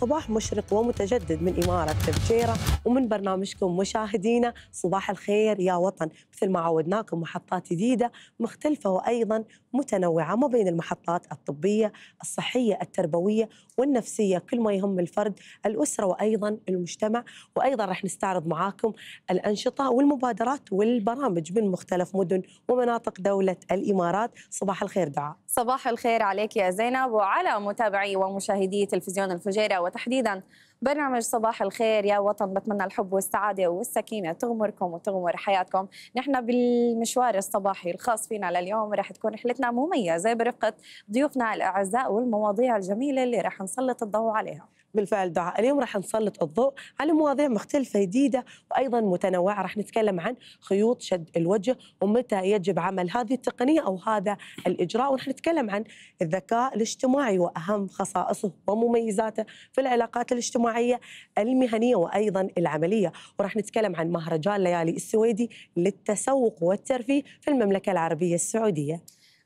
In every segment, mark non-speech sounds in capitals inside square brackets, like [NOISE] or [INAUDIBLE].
صباح مشرق ومتجدد من إمارة تبجيرة ومن برنامجكم مشاهدينا صباح الخير يا وطن مثل ما عودناكم محطات جديدة مختلفة وأيضا متنوعة ما بين المحطات الطبية الصحية التربوية والنفسية كل ما يهم الفرد الأسرة وأيضا المجتمع وأيضا راح نستعرض معاكم الأنشطة والمبادرات والبرامج من مختلف مدن ومناطق دولة الإمارات صباح الخير دعاء صباح الخير عليك يا زينب وعلى متابعي ومشاهدي تلفزيون الفجيرة وتحديدا برنامج صباح الخير يا وطن بتمنى الحب والسعاده والسكينه تغمركم وتغمر حياتكم نحن بالمشوار الصباحي الخاص فينا لليوم رح تكون رحلتنا مميزه برفقه ضيوفنا الاعزاء والمواضيع الجميله اللي رح نسلط الضوء عليها بالفعل دعاء اليوم راح نسلط الضوء على مواضيع مختلفة جديدة وأيضا متنوعة راح نتكلم عن خيوط شد الوجه ومتى يجب عمل هذه التقنية أو هذا الإجراء وراح نتكلم عن الذكاء الاجتماعي وأهم خصائصه ومميزاته في العلاقات الاجتماعية المهنية وأيضا العملية وراح نتكلم عن مهرجان ليالي السويدي للتسوق والترفيه في المملكة العربية السعودية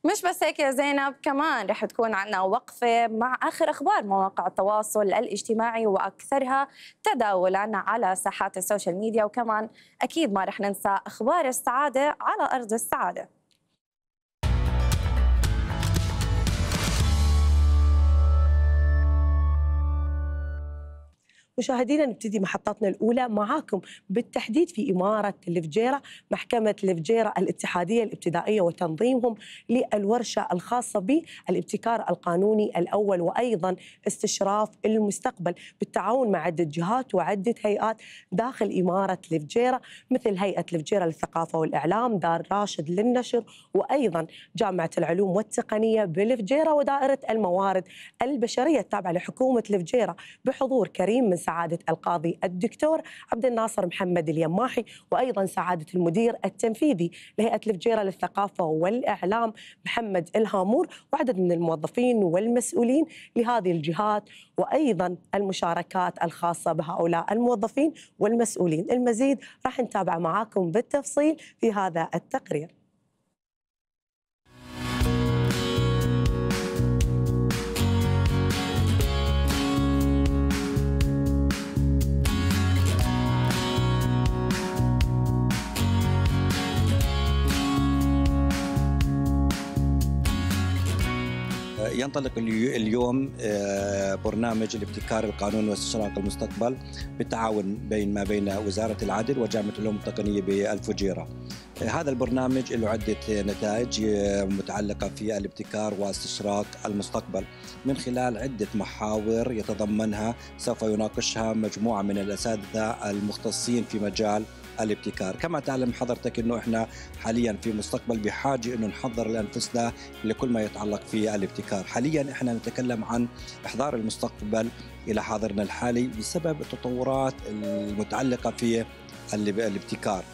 مش بس هيك يا زينب كمان رح تكون عنا وقفة مع آخر أخبار مواقع التواصل الاجتماعي وأكثرها تداولا على ساحات السوشيال ميديا وكمان أكيد ما رح ننسى أخبار السعادة على أرض السعادة مشاهدينا نبتدي محطتنا الأولى معاكم بالتحديد في إمارة الفجيرة محكمة الفجيرة الاتحادية الابتدائية وتنظيمهم للورشة الخاصة بالابتكار القانوني الأول وأيضا استشراف المستقبل بالتعاون مع عدة جهات وعدة هيئات داخل إمارة الفجيرة مثل هيئة الفجيرة للثقافة والإعلام دار راشد للنشر وأيضا جامعة العلوم والتقنية بالفجيرة ودائرة الموارد البشرية التابعة لحكومة الفجيرة بحضور كريم من سعادة القاضي الدكتور عبد الناصر محمد اليماحي وأيضا سعادة المدير التنفيذي لهيئة الفجيرة للثقافة والإعلام محمد الهامور وعدد من الموظفين والمسؤولين لهذه الجهات وأيضا المشاركات الخاصة بهؤلاء الموظفين والمسؤولين المزيد راح نتابع معاكم بالتفصيل في هذا التقرير ينطلق اليوم آه، برنامج الابتكار القانون واستشراق المستقبل بالتعاون بين ما بين وزارة العدل وجامعة العلوم التقنية بالفجيرة آه، هذا البرنامج له عدة نتائج آه، متعلقة في الابتكار واستشراق المستقبل من خلال عدة محاور يتضمنها سوف يناقشها مجموعة من الأساتذة المختصين في مجال الابتكار كما تعلم حضرتك أنه إحنا حاليا في مستقبل بحاجة أنه نحضر لأنفسنا لكل ما يتعلق في الابتكار حاليا إحنا نتكلم عن إحضار المستقبل إلى حاضرنا الحالي بسبب التطورات المتعلقة في الابتكار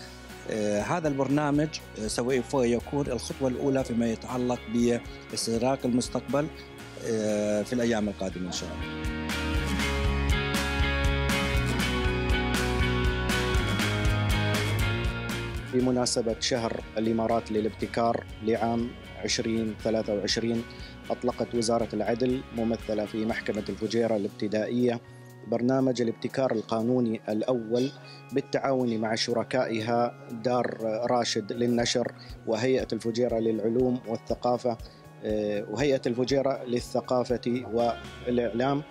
آه، هذا البرنامج سوف يكون الخطوة الأولى فيما يتعلق باستدراك المستقبل آه، في الأيام القادمة إن شاء الله في مناسبة شهر الإمارات للابتكار لعام 2023 أطلقت وزارة العدل ممثلة في محكمة الفجيرة الابتدائية برنامج الابتكار القانوني الأول بالتعاون مع شركائها دار راشد للنشر وهيئة الفجيرة للعلوم والثقافة آه، وهيئة الفجيرة للثقافة والإعلام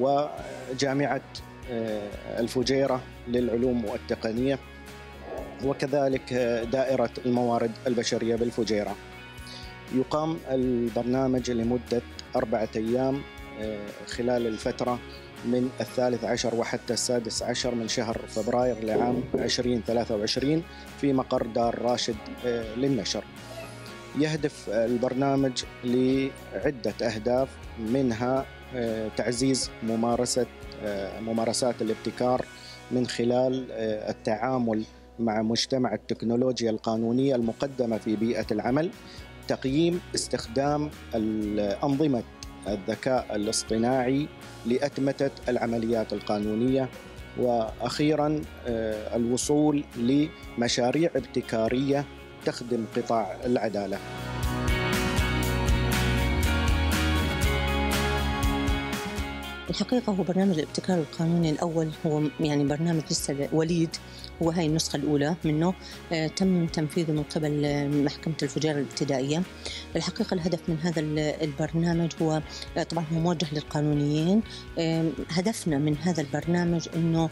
وجامعة آه، الفجيرة للعلوم والتقنية وكذلك آه، دائرة الموارد البشرية بالفجيرة يقام البرنامج لمدة أربعة أيام آه، خلال الفترة من الثالث عشر وحتى السادس عشر من شهر فبراير لعام 2023 في مقر دار راشد آه، للنشر يهدف البرنامج لعدة أهداف منها تعزيز ممارسة ممارسات الابتكار من خلال التعامل مع مجتمع التكنولوجيا القانونيه المقدمه في بيئه العمل تقييم استخدام انظمه الذكاء الاصطناعي لاتمته العمليات القانونيه واخيرا آه، الوصول لمشاريع ابتكاريه تخدم قطاع العداله الحقيقة هو برنامج الابتكار القانوني الأول هو يعني برنامج لسه وليد هو هاي النسخة الأولى منه آه، تم تنفيذه من قبل آه، محكمة الفجار الابتدائية الحقيقة الهدف من هذا البرنامج هو آه، طبعا هو موجه للقانونيين هدفنا من هذا البرنامج أنه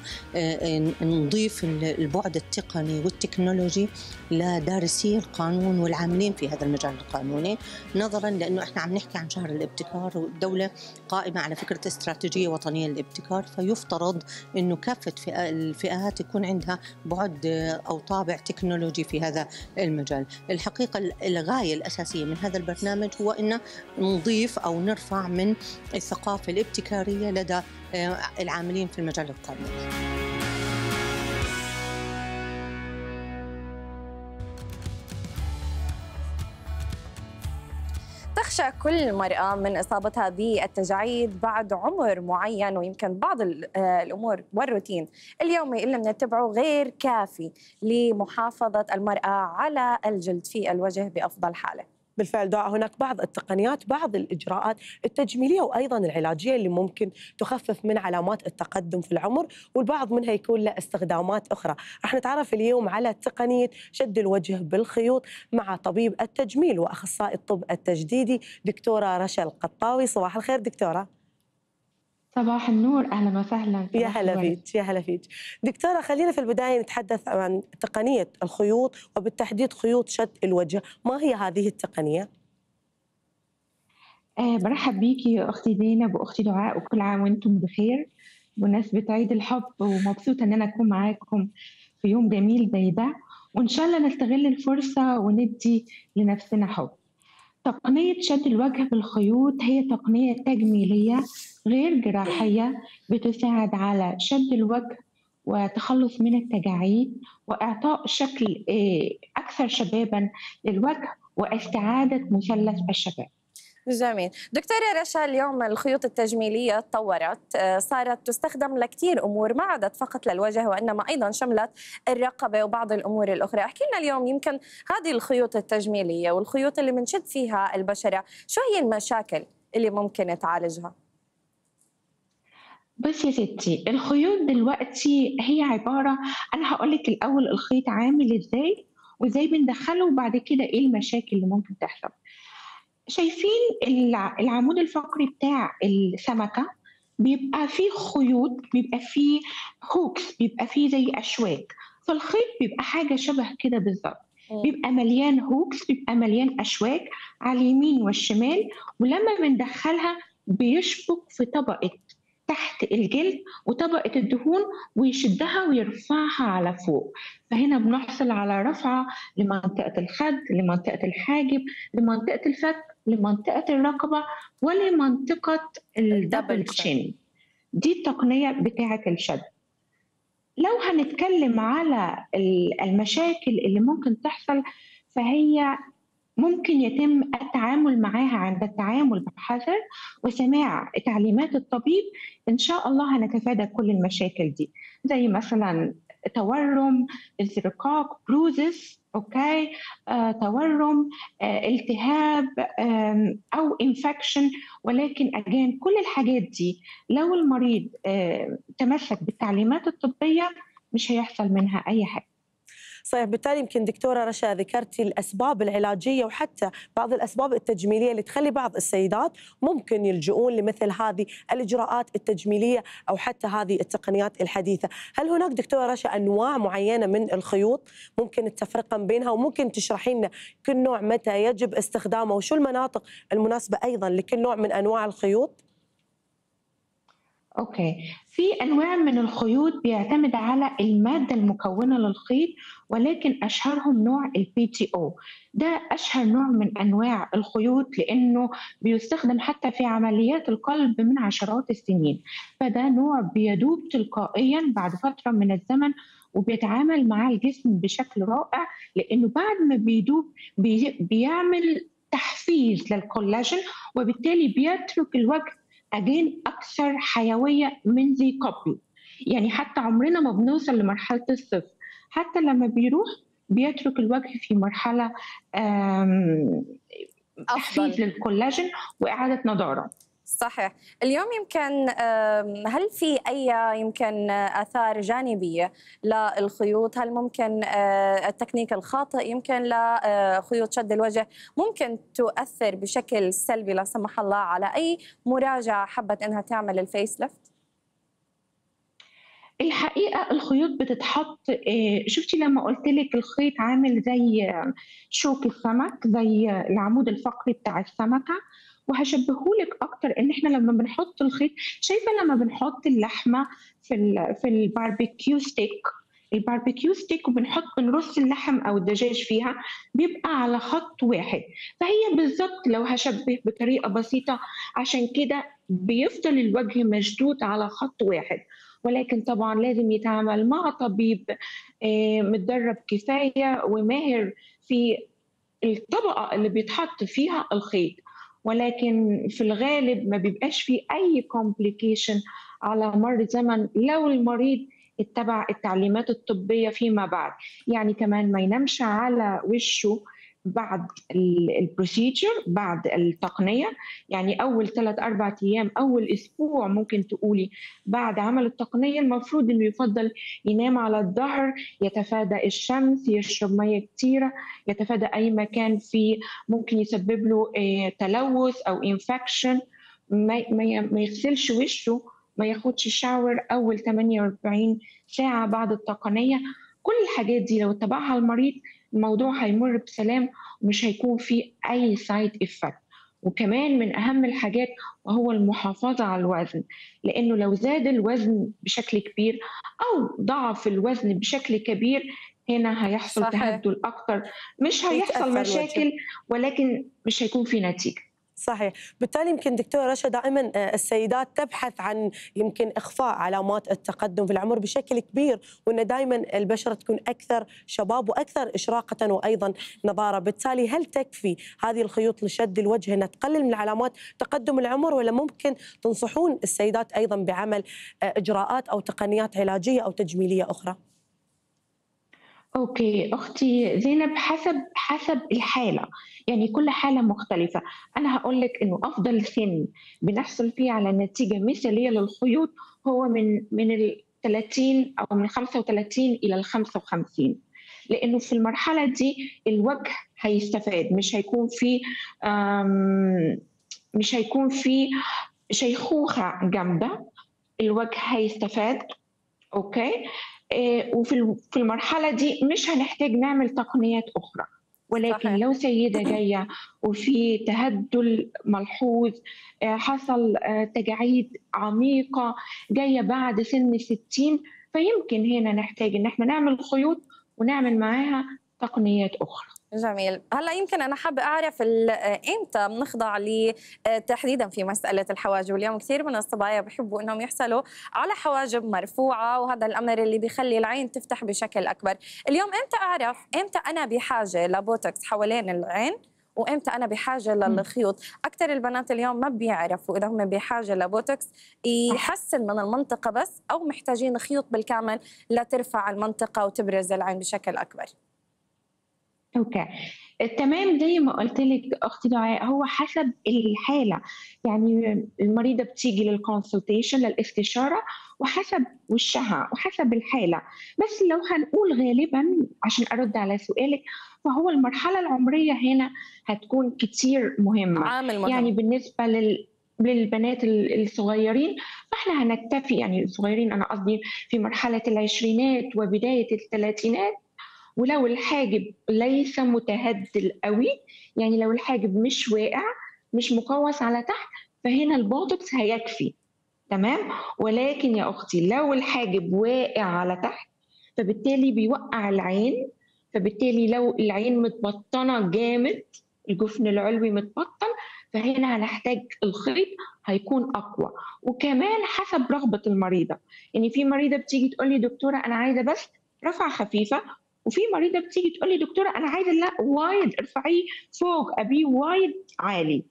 نضيف البعد التقني والتكنولوجي لدارسي القانون والعاملين في هذا المجال القانوني نظرا لأنه إحنا عم نحكي عن شهر الابتكار والدولة قائمة على فكرة استراتيجية استراتيجيه وطنيه للابتكار فيفترض انه كافه الفئات يكون عندها بعد او طابع تكنولوجي في هذا المجال. الحقيقه الغايه الاساسيه من هذا البرنامج هو ان نضيف او نرفع من الثقافه الابتكاريه لدى آه، العاملين في المجال القانوني. تخشى كل مرأة من إصابتها بالتجاعيد بعد عمر معين ويمكن بعض آه، الأمور والروتين اليومي اللي بنتبعه غير كافي لمحافظة المرأة على الجلد في الوجه بأفضل حاله بالفعل دعاء هناك بعض التقنيات بعض الإجراءات التجميلية وأيضا العلاجية اللي ممكن تخفف من علامات التقدم في العمر والبعض منها يكون له استخدامات أخرى راح نتعرف اليوم على تقنية شد الوجه بالخيوط مع طبيب التجميل وأخصائي الطب التجديدي دكتورة رشا القطاوي صباح الخير دكتورة صباح النور اهلا وسهلا يا هلا فيك يا هلا فيك دكتوره خلينا في البدايه نتحدث عن تقنيه الخيوط وبالتحديد خيوط شد الوجه ما هي هذه التقنيه أه برحب بيكي اختي زينب واختي دعاء وكل عام وانتم بخير بمناسبه عيد الحب ومبسوطه ان انا اكون معاكم في يوم جميل زي ده وان شاء الله نستغل الفرصه وندي لنفسنا حب تقنية شد الوجه بالخيوط هي تقنية تجميلية غير جراحية بتساعد على شد الوجه وتخلص من التجاعيد وإعطاء شكل إيه، أكثر شبابا للوجه واستعادة مثلث الشباب جميل دكتورة رشا اليوم الخيوط التجميلية تطورت آه، صارت تستخدم لكثير أمور ما عادت فقط للوجه وإنما أيضا شملت الرقبة وبعض الأمور الأخرى احكي لنا اليوم يمكن هذه الخيوط التجميلية والخيوط اللي منشد فيها البشرة شو هي المشاكل اللي ممكن تعالجها؟ بس يا ستي الخيوط دلوقتي هي عبارة أنا هقول لك الأول الخيط عامل إزاي وإزاي بندخله وبعد كده إيه المشاكل اللي ممكن تحصل شايفين العمود الفقري بتاع السمكه بيبقى فيه خيوط بيبقى فيه هوكس بيبقى فيه زي اشواك فالخيط بيبقى حاجه شبه كده بالظبط بيبقى مليان هوكس بيبقى مليان اشواك على اليمين والشمال ولما بندخلها بيشبك في طبقه تحت الجلد وطبقة الدهون ويشدها ويرفعها على فوق فهنا بنحصل على رفعة لمنطقة الخد لمنطقة الحاجب لمنطقة الفك لمنطقة الرقبة ولمنطقة الدبل تشين دي التقنية بتاعة الشد لو هنتكلم على المشاكل اللي ممكن تحصل فهي ممكن يتم التعامل معاها عند التعامل بحذر وسماع تعليمات الطبيب ان شاء الله هنتفادى كل المشاكل دي زي مثلا تورم الزرقاق بروزس اوكي آه، تورم آه، التهاب آه، او انفكشن ولكن اجان كل الحاجات دي لو المريض آه، تمسك بالتعليمات الطبيه مش هيحصل منها اي حاجه صحيح بالتالي يمكن دكتوره رشا ذكرتي الاسباب العلاجيه وحتى بعض الاسباب التجميليه اللي تخلي بعض السيدات ممكن يلجؤون لمثل هذه الاجراءات التجميليه او حتى هذه التقنيات الحديثه، هل هناك دكتوره رشا انواع معينه من الخيوط ممكن التفرقه بينها وممكن تشرحي لنا كل نوع متى يجب استخدامه وشو المناطق المناسبه ايضا لكل نوع من انواع الخيوط؟ اوكي في انواع من الخيوط بيعتمد على الماده المكونه للخيط ولكن اشهرهم نوع البي تي او ده اشهر نوع من انواع الخيوط لانه بيستخدم حتى في عمليات القلب من عشرات السنين فده نوع بيدوب تلقائيا بعد فتره من الزمن وبيتعامل مع الجسم بشكل رائع لانه بعد ما بيدوب بيعمل تحفيز للكولاجين وبالتالي بيترك الوقت اجين اكثر حيويه من ذي قبل يعني حتى عمرنا ما بنوصل لمرحله الصفر حتى لما بيروح بيترك الوجه في مرحله تحفيز للكولاجين واعاده نضاره صحيح اليوم يمكن هل في أي يمكن آثار جانبية للخيوط هل ممكن آه، التكنيك الخاطئ يمكن لخيوط آه، شد الوجه ممكن تؤثر بشكل سلبي لا سمح الله على أي مراجعة حبت أنها تعمل الفيس ليفت الحقيقه الخيوط بتتحط آه، شفتي لما قلت لك الخيط عامل زي شوك السمك زي العمود الفقري بتاع السمكه وهشبههولك اكتر ان احنا لما بنحط الخيط شايفه لما بنحط اللحمه في الـ في الباربيكيو ستيك الباربيكيو ستيك وبنحط بنرص اللحم او الدجاج فيها بيبقى على خط واحد فهي بالظبط لو هشبه بطريقه بسيطه عشان كده بيفضل الوجه مشدود على خط واحد ولكن طبعا لازم يتعامل مع طبيب آه، متدرب كفايه وماهر في الطبقه اللي بيتحط فيها الخيط ولكن في الغالب ما بيبقاش في اي كومبليكيشن على مر الزمن لو المريض اتبع التعليمات الطبيه فيما بعد يعني كمان ما ينامش على وشه بعد البروسيجر بعد التقنيه يعني اول ثلاث اربع ايام اول اسبوع ممكن تقولي بعد عمل التقنيه المفروض انه يفضل ينام على الظهر يتفادى الشمس يشرب ميه كثيره يتفادى اي مكان فيه ممكن يسبب له آه، تلوث او انفكشن ما يغسلش وشه ما ياخدش شاور اول 48 ساعه بعد التقنيه كل الحاجات دي لو اتبعها المريض الموضوع هيمر بسلام ومش هيكون فيه اي سايد افكت وكمان من اهم الحاجات وهو المحافظه على الوزن لانه لو زاد الوزن بشكل كبير او ضعف الوزن بشكل كبير هنا هيحصل صحيح. تهدل اكتر مش هيحصل مشاكل ولكن مش هيكون في نتيجه صحيح بالتالي يمكن دكتورة رشا دائما آه، السيدات تبحث عن يمكن إخفاء علامات التقدم في العمر بشكل كبير وأن دائما البشرة تكون أكثر شباب وأكثر إشراقة وأيضا نضارة بالتالي هل تكفي هذه الخيوط لشد الوجه أنها تقلل من علامات تقدم العمر ولا ممكن تنصحون السيدات أيضا بعمل آه، إجراءات أو تقنيات علاجية أو تجميلية أخرى؟ اوكي اختي زينب حسب حسب الحاله يعني كل حاله مختلفه انا هقول لك انه افضل سن بنحصل فيه على نتيجه مثاليه للخيوط هو من من ال 30 او من 35 الى ال 55 لانه في المرحله دي الوجه هيستفاد مش هيكون في مش هيكون في شيخوخه جامده الوجه هيستفاد اوكي آه، وفي في المرحله دي مش هنحتاج نعمل تقنيات اخرى ولكن صحيح. لو سيده جايه وفي تهدل ملحوظ آه، حصل آه، تجاعيد عميقه جايه بعد سن 60 فيمكن هنا نحتاج ان احنا نعمل خيوط ونعمل معاها تقنيات اخرى جميل هلا يمكن انا حابه اعرف امتى بنخضع ل تحديدا في مساله الحواجب اليوم كثير من الصبايا بحبوا انهم يحصلوا على حواجب مرفوعه وهذا الامر اللي بيخلي العين تفتح بشكل اكبر اليوم امتى اعرف امتى انا بحاجه لبوتوكس حوالين العين وامتى انا بحاجه للخيوط اكثر البنات اليوم ما بيعرفوا اذا هم بحاجه لبوتوكس يحسن من المنطقه بس او محتاجين خيوط بالكامل لترفع المنطقه وتبرز العين بشكل اكبر اوكي التمام زي ما قلت لك اختي دعاء هو حسب الحاله يعني المريضه بتيجي للكونسلتيشن للاستشاره وحسب وشها وحسب الحاله بس لو هنقول غالبا عشان ارد على سؤالك فهو المرحله العمريه هنا هتكون كتير مهمه عامل مهم. يعني بالنسبه لل للبنات الصغيرين فاحنا هنكتفي يعني الصغيرين انا قصدي في مرحله العشرينات وبدايه الثلاثينات ولو الحاجب ليس متهدل قوي يعني لو الحاجب مش واقع مش مقوس على تحت فهنا البوتوكس هيكفي تمام ولكن يا اختي لو الحاجب واقع على تحت فبالتالي بيوقع العين فبالتالي لو العين متبطنه جامد الجفن العلوي متبطن فهنا هنحتاج الخيط هيكون اقوى وكمان حسب رغبه المريضه يعني في مريضه بتيجي تقول لي دكتوره انا عايزه بس رفعه خفيفه وفي مريضه بتيجي تقول لي دكتوره انا عايزه لا وايد ارفعيه فوق ابيه وايد عالي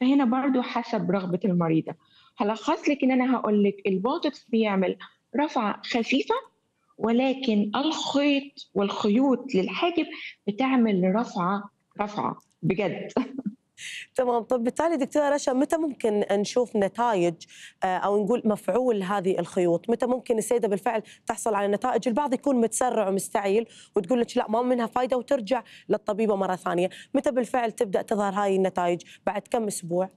فهنا برضو حسب رغبه المريضه هلخص لك ان انا هقول لك البوتوكس بيعمل رفعه خفيفه ولكن الخيط والخيوط للحاجب بتعمل رفعه رفعه بجد [LAUGHS] [LAUGHS] تمام طب بالتالي دكتوره رشا متى ممكن نشوف نتائج آه، او نقول مفعول هذه الخيوط متى ممكن السيده بالفعل تحصل على نتائج البعض يكون متسرع ومستعجل وتقول لك لا ما منها فايده وترجع للطبيبه مره ثانيه متى بالفعل تبدا تظهر هاي النتائج بعد كم اسبوع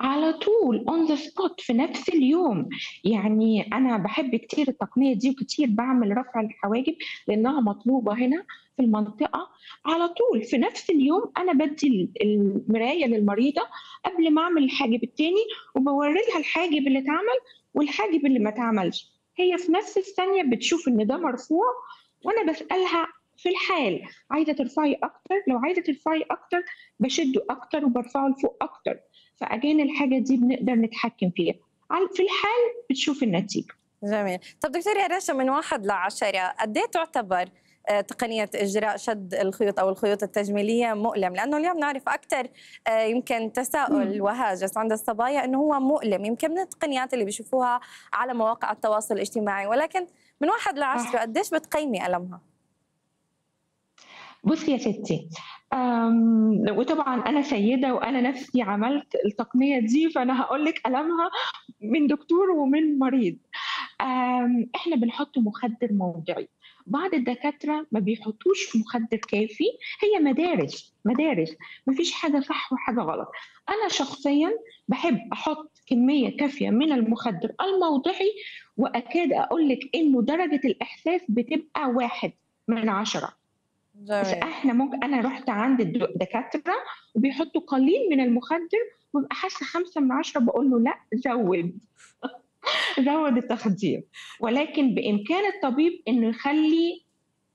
على طول اون ذا سبوت في نفس اليوم يعني انا بحب كتير التقنيه دي وكتير بعمل رفع الحواجب لانها مطلوبه هنا في المنطقه على طول في نفس اليوم انا بدي المرايه للمريضه قبل ما اعمل الحاجب التاني لها الحاجب اللي اتعمل والحاجب اللي ما اتعملش هي في نفس الثانيه بتشوف ان ده مرفوع وانا بسالها في الحال عايزه ترفعي اكتر لو عايزه ترفعي اكتر بشده اكتر وبرفعه لفوق اكتر فاجين الحاجه دي بنقدر نتحكم فيها في الحال بتشوف النتيجه جميل طب دكتور رشا من واحد لعشرة قد إيه تعتبر آه، تقنية إجراء شد الخيوط أو الخيوط التجميلية مؤلم لأنه اليوم نعرف أكثر آه، يمكن تساؤل وهاجس عند الصبايا أنه هو مؤلم يمكن من التقنيات اللي بيشوفوها على مواقع التواصل الاجتماعي ولكن من واحد لعشرة آه. قديش بتقيمي ألمها؟ بصي يا ستي وطبعا انا سيده وانا نفسي عملت التقنيه دي فانا هقول لك المها من دكتور ومن مريض احنا بنحط مخدر موضعي بعض الدكاتره ما بيحطوش مخدر كافي هي مدارس مدارس فيش حاجه صح وحاجه غلط انا شخصيا بحب احط كميه كافيه من المخدر الموضعي واكاد اقول لك انه درجه الاحساس بتبقى واحد من عشره احنا ممكن انا رحت عند الدكاتره وبيحطوا قليل من المخدر ببقى حاسه خمسه من عشره بقول له لا زود [LAUGHS] زود التخدير ولكن بامكان الطبيب انه يخلي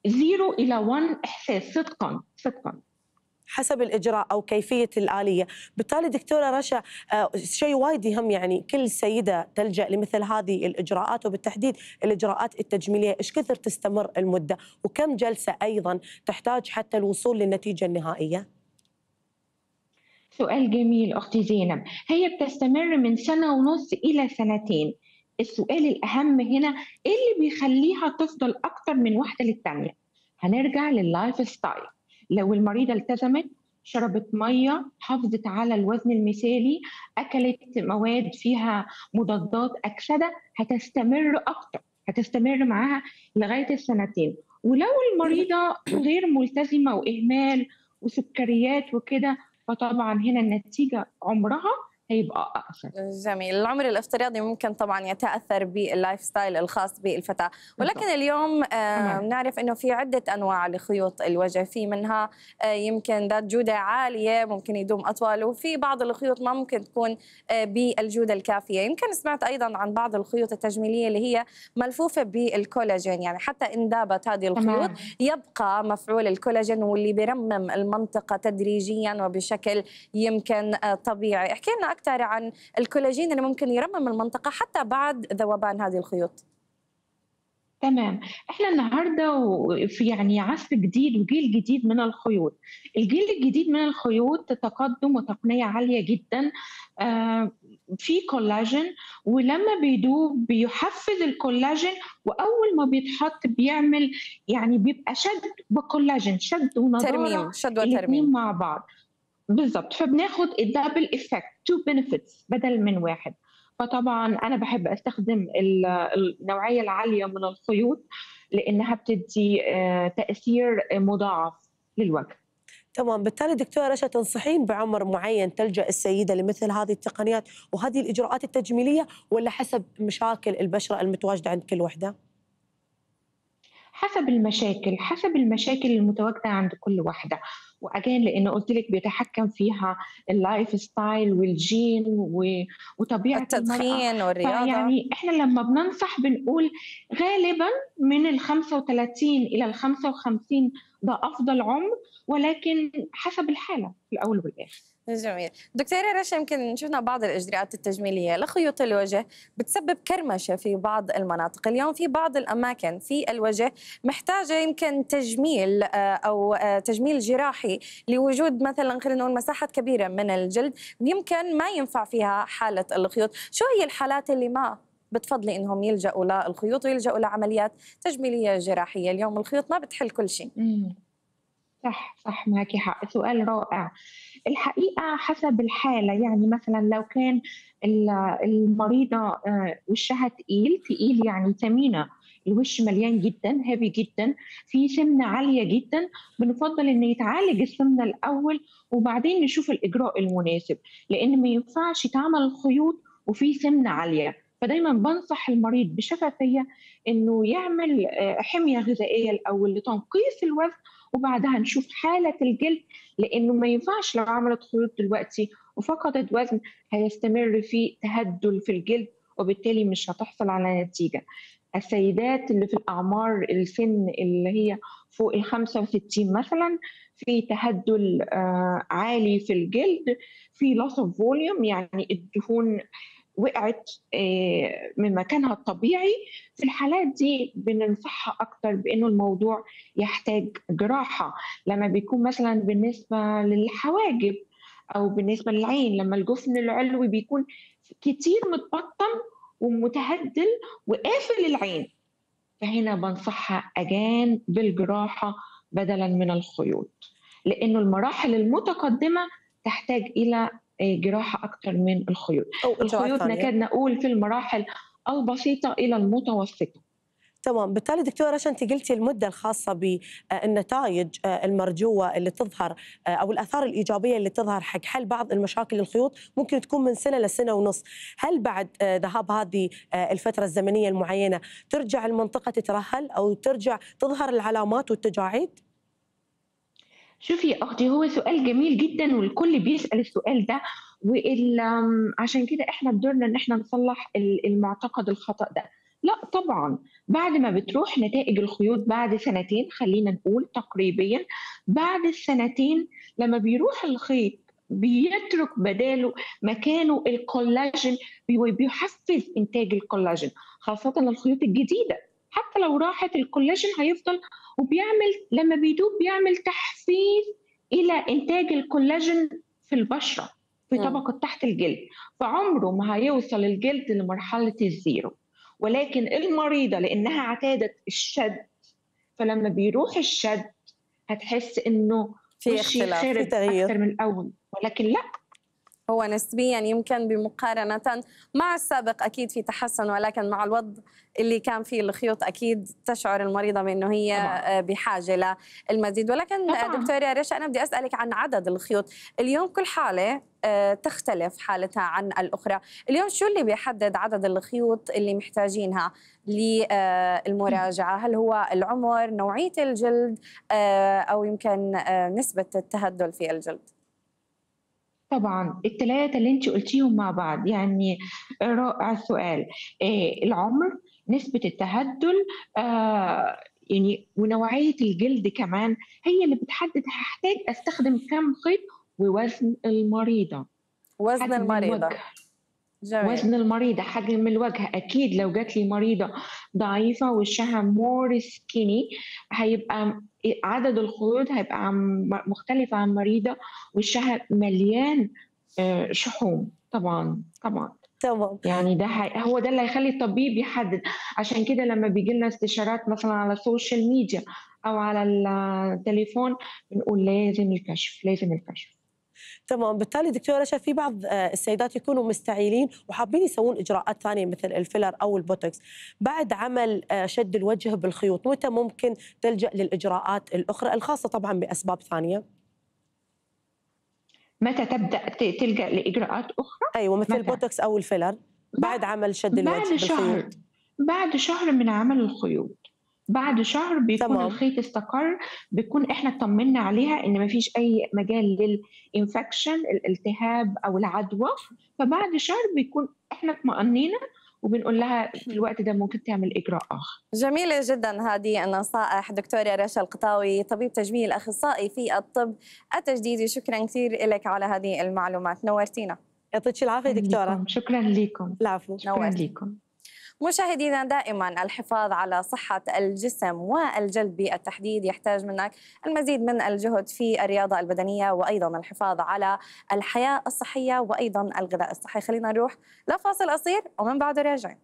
زيرو الى 1 احساس صدقا صدقا حسب الاجراء او كيفيه الاليه، بالتالي دكتوره رشا آه، شيء وايد يهم يعني كل سيده تلجا لمثل هذه الاجراءات وبالتحديد الاجراءات التجميليه، ايش كثر تستمر المده؟ وكم جلسه ايضا تحتاج حتى الوصول للنتيجه النهائيه؟ سؤال جميل أختي زينب هي بتستمر من سنة ونص إلى سنتين السؤال الأهم هنا إيه اللي بيخليها تفضل أكتر من واحدة للتانية هنرجع لللايف ستايل لو المريضه التزمت شربت ميه حافظت على الوزن المثالي اكلت مواد فيها مضادات اكسده هتستمر اكتر هتستمر معاها لغايه السنتين ولو المريضه غير ملتزمه واهمال وسكريات وكده فطبعا هنا النتيجه عمرها يبقى أكثر جميل، العمر الافتراضي ممكن طبعا يتاثر باللايف ستايل الخاص بالفتاه، ولكن اليوم بنعرف آه، انه في عده انواع لخيوط الوجه، في منها آه، يمكن ذات جوده عاليه ممكن يدوم اطول، وفي بعض الخيوط ما ممكن تكون آه، بالجوده الكافيه، يمكن سمعت ايضا عن بعض الخيوط التجميليه اللي هي ملفوفه بالكولاجين، يعني حتى ان ذابت هذه الخيوط يبقى مفعول الكولاجين واللي بيرمم المنطقه تدريجيا وبشكل يمكن طبيعي، احكي لنا أكثر عن الكولاجين اللي ممكن يرمم المنطقة حتى بعد ذوبان هذه الخيوط تمام احنا النهارده في يعني عصر جديد وجيل جديد من الخيوط الجيل الجديد من الخيوط تقدم وتقنيه عاليه جدا آه، في كولاجين ولما بيدوب بيحفز الكولاجين واول ما بيتحط بيعمل يعني بيبقى شد بكولاجين شد ونضاره ترميم شد وترميم مع بعض بالضبط فبناخد الدبل افكت تو بنفيتس بدل من واحد فطبعا انا بحب استخدم النوعيه العاليه من الخيوط لانها بتدي آه، تاثير مضاعف للوجه تمام بالتالي دكتورة رشا تنصحين بعمر معين تلجأ السيدة لمثل هذه التقنيات وهذه الإجراءات التجميلية ولا حسب مشاكل البشرة المتواجدة عند كل وحدة؟ حسب المشاكل حسب المشاكل المتواجدة عند كل وحدة واجين لانه قلت لك بيتحكم فيها اللايف ستايل والجين و... وطبيعه التدخين والرياضه يعني احنا لما بننصح بنقول غالبا من ال 35 الى ال 55 ده افضل عمر ولكن حسب الحاله في الاول والاخر جميل دكتورة رشا يمكن شفنا بعض الإجراءات التجميلية لخيوط الوجه بتسبب كرمشة في بعض المناطق اليوم في بعض الأماكن في الوجه محتاجة يمكن تجميل آه، أو آه، تجميل جراحي لوجود مثلا خلينا نقول مساحات كبيرة من الجلد يمكن ما ينفع فيها حالة الخيوط شو هي الحالات اللي ما بتفضلي انهم يلجأوا للخيوط ويلجأوا لعمليات تجميليه جراحيه، اليوم الخيوط ما بتحل كل شيء. صح صح معك حق سؤال رائع الحقيقة حسب الحالة يعني مثلا لو كان المريضة آه، وشها تقيل تقيل يعني ثمينة الوش مليان جدا هابي جدا في سمنة عالية جدا بنفضل ان يتعالج السمنة الاول وبعدين نشوف الاجراء المناسب لان ما ينفعش يتعمل الخيوط وفي سمنة عالية فدايما بنصح المريض بشفافيه انه يعمل آه، حميه غذائيه الاول لتنقيص الوزن وبعدها نشوف حاله الجلد لانه ما ينفعش لو عملت خيوط دلوقتي وفقدت وزن هيستمر في تهدل في الجلد وبالتالي مش هتحصل على نتيجه السيدات اللي في الاعمار السن اللي هي فوق ال 65 مثلا في تهدل آه، عالي في الجلد في loss of volume يعني الدهون وقعت آه، من مكانها الطبيعي في الحالات دي بننصحها اكتر بانه الموضوع يحتاج جراحه لما بيكون مثلا بالنسبه للحواجب او بالنسبه للعين لما الجفن العلوي بيكون كتير متبطن ومتهدل وقافل العين فهنا بنصحها اجان بالجراحه بدلا من الخيوط لانه المراحل المتقدمه تحتاج الى إيه، جراحه اكثر من الخيوط الخيوط نكاد نقول في المراحل البسيطه الى المتوسطه تمام بالتالي دكتورة رشا انت قلتي المده الخاصه بالنتائج آه، آه، المرجوه اللي تظهر آه، او الاثار الايجابيه اللي تظهر حق حل بعض المشاكل الخيوط ممكن تكون من سنه لسنه ونص هل بعد ذهاب هذه الفتره الزمنيه المعينه ترجع المنطقه تترهل او ترجع تظهر العلامات والتجاعيد شوفي يا اختي هو سؤال جميل جدا والكل بيسال السؤال ده وعشان عشان كده احنا بدورنا ان احنا نصلح المعتقد الخطا ده لا طبعا بعد ما بتروح نتائج الخيوط بعد سنتين خلينا نقول تقريبا بعد السنتين لما بيروح الخيط بيترك بداله مكانه الكولاجين وبيحفز انتاج الكولاجين خاصه الخيوط الجديده حتى لو راحت الكولاجين هيفضل وبيعمل لما بيدوب بيعمل تحفيز الى انتاج الكولاجين في البشره في طبقه تحت الجلد فعمره ما هيوصل الجلد لمرحله الزيرو ولكن المريضه لانها اعتادت الشد فلما بيروح الشد هتحس انه في اختلاف في تغيير اكتر من الاول ولكن لا هو نسبيا يمكن بمقارنة مع السابق أكيد في تحسن ولكن مع الوضع اللي كان فيه الخيوط أكيد تشعر المريضة بأنه هي طبعا. آه، بحاجة للمزيد ولكن آه، طبعا. دكتورة رشا أنا بدي أسألك عن عدد الخيوط اليوم كل حالة آه، تختلف حالتها عن الأخرى اليوم شو اللي بيحدد عدد الخيوط اللي محتاجينها للمراجعة هل هو العمر نوعية الجلد أو يمكن نسبة التهدل في الجلد طبعا الثلاثه اللي انت قلتيهم مع بعض يعني رائع السؤال إيه العمر نسبه التهدل آه يعني ونوعيه الجلد كمان هي اللي بتحدد هحتاج استخدم كم خيط ووزن المريضه وزن المريضه جميل. وزن المريضة حجم الوجه أكيد لو جات لي مريضة ضعيفة وشها مور سكيني هيبقى عدد الخيوط هيبقى مختلف مختلفة عن مريضة وشها مليان آه، شحوم طبعا طبعا طبعا يعني ده هو ده اللي هيخلي الطبيب يحدد عشان كده لما بيجي لنا استشارات مثلا على السوشيال ميديا او على التليفون بنقول لازم الكشف لازم الكشف تمام بالتالي دكتوره رشا في بعض آه، السيدات يكونوا مستعيلين وحابين يسوون اجراءات ثانيه مثل الفيلر او البوتوكس بعد عمل آه، شد الوجه بالخيوط متى ممكن تلجا للاجراءات الاخرى الخاصه طبعا باسباب ثانيه متى تبدا تلجا لاجراءات اخرى ايوه مثل متى؟ البوتوكس او الفيلر بعد عمل شد الوجه بعد شهر بعد شهر من عمل الخيوط بعد شهر بيكون طبعا. الخيط استقر بيكون احنا اطمنا عليها ان ما فيش اي مجال للانفكشن الالتهاب او العدوى فبعد شهر بيكون احنا اطمأنينا وبنقول لها في الوقت ده ممكن تعمل اجراء اخر. جميله جدا هذه النصائح دكتوره رشا القطاوي طبيب تجميل اخصائي في الطب التجديدي شكرا كثير لك على هذه المعلومات نورتينا. يعطيك العافيه دكتوره. شكرا لكم. العفو. شكرا لكم. مشاهدينا دائما الحفاظ على صحة الجسم والجلد بالتحديد يحتاج منك المزيد من الجهد في الرياضة البدنية وأيضا الحفاظ على الحياة الصحية وأيضا الغذاء الصحي خلينا نروح لفاصل قصير ومن بعده راجعين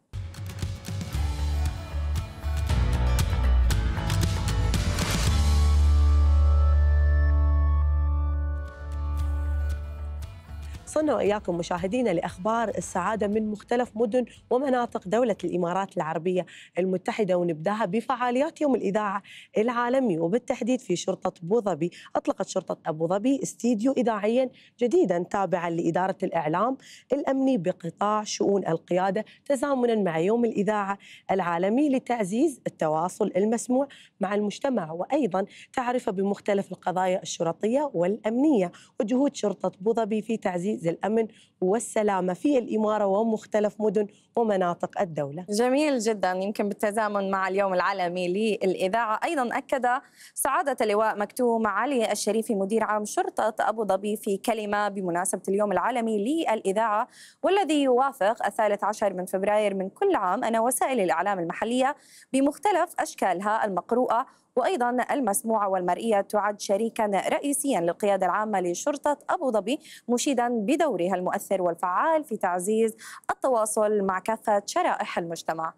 وصلنا وإياكم مشاهدينا لأخبار السعادة من مختلف مدن ومناطق دولة الإمارات العربية المتحدة ونبداها بفعاليات يوم الإذاعة العالمي وبالتحديد في شرطة أبوظبي أطلقت شرطة أبوظبي استديو إذاعيا جديدا تابعا لإدارة الإعلام الأمني بقطاع شؤون القيادة تزامنا مع يوم الإذاعة العالمي لتعزيز التواصل المسموع مع المجتمع وأيضا تعرفه بمختلف القضايا الشرطية والأمنية وجهود شرطة أبوظبي في تعزيز الأمن والسلامة في الإمارة ومختلف مدن ومناطق الدولة جميل جدا يمكن بالتزامن مع اليوم العالمي للإذاعة أيضا أكد سعادة اللواء مكتوم علي الشريفي مدير عام شرطة أبو ظبي في كلمة بمناسبة اليوم العالمي للإذاعة والذي يوافق الثالث عشر من فبراير من كل عام أن وسائل الإعلام المحلية بمختلف أشكالها المقروءة وأيضا المسموعة والمرئية تعد شريكا رئيسيا للقيادة العامة لشرطة أبو ظبي مشيدا بدورها المؤثر والفعال في تعزيز التواصل مع كافة شرائح المجتمع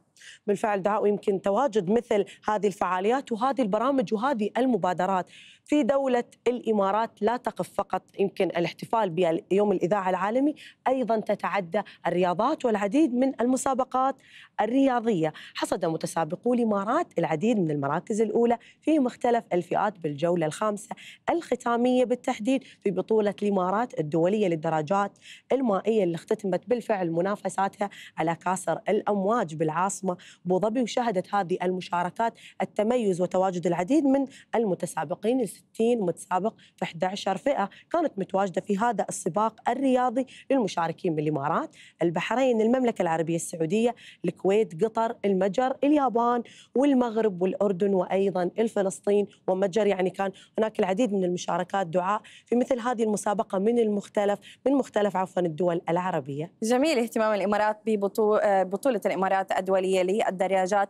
بالفعل دعاء يمكن تواجد مثل هذه الفعاليات وهذه البرامج وهذه المبادرات في دولة الإمارات لا تقف فقط يمكن الاحتفال بيوم الإذاعة العالمي أيضا تتعدى الرياضات والعديد من المسابقات الرياضية حصد متسابقو الإمارات العديد من المراكز الأولى في مختلف الفئات بالجولة الخامسة الختامية بالتحديد في بطولة الإمارات الدولية للدراجات المائية اللي اختتمت بالفعل منافساتها على كاسر الأمواج بالعاصمة أبوظبي ظبي وشهدت هذه المشاركات التميز وتواجد العديد من المتسابقين 60 متسابق في 11 فئة كانت متواجدة في هذا السباق الرياضي للمشاركين من الإمارات البحرين المملكة العربية السعودية الكويت قطر المجر اليابان والمغرب والأردن وأيضا الفلسطين ومجر يعني كان هناك العديد من المشاركات دعاء في مثل هذه المسابقة من المختلف من مختلف عفوا الدول العربية جميل اهتمام الإمارات ببطولة الإمارات الدولية للدراجات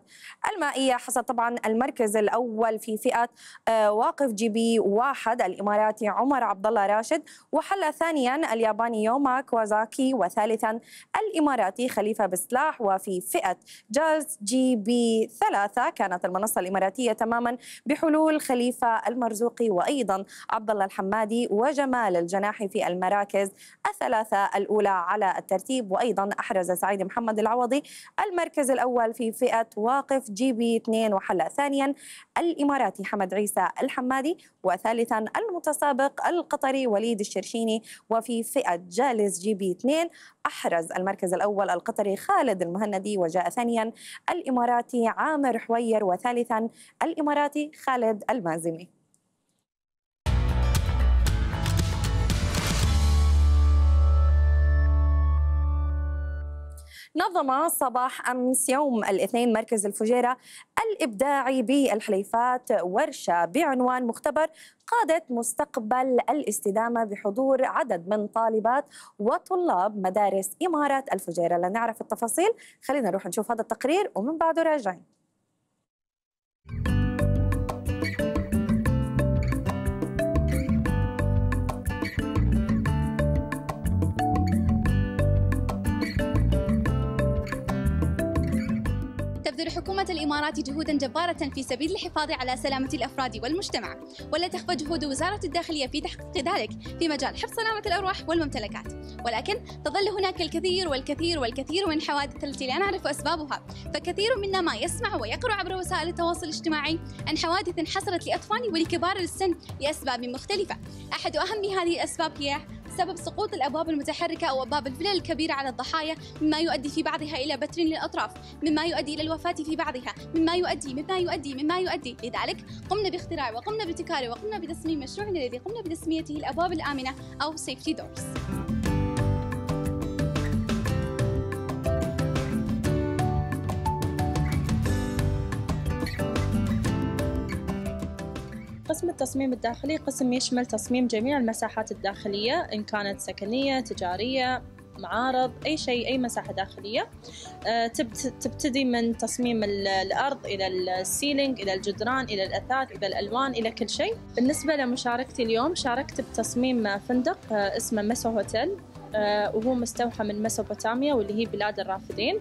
المائية حصل طبعا المركز الأول في فئة آه، واقف جي الليبي واحد الإماراتي عمر عبد الله راشد وحل ثانيا الياباني يوما كوازاكي وثالثا الإماراتي خليفة بسلاح وفي فئة جاز جي بي ثلاثة كانت المنصة الإماراتية تماما بحلول خليفة المرزوقي وأيضا عبد الله الحمادي وجمال الجناحي في المراكز الثلاثة الأولى على الترتيب وأيضا أحرز سعيد محمد العوضي المركز الأول في فئة واقف جي بي 2 وحل ثانيا الإماراتي حمد عيسى الحمادي وثالثا المتسابق القطري وليد الشرشيني وفي فئة جالس جي بي 2 أحرز المركز الأول القطري خالد المهندي وجاء ثانيا الإماراتي عامر حوير وثالثا الإماراتي خالد المازني نظم صباح أمس يوم الاثنين مركز الفجيرة الإبداعي بالحليفات ورشة بعنوان مختبر قادة مستقبل الاستدامة بحضور عدد من طالبات وطلاب مدارس إمارة الفجيرة لنعرف التفاصيل خلينا نروح نشوف هذا التقرير ومن بعده راجعين تبذل حكومة الإمارات جهودا جبارة في سبيل الحفاظ على سلامة الأفراد والمجتمع ولا تخفى جهود وزارة الداخلية في تحقيق ذلك في مجال حفظ سلامة الأرواح والممتلكات ولكن تظل هناك الكثير والكثير والكثير من الحوادث التي لا نعرف أسبابها فكثير منا ما يسمع ويقرأ عبر وسائل التواصل الاجتماعي عن حوادث حصلت لأطفال ولكبار السن لأسباب مختلفة أحد أهم هذه الأسباب هي بسبب سقوط الابواب المتحركه او ابواب الفلل الكبيره على الضحايا مما يؤدي في بعضها الى بتر للاطراف مما يؤدي الى الوفاه في بعضها مما يؤدي مما يؤدي مما يؤدي لذلك قمنا باختراع وقمنا بابتكار وقمنا بتصميم مشروعنا الذي قمنا بتسميته الابواب الامنه او سيفتي دورز قسم التصميم الداخلي قسم يشمل تصميم جميع المساحات الداخلية إن كانت سكنية تجارية معارض أي شيء أي مساحة داخلية آه، تبتدي من تصميم الأرض إلى السيلينج إلى الجدران إلى الأثاث إلى الألوان إلى كل شيء بالنسبة لمشاركتي اليوم شاركت بتصميم فندق آه، اسمه مسو هوتيل آه، وهو مستوحى من مسوبوتاميا واللي هي بلاد الرافدين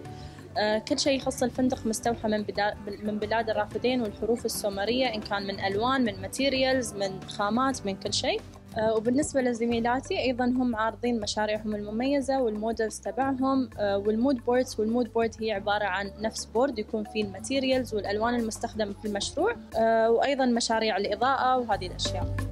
آه، كل شيء يخص الفندق مستوحى من من بلاد الرافدين والحروف السومريه ان كان من الوان من ماتيريالز من خامات من كل شيء آه، وبالنسبة لزميلاتي أيضا هم عارضين مشاريعهم المميزة والمودلز تبعهم والمود بوردز والمود بورد هي عبارة عن نفس بورد يكون فيه الماتيريالز والألوان المستخدمة في المشروع آه، وأيضا مشاريع الإضاءة وهذه الأشياء.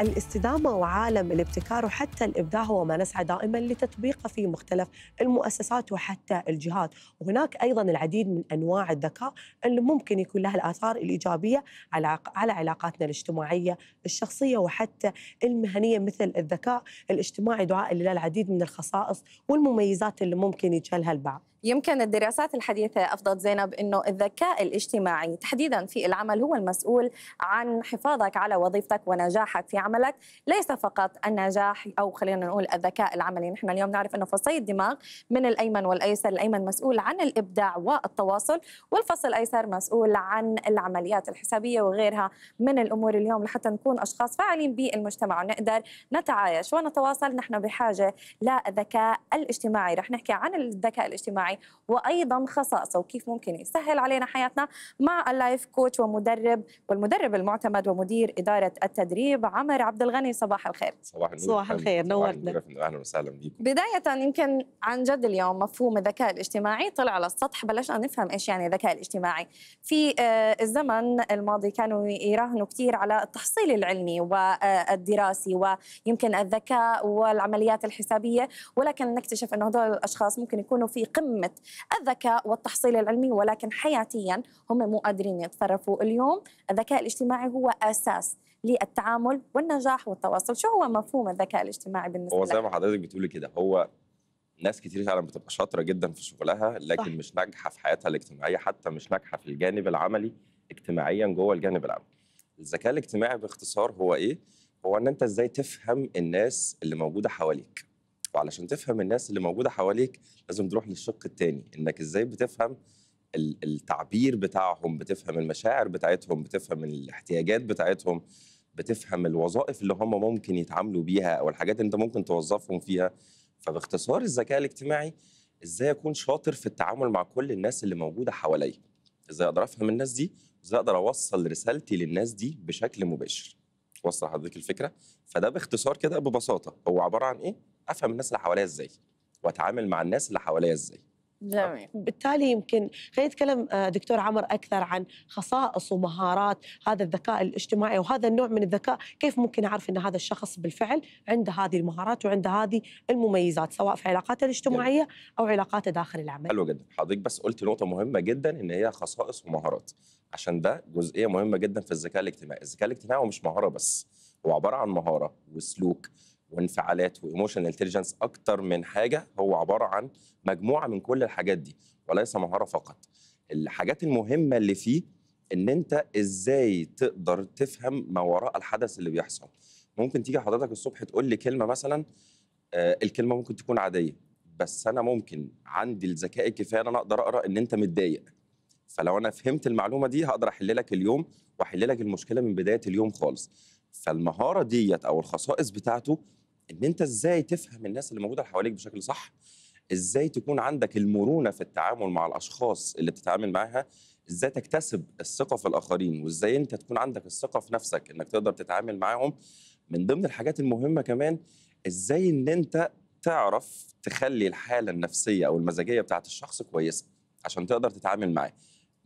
الاستدامة وعالم الابتكار وحتى الإبداع هو ما نسعى دائما لتطبيقه في مختلف المؤسسات وحتى الجهات وهناك أيضا العديد من أنواع الذكاء اللي ممكن يكون لها الآثار الإيجابية على على علاقاتنا الاجتماعية الشخصية وحتى المهنية مثل الذكاء الاجتماعي دعاء اللي له العديد من الخصائص والمميزات اللي ممكن يجهلها البعض يمكن الدراسات الحديثة أفضت زينب أنه الذكاء الاجتماعي تحديدا في العمل هو المسؤول عن حفاظك على وظيفتك ونجاحك في عملك ليس فقط النجاح أو خلينا نقول الذكاء العملي نحن اليوم نعرف أنه فصي الدماغ من الأيمن والأيسر الأيمن مسؤول عن الإبداع والتواصل والفصل الأيسر مسؤول عن العمليات الحسابية وغيرها من الأمور اليوم لحتى نكون أشخاص فاعلين بالمجتمع ونقدر نتعايش ونتواصل نحن بحاجة للذكاء الاجتماعي رح نحكي عن الذكاء الاجتماعي وايضا خصائصه وكيف ممكن يسهل علينا حياتنا مع اللايف كوتش ومدرب والمدرب المعتمد ومدير اداره التدريب عمر عبد الغني صباح الخير صباح النور صباح الخير نورتنا اهلا وسهلا بيكم بدايه يمكن عن جد اليوم مفهوم الذكاء الاجتماعي طلع على السطح بلشنا نفهم ايش يعني الذكاء الاجتماعي في آه، الزمن الماضي كانوا يراهنوا كثير على التحصيل العلمي والدراسي ويمكن الذكاء والعمليات الحسابيه ولكن نكتشف انه هدول الاشخاص ممكن يكونوا في قمه قمة الذكاء والتحصيل العلمي ولكن حياتيا هم مو قادرين يتصرفوا اليوم الذكاء الاجتماعي هو أساس للتعامل والنجاح والتواصل شو هو مفهوم الذكاء الاجتماعي بالنسبة هو زي ما حضرتك بتقولي كده هو ناس كتير فعلا بتبقى شاطره جدا في شغلها لكن صح. مش ناجحه في حياتها الاجتماعيه حتى مش ناجحه في الجانب العملي اجتماعيا جوه الجانب العملي الذكاء الاجتماعي باختصار هو ايه هو ان انت ازاي تفهم الناس اللي موجوده حواليك وعلشان تفهم الناس اللي موجوده حواليك لازم تروح للشق الثاني انك ازاي بتفهم التعبير بتاعهم بتفهم المشاعر بتاعتهم بتفهم الاحتياجات بتاعتهم بتفهم الوظائف اللي هم ممكن يتعاملوا بيها او الحاجات اللي انت ممكن توظفهم فيها فباختصار الذكاء الاجتماعي ازاي اكون شاطر في التعامل مع كل الناس اللي موجوده حواليا ازاي اقدر افهم الناس دي ازاي اقدر اوصل رسالتي للناس دي بشكل مباشر وصل حضرتك الفكره فده باختصار كده ببساطه هو عباره عن ايه افهم الناس اللي حواليا ازاي واتعامل مع الناس اللي حواليا ازاي جميل بالتالي يمكن خلينا نتكلم آه، دكتور عمر اكثر عن خصائص ومهارات هذا الذكاء الاجتماعي وهذا النوع من الذكاء كيف ممكن اعرف ان هذا الشخص بالفعل عنده هذه المهارات وعنده هذه المميزات سواء في علاقاته الاجتماعيه او علاقاته داخل العمل حلو جدا حضرتك بس قلت نقطه مهمه جدا ان هي خصائص ومهارات عشان ده جزئيه مهمه جدا في الذكاء الاجتماعي الذكاء الاجتماعي هو مش مهاره بس هو عباره عن مهاره وسلوك وانفعالات وايموشنال انتليجنس اكتر من حاجه هو عباره عن مجموعه من كل الحاجات دي وليس مهاره فقط الحاجات المهمه اللي فيه ان انت ازاي تقدر تفهم ما وراء الحدث اللي بيحصل ممكن تيجي حضرتك الصبح تقول لي كلمه مثلا آه الكلمه ممكن تكون عاديه بس انا ممكن عندي الذكاء الكفايه ان انا اقدر اقرا ان انت متضايق فلو انا فهمت المعلومه دي هقدر احل لك اليوم واحل لك المشكله من بدايه اليوم خالص فالمهاره ديت او الخصائص بتاعته ان انت ازاي تفهم الناس اللي موجوده حواليك بشكل صح ازاي تكون عندك المرونه في التعامل مع الاشخاص اللي بتتعامل معاها ازاي تكتسب الثقه في الاخرين وازاي انت تكون عندك الثقه في نفسك انك تقدر تتعامل معاهم من ضمن الحاجات المهمه كمان ازاي ان انت تعرف تخلي الحاله النفسيه او المزاجيه بتاعه الشخص كويسه عشان تقدر تتعامل معاه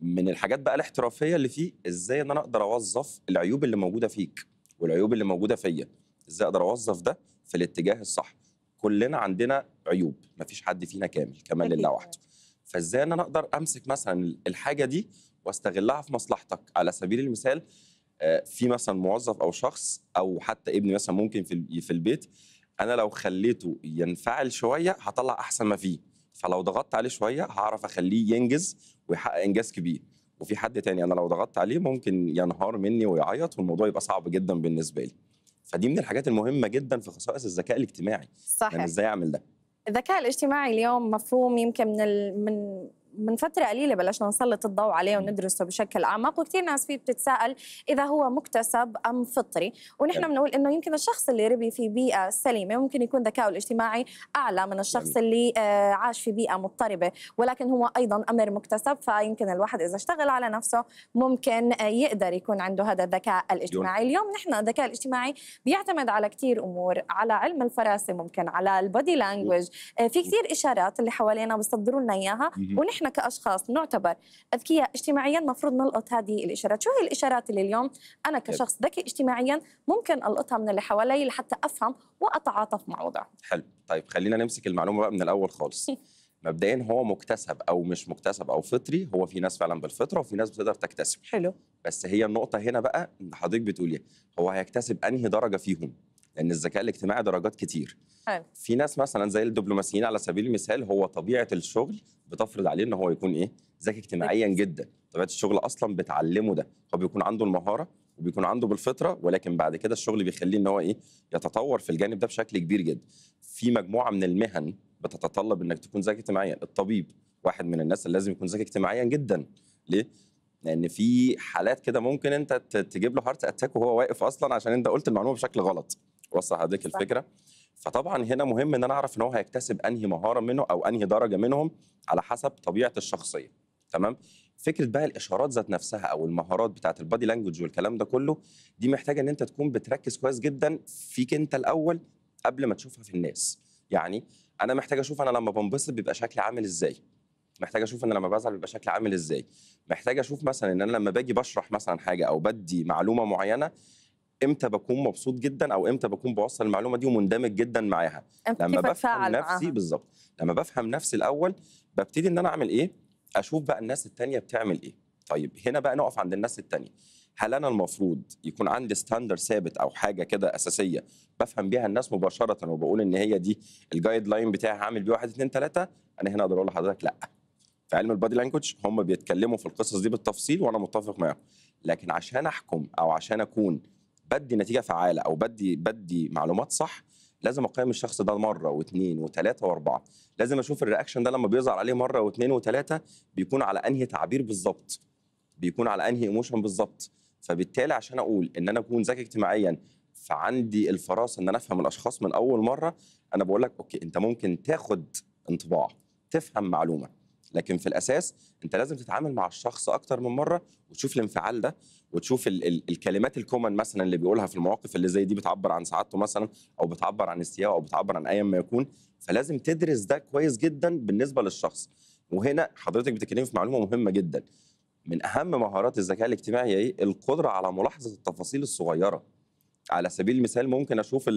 من الحاجات بقى الاحترافيه اللي فيه ازاي ان انا اقدر اوظف العيوب اللي موجوده فيك والعيوب اللي موجوده فيا ازاي اقدر اوظف ده في الاتجاه الصح كلنا عندنا عيوب مفيش حد فينا كامل كمان لله وحده فازاي انا اقدر امسك مثلا الحاجه دي واستغلها في مصلحتك على سبيل المثال آه، في مثلا موظف او شخص او حتى ابني مثلا ممكن في في البيت انا لو خليته ينفعل شويه هطلع احسن ما فيه فلو ضغطت عليه شويه هعرف اخليه ينجز ويحقق انجاز كبير وفي حد تاني انا لو ضغطت عليه ممكن ينهار مني ويعيط والموضوع يبقى صعب جدا بالنسبه لي فدي من الحاجات المهمه جدا في خصائص الذكاء الاجتماعي يعني صحيح يعني ازاي اعمل ده الذكاء الاجتماعي اليوم مفهوم يمكن من ال... من من فترة قليلة بلشنا نسلط الضوء عليه وندرسه بشكل أعمق وكثير ناس فيه بتتساءل إذا هو مكتسب أم فطري ونحن بنقول إنه يمكن الشخص اللي ربي في بيئة سليمة ممكن يكون ذكائه الاجتماعي أعلى من الشخص اللي آه، عاش في بيئة مضطربة ولكن هو أيضا أمر مكتسب فيمكن الواحد إذا اشتغل على نفسه ممكن آه، يقدر يكون عنده هذا الذكاء الاجتماعي اليوم نحن الذكاء الاجتماعي بيعتمد على كثير أمور على علم الفراسة ممكن على البودي لانجوج آه، في كثير إشارات اللي حوالينا بيصدروا لنا إياها ونحن احنا كاشخاص نعتبر اذكياء اجتماعيا المفروض نلقط هذه الاشارات شو هي الاشارات اللي اليوم انا كشخص ذكي اجتماعيا ممكن القطها من اللي حوالي لحتى افهم واتعاطف مع وضعه حلو طيب خلينا نمسك المعلومه بقى من الاول خالص [LAUGHS] مبدئيا هو مكتسب او مش مكتسب او فطري هو في ناس فعلا بالفطره وفي ناس بتقدر تكتسب حلو بس هي النقطه هنا بقى حضرتك بتقولي إيه؟ هو هيكتسب انهي درجه فيهم ان الذكاء الاجتماعي درجات كتير حلو. في ناس مثلا زي الدبلوماسيين على سبيل المثال هو طبيعه الشغل بتفرض عليه ان هو يكون ايه ذكي اجتماعيا جدا طبيعه الشغل اصلا بتعلمه ده هو بيكون عنده المهاره وبيكون عنده بالفطره ولكن بعد كده الشغل بيخليه ان هو ايه يتطور في الجانب ده بشكل كبير جدا في مجموعه من المهن بتتطلب انك تكون ذكي اجتماعيا الطبيب واحد من الناس اللي لازم يكون ذكي اجتماعيا جدا ليه لان في حالات كده ممكن انت تجيب له هارت اتاك وهو واقف اصلا عشان انت قلت المعلومه بشكل غلط وصل حضرتك الفكره فطبعا هنا مهم ان انا اعرف ان هو هيكتسب انهي مهاره منه او انهي درجه منهم على حسب طبيعه الشخصيه تمام فكره بقى الاشارات ذات نفسها او المهارات بتاعه البادي لانجوج والكلام ده كله دي محتاجه ان انت تكون بتركز كويس جدا فيك انت الاول قبل ما تشوفها في الناس يعني انا محتاج اشوف انا لما بنبسط بيبقى شكلي عامل ازاي محتاج اشوف انا لما بزعل بيبقى شكلي عامل ازاي محتاج اشوف مثلا ان انا لما باجي بشرح مثلا حاجه او بدي معلومه معينه امتى بكون مبسوط جدا او امتى بكون بوصل المعلومه دي ومندمج جدا معاها لما بفهم نفسي بالظبط لما بفهم نفسي الاول ببتدي ان انا اعمل ايه اشوف بقى الناس التانية بتعمل ايه طيب هنا بقى نقف عند الناس التانية هل انا المفروض يكون عندي ستاندر ثابت او حاجه كده اساسيه بفهم بيها الناس مباشره وبقول ان هي دي الجايد لاين بتاعي هعمل بيه 1 2 3 انا هنا اقدر اقول لحضرتك لا في علم البادي لانجوج هم بيتكلموا في القصص دي بالتفصيل وانا متفق معاهم لكن عشان احكم او عشان اكون بدي نتيجه فعاله او بدي بدي معلومات صح لازم اقيم الشخص ده مره واثنين وثلاثه واربعه لازم اشوف الرياكشن ده لما بيظهر عليه مره واثنين وثلاثه بيكون على انهي تعبير بالظبط بيكون على انهي ايموشن بالظبط فبالتالي عشان اقول ان انا اكون ذكي اجتماعيا فعندي الفراسه ان انا افهم الاشخاص من اول مره انا بقول لك اوكي انت ممكن تاخد انطباع تفهم معلومه لكن في الاساس انت لازم تتعامل مع الشخص اكتر من مره وتشوف الانفعال ده وتشوف ال ال الكلمات الكومن مثلا اللي بيقولها في المواقف اللي زي دي بتعبر عن سعادته مثلا او بتعبر عن استياءه او بتعبر عن ايا ما يكون فلازم تدرس ده كويس جدا بالنسبه للشخص وهنا حضرتك بتتكلمي في معلومه مهمه جدا من اهم مهارات الذكاء الاجتماعي هي القدره على ملاحظه التفاصيل الصغيره على سبيل المثال ممكن اشوف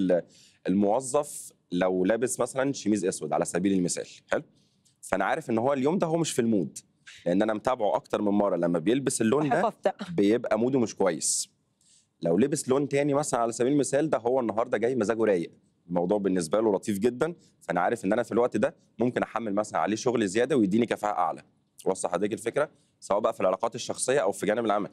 الموظف لو لابس مثلا شميز اسود على سبيل المثال حلو فانا عارف ان هو اليوم ده هو مش في المود لان انا متابعه اكتر من مره لما بيلبس اللون ده بيبقى موده مش كويس لو لبس لون تاني مثلا على سبيل المثال ده هو النهارده جاي مزاجه رايق الموضوع بالنسبه له لطيف جدا فانا عارف ان انا في الوقت ده ممكن احمل مثلا عليه شغل زياده ويديني كفاءه اعلى وصل حضرتك الفكره سواء بقى في العلاقات الشخصيه او في جانب العمل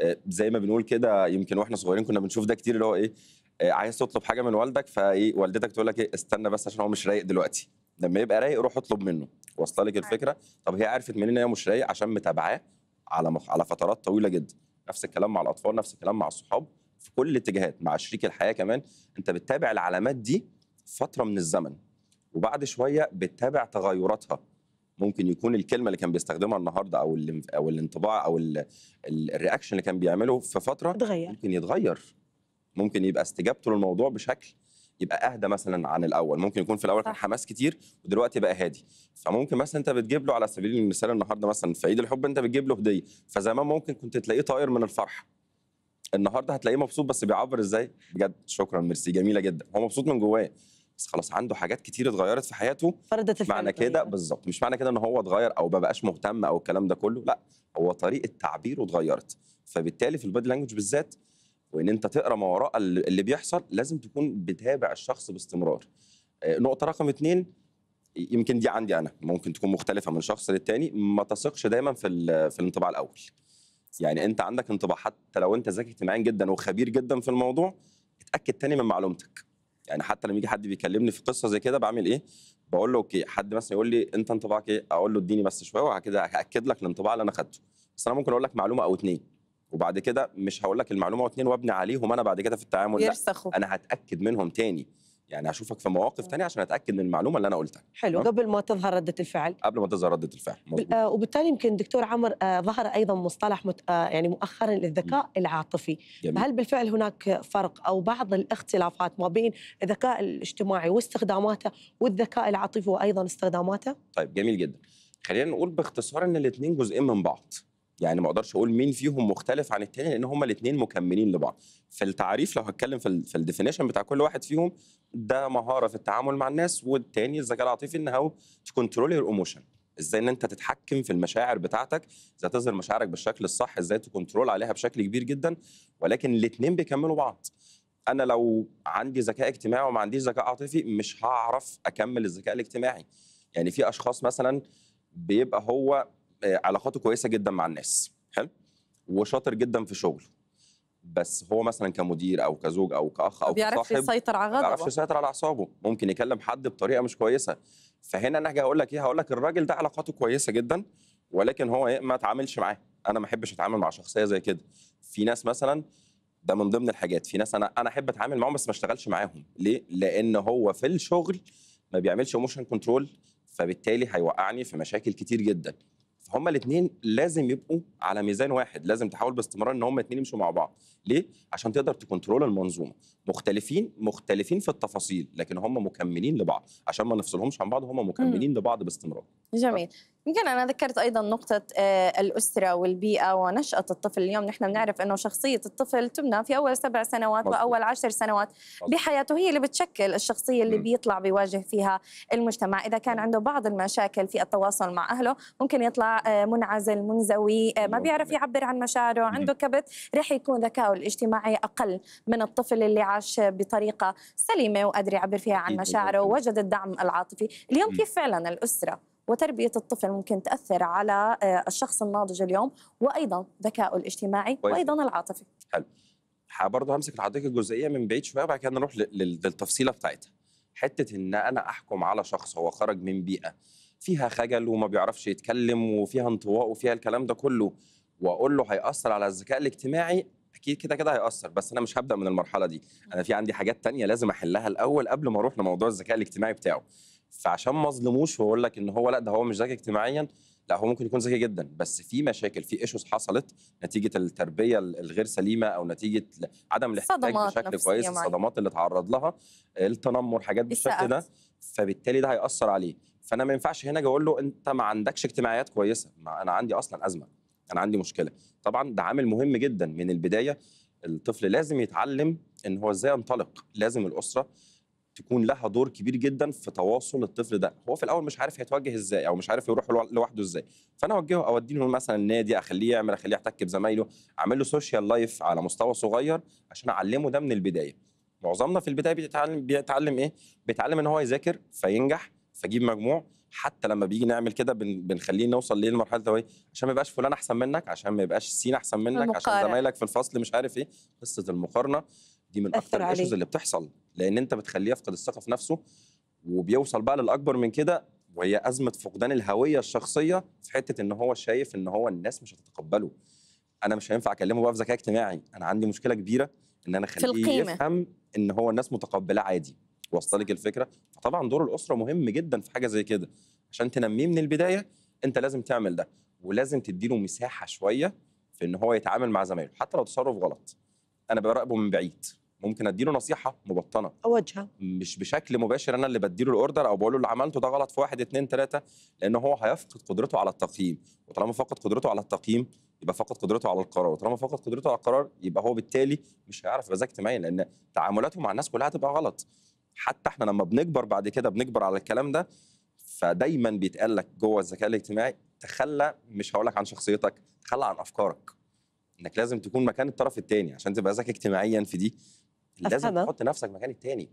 آه، زي ما بنقول كده يمكن واحنا صغيرين كنا بنشوف ده كتير اللي هو ايه آه، عايز تطلب حاجه من والدك فايه والدتك تقول لك ايه استنى بس عشان هو مش رايق دلوقتي لما يبقى رايق روح اطلب منه واصله لك أيوة. الفكره طب هي عرفت منين ان هي مش رايق عشان متابعاه على مخ... على فترات طويله جدا نفس الكلام مع الاطفال نفس الكلام مع الصحاب في كل الاتجاهات مع شريك الحياه كمان انت بتتابع العلامات دي فتره من الزمن وبعد شويه بتتابع تغيراتها ممكن يكون الكلمه اللي كان بيستخدمها النهارده او ال او الانطباع او الرياكشن اللي كان بيعمله في فتره اتغير. ممكن يتغير ممكن يبقى استجابته للموضوع بشكل يبقى اهدى مثلا عن الاول ممكن يكون في الاول كان حماس كتير ودلوقتي بقى هادي فممكن مثلا انت بتجيب له على سبيل المثال النهارده مثلا في عيد الحب انت بتجيب له هديه فزمان ممكن كنت تلاقيه طاير من الفرحه النهارده هتلاقيه مبسوط بس بيعبر ازاي بجد شكرا ميرسي جميله جدا هو مبسوط من جواه بس خلاص عنده حاجات كتير اتغيرت في حياته فردة الفعل معنى كده أيوة. بالظبط مش معنى كده ان هو اتغير او ما بقاش مهتم او الكلام ده كله لا هو طريقه تعبيره اتغيرت فبالتالي في البادي لانجوج بالذات وان انت تقرا ما وراء اللي بيحصل لازم تكون بتابع الشخص باستمرار آه، نقطه رقم اثنين يمكن دي عندي انا ممكن تكون مختلفه من شخص للتاني ما تثقش دايما في في الانطباع الاول يعني انت عندك انطباع حتى لو انت ذكي اجتماعيا جدا وخبير جدا في الموضوع اتاكد تاني من معلومتك يعني حتى لما يجي حد بيكلمني في قصه زي كده بعمل ايه بقول له اوكي حد مثلا يقول لي انت انطباعك ايه اقول له اديني بس شويه وبعد كده هاكد لك الانطباع اللي انا خدته بس انا ممكن اقول لك معلومه او اتنين وبعد كده مش هقول لك المعلومه واتنين وابني عليهم انا بعد كده في التعامل يرسخوا. لا انا هتاكد منهم تاني يعني هشوفك في مواقف آه. تانية عشان اتاكد من المعلومه اللي انا قلتها حلو قبل ما تظهر رده الفعل قبل ما تظهر رده الفعل آه، وبالتالي يمكن دكتور عمر آه، ظهر ايضا مصطلح مت... يعني مؤخرا للذكاء العاطفي جميل. هل بالفعل هناك فرق او بعض الاختلافات ما بين الذكاء الاجتماعي واستخداماته والذكاء العاطفي وايضا استخداماته طيب جميل جدا خلينا نقول باختصار ان الاثنين جزئين من بعض يعني ما اقدرش اقول مين فيهم مختلف عن التاني لان هما الاثنين مكملين لبعض في التعريف لو هتكلم في, في الديفينيشن بتاع كل واحد فيهم ده مهاره في التعامل مع الناس والتاني الذكاء العاطفي ان هو تو كنترول يور ايموشن ازاي ان انت تتحكم في المشاعر بتاعتك ازاي تظهر مشاعرك بالشكل الصح ازاي تكنترول عليها بشكل كبير جدا ولكن الاثنين بيكملوا بعض انا لو عندي ذكاء اجتماعي وما عنديش ذكاء عاطفي مش هعرف اكمل الذكاء الاجتماعي يعني في اشخاص مثلا بيبقى هو آه، علاقاته كويسه جدا مع الناس حلو وشاطر جدا في شغله بس هو مثلا كمدير او كزوج او كاخ او كصاحب بيعرف يسيطر على غضبه بيعرف يسيطر على اعصابه ممكن يكلم حد بطريقه مش كويسه فهنا انا هاجي اقول لك ايه هقول لك الراجل ده علاقاته كويسه جدا ولكن هو إيه، ما اتعاملش معاه انا ما احبش اتعامل مع شخصيه زي كده في ناس مثلا ده من ضمن الحاجات في ناس انا انا احب اتعامل معاهم بس ما اشتغلش معاهم ليه لان هو في الشغل ما بيعملش ايموشن كنترول فبالتالي هيوقعني في مشاكل كتير جدا هما الاثنين لازم يبقوا على ميزان واحد لازم تحاول باستمرار ان هما الاثنين يمشوا مع بعض ليه عشان تقدر تكنترول المنظومه مختلفين مختلفين في التفاصيل لكن هما مكملين لبعض عشان ما نفصلهمش عن بعض هما مكملين مم. لبعض باستمرار جميل يمكن انا ذكرت ايضا نقطه آه، الاسره والبيئه ونشاه الطفل اليوم نحن بنعرف انه شخصيه الطفل تبنى في اول سبع سنوات مزبوط. واول عشر سنوات مزبوط. بحياته هي اللي بتشكل الشخصيه اللي م. بيطلع بيواجه فيها المجتمع اذا كان عنده بعض المشاكل في التواصل مع اهله ممكن يطلع آه، منعزل منزوي آه، ما بيعرف يعبر عن مشاعره عنده كبت رح يكون ذكائه الاجتماعي اقل من الطفل اللي عاش بطريقه سليمه وقادر يعبر فيها عن مشاعره ووجد الدعم العاطفي اليوم كيف فعلا الاسره وتربية الطفل ممكن تأثر على آه، الشخص الناضج اليوم وأيضا ذكائه الاجتماعي وأيضا العاطفي حلو برضه همسك لحضرتك الجزئية من بعيد شوية وبعد كده نروح للتفصيلة بتاعتها حتة إن أنا أحكم على شخص هو خرج من بيئة فيها خجل وما بيعرفش يتكلم وفيها انطواء وفيها الكلام ده كله واقول له هيأثر على الذكاء الاجتماعي اكيد كده كده هيأثر بس انا مش هبدأ من المرحلة دي انا في عندي حاجات تانية لازم احلها الاول قبل ما اروح لموضوع الذكاء الاجتماعي بتاعه فعشان ما اظلموش واقول لك ان هو لا ده هو مش ذكي اجتماعيا لا هو ممكن يكون ذكي جدا بس في مشاكل في ايشوز حصلت نتيجه التربيه الغير سليمه او نتيجه عدم الاحتكاك بشكل كويس الصدمات اللي اتعرض لها التنمر حاجات بالشكل ده فبالتالي ده هياثر عليه فانا ما ينفعش هنا اجي اقول له انت ما عندكش اجتماعيات كويسه انا عندي اصلا ازمه انا عندي مشكله طبعا ده عامل مهم جدا من البدايه الطفل لازم يتعلم ان هو ازاي ينطلق لازم الاسره تكون لها دور كبير جدا في تواصل الطفل ده هو في الاول مش عارف هيتوجه ازاي او مش عارف يروح لوحده ازاي فانا اوجهه اوديه مثلا النادي اخليه يعمل اخليه يحتك بزمايله اعمل له سوشيال لايف على مستوى صغير عشان اعلمه ده من البدايه معظمنا في البدايه بيتعلم بيتعلم ايه بيتعلم ان هو يذاكر فينجح فيجيب مجموع حتى لما بيجي نعمل كده بنخليه نوصل ليه المرحله دي إيه؟ عشان ما يبقاش فلان احسن منك عشان ما يبقاش سين احسن منك المقارنة. عشان زمايلك في الفصل مش عارف ايه قصه المقارنه دي من اكثر الاشوز اللي بتحصل لان انت بتخليه يفقد الثقه في نفسه وبيوصل بقى للاكبر من كده وهي ازمه فقدان الهويه الشخصيه في حته ان هو شايف ان هو الناس مش هتتقبله انا مش هينفع اكلمه بقى في ذكاء اجتماعي انا عندي مشكله كبيره ان انا اخليه يفهم ان هو الناس متقبله عادي واصله لك الفكره فطبعا دور الاسره مهم جدا في حاجه زي كده عشان تنميه من البدايه انت لازم تعمل ده ولازم تديله مساحه شويه في ان هو يتعامل مع زمايله حتى لو تصرف غلط انا براقبه من بعيد ممكن اديله نصيحه مبطنه اوجهه مش بشكل مباشر انا اللي بديله الاوردر او بقول له اللي عملته ده غلط في واحد اثنين ثلاثه لان هو هيفقد قدرته على التقييم وطالما فقد قدرته على التقييم يبقى فقد قدرته على القرار وطالما فقد قدرته على القرار يبقى هو بالتالي مش هيعرف يبقى اجتماعي لان تعاملاته مع الناس كلها هتبقى غلط حتى احنا لما بنكبر بعد كده بنكبر على الكلام ده فدايما بيتقال لك جوه الذكاء الاجتماعي تخلى مش هقول لك عن شخصيتك تخلى عن افكارك انك لازم تكون مكان الطرف الثاني عشان تبقى ذكي اجتماعيا في دي لازم تحط نفسك مكان التاني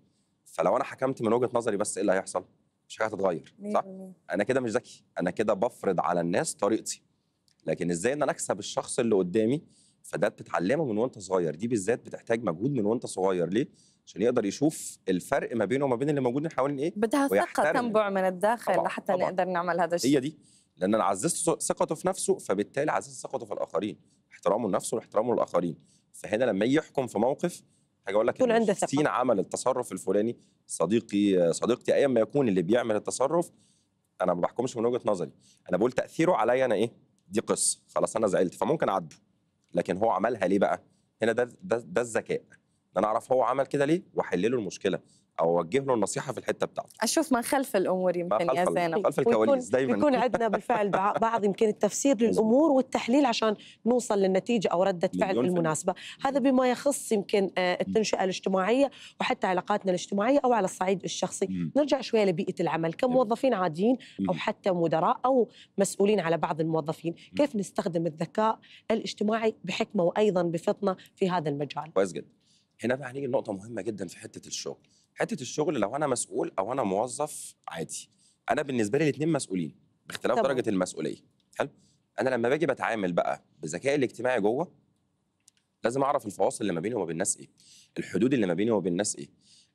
فلو انا حكمت من وجهه نظري بس ايه اللي هيحصل؟ مش حاجه هتتغير صح؟ انا كده مش ذكي انا كده بفرض على الناس طريقتي لكن ازاي ان انا اكسب الشخص اللي قدامي فده بتتعلمه من وانت صغير دي بالذات بتحتاج مجهود من وانت صغير ليه؟ عشان يقدر يشوف الفرق ما بينه وما بين اللي موجودين حوالين ايه بدها ثقه تنبع من الداخل طبعًا لحتى طبعًا نقدر نعمل هذا الشيء هي دي لان انا عززت ثقته في نفسه فبالتالي عززت ثقته في الاخرين احترامه لنفسه واحترامه للاخرين فهنا لما يجي يحكم في موقف حاجه اقول لك يكون عنده ثقه عمل التصرف الفلاني صديقي صديقتي ايا ما يكون اللي بيعمل التصرف انا ما بحكمش من وجهه نظري انا بقول تاثيره عليا انا ايه دي قصه خلاص انا زعلت فممكن اعاتبه لكن هو عملها ليه بقى هنا ده ده, ده الذكاء ان انا اعرف هو عمل كده ليه واحل له المشكله او اوجه له النصيحه في الحته بتاعته اشوف ما خلف الامور يمكن يا زينب خلف الكواليس دايما يكون عندنا بالفعل [LAUGHS] بعض يمكن التفسير للامور والتحليل عشان نوصل للنتيجه او رده فعل المناسبه هذا بما يخص يمكن آه، التنشئه الاجتماعيه وحتى علاقاتنا الاجتماعيه او على الصعيد الشخصي نرجع شويه لبيئه العمل كموظفين عاديين او حتى مدراء او مسؤولين على بعض الموظفين كيف نستخدم الذكاء الاجتماعي بحكمه وايضا بفطنه في هذا المجال كويس جدا هنا بقى هنيجي لنقطه مهمه جدا في حته الشغل حته الشغل لو انا مسؤول او انا موظف عادي انا بالنسبه لي الاثنين مسؤولين باختلاف طبعا. درجه المسؤوليه حلو انا لما باجي بتعامل بقى بالذكاء الاجتماعي جوه لازم اعرف الفواصل اللي ما بيني وما بين الناس ايه الحدود اللي ما بيني وما بين الناس ايه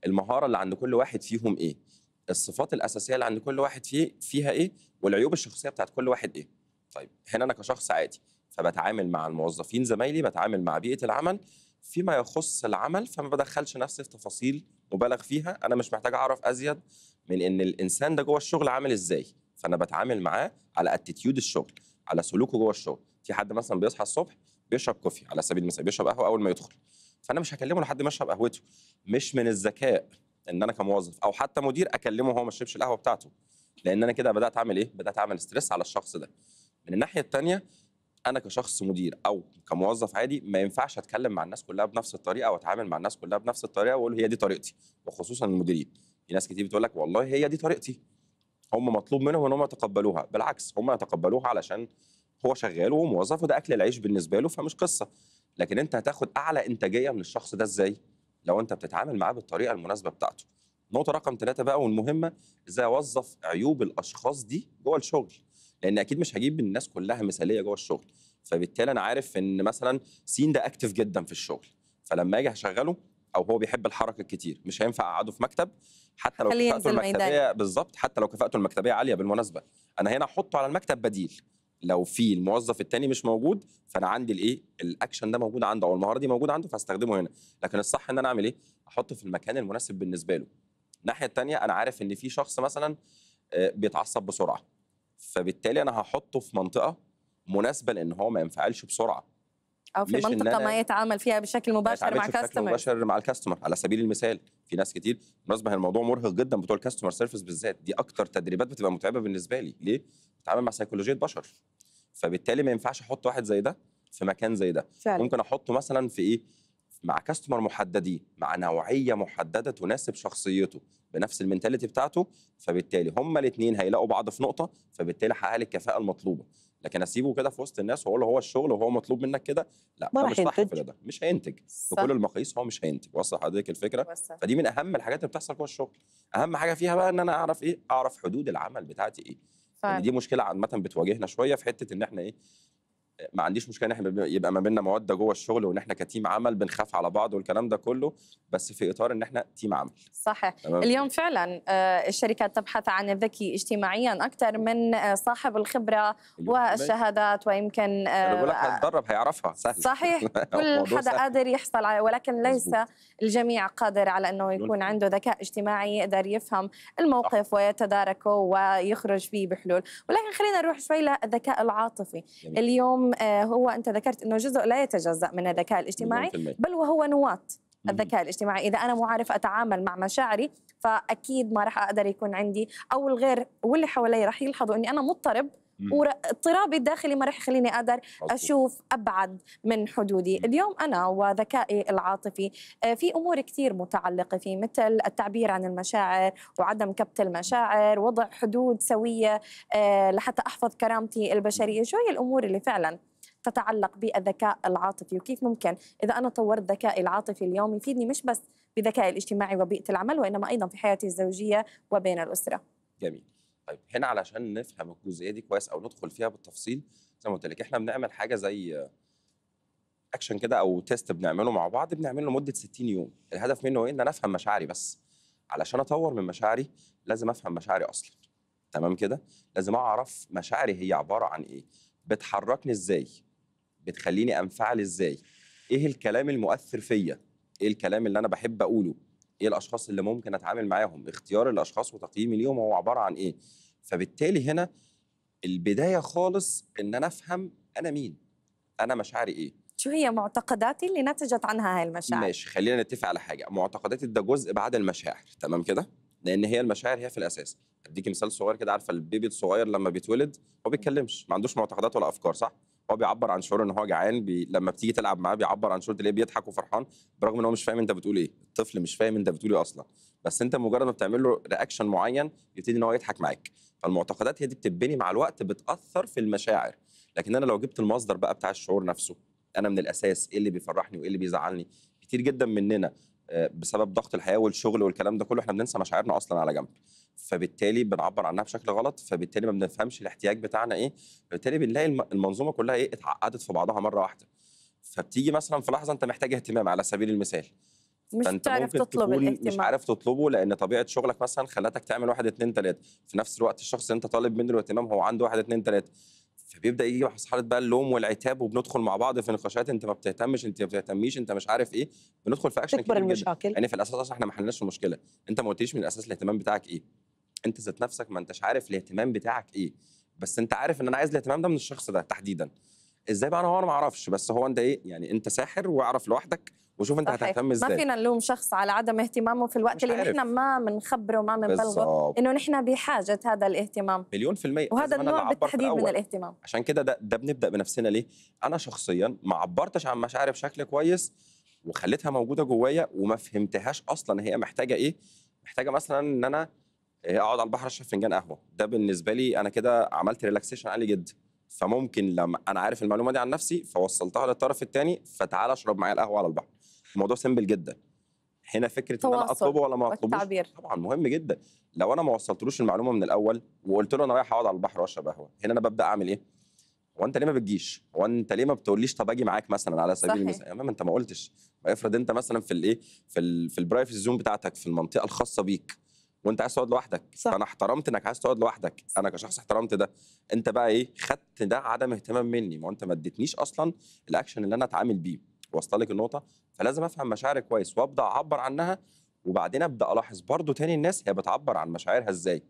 المهاره اللي عند كل واحد فيهم ايه الصفات الاساسيه اللي عند كل واحد فيه فيها ايه والعيوب الشخصيه بتاعت كل واحد ايه طيب هنا انا كشخص عادي فبتعامل مع الموظفين زمايلي بتعامل مع بيئه العمل فيما يخص العمل فما بدخلش نفسي في تفاصيل مبالغ فيها انا مش محتاج اعرف ازيد من ان الانسان ده جوه الشغل عامل ازاي فانا بتعامل معاه على اتيتيود الشغل على سلوكه جوه الشغل في حد مثلا بيصحى الصبح بيشرب كوفي على سبيل المثال بيشرب قهوه اول ما يدخل فانا مش هكلمه لحد ما يشرب قهوته مش من الذكاء ان انا كموظف او حتى مدير اكلمه وهو ما شربش القهوه بتاعته لان انا كده بدات اعمل ايه بدات اعمل ستريس على الشخص ده من الناحيه الثانيه انا كشخص مدير او كموظف عادي ما ينفعش اتكلم مع الناس كلها بنفس الطريقه واتعامل مع الناس كلها بنفس الطريقه واقول هي دي طريقتي وخصوصا المديرين في ناس كتير بتقول لك والله هي دي طريقتي هم مطلوب منهم ان هم يتقبلوها بالعكس هم يتقبلوها علشان هو شغال وموظف وده اكل العيش بالنسبه له فمش قصه لكن انت هتاخد اعلى انتاجيه من الشخص ده ازاي لو انت بتتعامل معاه بالطريقه المناسبه بتاعته نقطه رقم ثلاثة بقى والمهمه ازاي اوظف عيوب الاشخاص دي جوه الشغل لان اكيد مش هجيب الناس كلها مثاليه جوه الشغل فبالتالي انا عارف ان مثلا سين ده اكتف جدا في الشغل فلما اجي هشغله او هو بيحب الحركه الكتير مش هينفع اقعده في مكتب حتى لو كفاءته المكتبيه بالظبط حتى لو كفاءته المكتبيه عاليه بالمناسبه انا هنا احطه على المكتب بديل لو في الموظف التاني مش موجود فانا عندي الايه الاكشن ده موجود عنده او المهاره دي موجوده عنده فهستخدمه هنا لكن الصح ان انا اعمل ايه احطه في المكان المناسب بالنسبه له الناحيه التانيه انا عارف ان في شخص مثلا آه، بيتعصب بسرعه فبالتالي انا هحطه في منطقه مناسبه لان هو ما ينفعلش بسرعه او في منطقه ما يتعامل فيها بشكل مباشر مع الكاستمر مباشر مع الكاستمر على سبيل المثال في ناس كتير بالنسبه الموضوع مرهق جدا بتوع الكاستمر سيرفيس بالذات دي اكتر تدريبات بتبقى متعبه بالنسبه لي ليه بتعامل مع سيكولوجيه بشر فبالتالي ما ينفعش احط واحد زي ده في مكان زي ده فعلا. ممكن احطه مثلا في ايه مع كاستمر محددين مع نوعيه محدده تناسب شخصيته بنفس المنتاليتي بتاعته فبالتالي هما الاثنين هيلاقوا بعض في نقطه فبالتالي حقق لي الكفاءه المطلوبه لكن اسيبه كده في وسط الناس واقول له هو الشغل وهو مطلوب منك كده لا ما مش صح في ده مش هينتج بكل المقاييس هو مش هينتج وصل حضرتك الفكره وصح. فدي من اهم الحاجات اللي بتحصل جوه الشغل اهم حاجه فيها بقى ان انا اعرف ايه اعرف حدود العمل بتاعتي ايه فعلا. يعني دي مشكله عامه بتواجهنا شويه في حته ان احنا ايه ما عنديش مشكله ان احنا يبقى ما بيننا موده جوه الشغل وان احنا كتيم عمل بنخاف على بعض والكلام ده كله بس في اطار ان احنا تيم عمل صحيح اليوم فعلا آه، الشركات تبحث عن الذكي اجتماعيا اكثر من آه، صاحب الخبره والشهادات ويمكن انا بقول لك هتدرب آه، هيعرفها [LAUGHS] سهل صحيح كل حدا قادر يحصل على ولكن ليس مزبوط. الجميع قادر على انه يكون عنده ذكاء اجتماعي يقدر يفهم الموقف ويتداركه ويخرج فيه بحلول ولكن خلينا نروح شوي للذكاء العاطفي جميل. اليوم آه، هو انت ذكرت انه جزء لا يتجزا من الذكاء الاجتماعي بل وهو نواه الذكاء الاجتماعي اذا انا مو عارف اتعامل مع مشاعري فاكيد ما راح اقدر يكون عندي او الغير واللي حوالي راح يلحظوا اني انا مضطرب واضطرابي الداخلي ما راح يخليني اقدر اشوف ابعد من حدودي اليوم انا وذكائي العاطفي آه، في امور كثير متعلقه فيه مثل التعبير عن المشاعر وعدم كبت المشاعر وضع حدود سويه آه، لحتى احفظ كرامتي البشريه شو هي الامور اللي فعلا تتعلق بالذكاء العاطفي وكيف ممكن اذا انا طورت ذكائي العاطفي اليوم يفيدني مش بس بذكائي الاجتماعي وبيئه العمل وانما ايضا في حياتي الزوجيه وبين الاسره. جميل. طيب هنا علشان نفهم الجزئيه دي كويس او ندخل فيها بالتفصيل زي ما قلت لك احنا بنعمل حاجه زي اكشن كده او تيست بنعمله مع بعض بنعمله لمده 60 يوم الهدف منه ايه ان انا افهم مشاعري بس علشان اطور من مشاعري لازم افهم مشاعري اصلا تمام كده لازم اعرف مشاعري هي عباره عن ايه بتحركني ازاي بتخليني انفعل ازاي ايه الكلام المؤثر فيا ايه الكلام اللي انا بحب اقوله ايه الاشخاص اللي ممكن اتعامل معاهم اختيار الاشخاص وتقييمي ليهم هو عباره عن ايه فبالتالي هنا البدايه خالص ان انا افهم انا مين انا مشاعري ايه شو هي معتقداتي اللي نتجت عنها هاي المشاعر ماشي خلينا نتفق على حاجه معتقداتي ده جزء بعد المشاعر تمام كده لان هي المشاعر هي في الاساس اديكي مثال صغير كده عارفه البيبي الصغير لما بيتولد ما بيتكلمش ما عندوش معتقدات ولا افكار صح هو بيعبر عن شعور ان هو جعان بي... لما بتيجي تلعب معاه بيعبر عن شعور تلاقيه بيضحك وفرحان برغم ان هو مش فاهم انت بتقول ايه الطفل مش فاهم انت بتقول ايه اصلا بس انت مجرد ما بتعمل له رياكشن معين يبتدي ان هو يضحك معاك فالمعتقدات هي دي بتتبني مع الوقت بتاثر في المشاعر لكن انا لو جبت المصدر بقى بتاع الشعور نفسه انا من الاساس ايه اللي بيفرحني وايه اللي بيزعلني كتير جدا مننا آه، بسبب ضغط الحياه والشغل والكلام ده كله احنا بننسى مشاعرنا اصلا على جنب فبالتالي بنعبر عنها بشكل غلط فبالتالي ما بنفهمش الاحتياج بتاعنا ايه فبالتالي بنلاقي المنظومه كلها ايه اتعقدت في بعضها مره واحده فبتيجي مثلا في لحظه انت محتاج اهتمام على سبيل المثال مش تعرف تطلب الاهتمام مش عارف تطلبه لان طبيعه شغلك مثلا خلتك تعمل واحد اتنين تلاته في نفس الوقت الشخص اللي انت طالب منه الاهتمام هو عنده واحد اتنين تلاته فبيبدا يجي مرحله بقى اللوم والعتاب وبندخل مع بعض في نقاشات انت ما بتهتمش انت ما بتهتميش انت مش عارف ايه بندخل في اكشن تكبر يعني في الاساس احنا ما حلناش المشكله انت ما قلتليش من الاساس الاهتمام بتاعك ايه انت ذات نفسك ما انتش عارف الاهتمام بتاعك ايه بس انت عارف ان انا عايز الاهتمام ده من الشخص ده تحديدا ازاي بقى انا هو انا ما اعرفش بس هو انت ايه يعني انت ساحر واعرف لوحدك وشوف انت هتهتم ازاي ما فينا نلوم شخص على عدم اهتمامه في الوقت اللي نحن ما بنخبره وما بنبلغه انه نحن بحاجه هذا الاهتمام مليون في المية وهذا النوع بالتحديد من الاهتمام عشان كده ده, ده بنبدا بنفسنا ليه؟ انا شخصيا ما عبرتش عن مشاعري بشكل كويس وخليتها موجوده جوايا وما فهمتهاش اصلا هي محتاجه ايه؟ محتاجه مثلا ان انا آه، اقعد على البحر اشرب فنجان قهوه ده بالنسبه لي انا كده عملت ريلاكسيشن عالي جدا فممكن لما انا عارف المعلومه دي عن نفسي فوصلتها للطرف الثاني فتعالى اشرب معايا القهوه على البحر الموضوع سيمبل جدا هنا فكره ان انا اطلبه ولا ما اطلبوش طبعا مهم جدا لو انا ما وصلتلوش المعلومه من الاول وقلت له انا رايح اقعد على البحر واشرب قهوه هنا انا ببدا اعمل ايه هو انت ليه ما بتجيش هو انت ليه ما بتقوليش طب اجي معاك مثلا على سبيل المثال ما انت ما قلتش افرض انت مثلا في الايه في الـ في البرايفت زون بتاعتك في المنطقه الخاصه بيك وانت عايز تقعد لوحدك صح. فانا احترمت انك عايز تقعد لوحدك انا كشخص احترمت ده انت بقى ايه خدت ده عدم اهتمام مني ما انت ما اديتنيش اصلا الاكشن اللي انا اتعامل بيه وصلت لك النقطه فلازم افهم مشاعري كويس وابدا اعبر عنها وبعدين ابدا الاحظ برضو تاني الناس هي بتعبر عن مشاعرها ازاي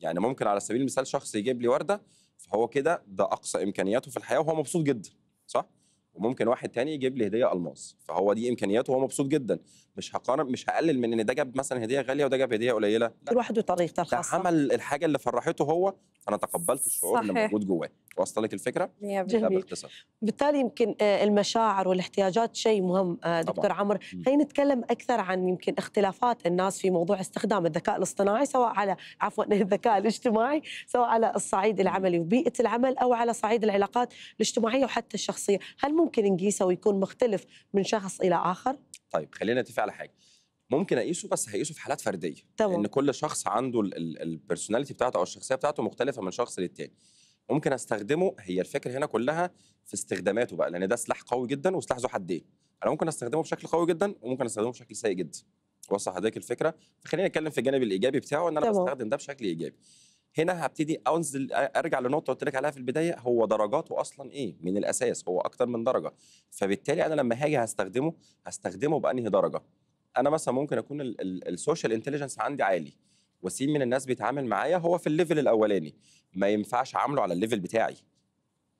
يعني ممكن على سبيل المثال شخص يجيب لي ورده فهو كده ده اقصى امكانياته في الحياه وهو مبسوط جدا صح وممكن واحد تاني يجيب لي هديه الماس فهو دي امكانياته وهو مبسوط جدا مش هقارن مش هقلل من ان ده جاب مثلا هديه غاليه وده جاب هديه قليله كل واحد وطريقته الخاصه عمل الحاجه اللي فرحته هو انا تقبلت الشعور صحيح. اللي موجود جواه واصله لك الفكره باختصار بالتالي يمكن آه، المشاعر والاحتياجات شيء مهم آه، دكتور عمر خلينا نتكلم اكثر عن يمكن اختلافات الناس في موضوع استخدام الذكاء الاصطناعي سواء على عفوا [LAUGHS] الذكاء الاجتماعي سواء على الصعيد العملي وبيئه العمل او على صعيد العلاقات الاجتماعيه وحتى الشخصيه هل ممكن نقيسه ويكون مختلف من شخص الى اخر طيب خلينا نتفق على حاجه ممكن اقيسه بس هقيسه في حالات فرديه طبعا. ان كل شخص عنده البرسوناليتي بتاعته او الشخصيه بتاعته مختلفه من شخص للتاني ممكن استخدمه هي الفكره هنا كلها في استخداماته بقى لان ده سلاح قوي جدا وسلاح ذو حدين انا ممكن استخدمه بشكل قوي جدا وممكن استخدمه بشكل سيء جدا وصل حضرتك الفكره فخلينا نتكلم في الجانب الايجابي بتاعه ان انا طبعا. بستخدم ده بشكل ايجابي هنا هبتدي انزل ارجع لنقطه قلت لك عليها في البدايه هو درجاته اصلا ايه من الاساس هو اكتر من درجه فبالتالي انا لما هاجي هستخدمه هستخدمه بانهي درجه انا مثلا ممكن اكون السوشيال انتليجنس عندي عالي وسيم من الناس بيتعامل معايا هو في الليفل الاولاني ما ينفعش اعامله على الليفل بتاعي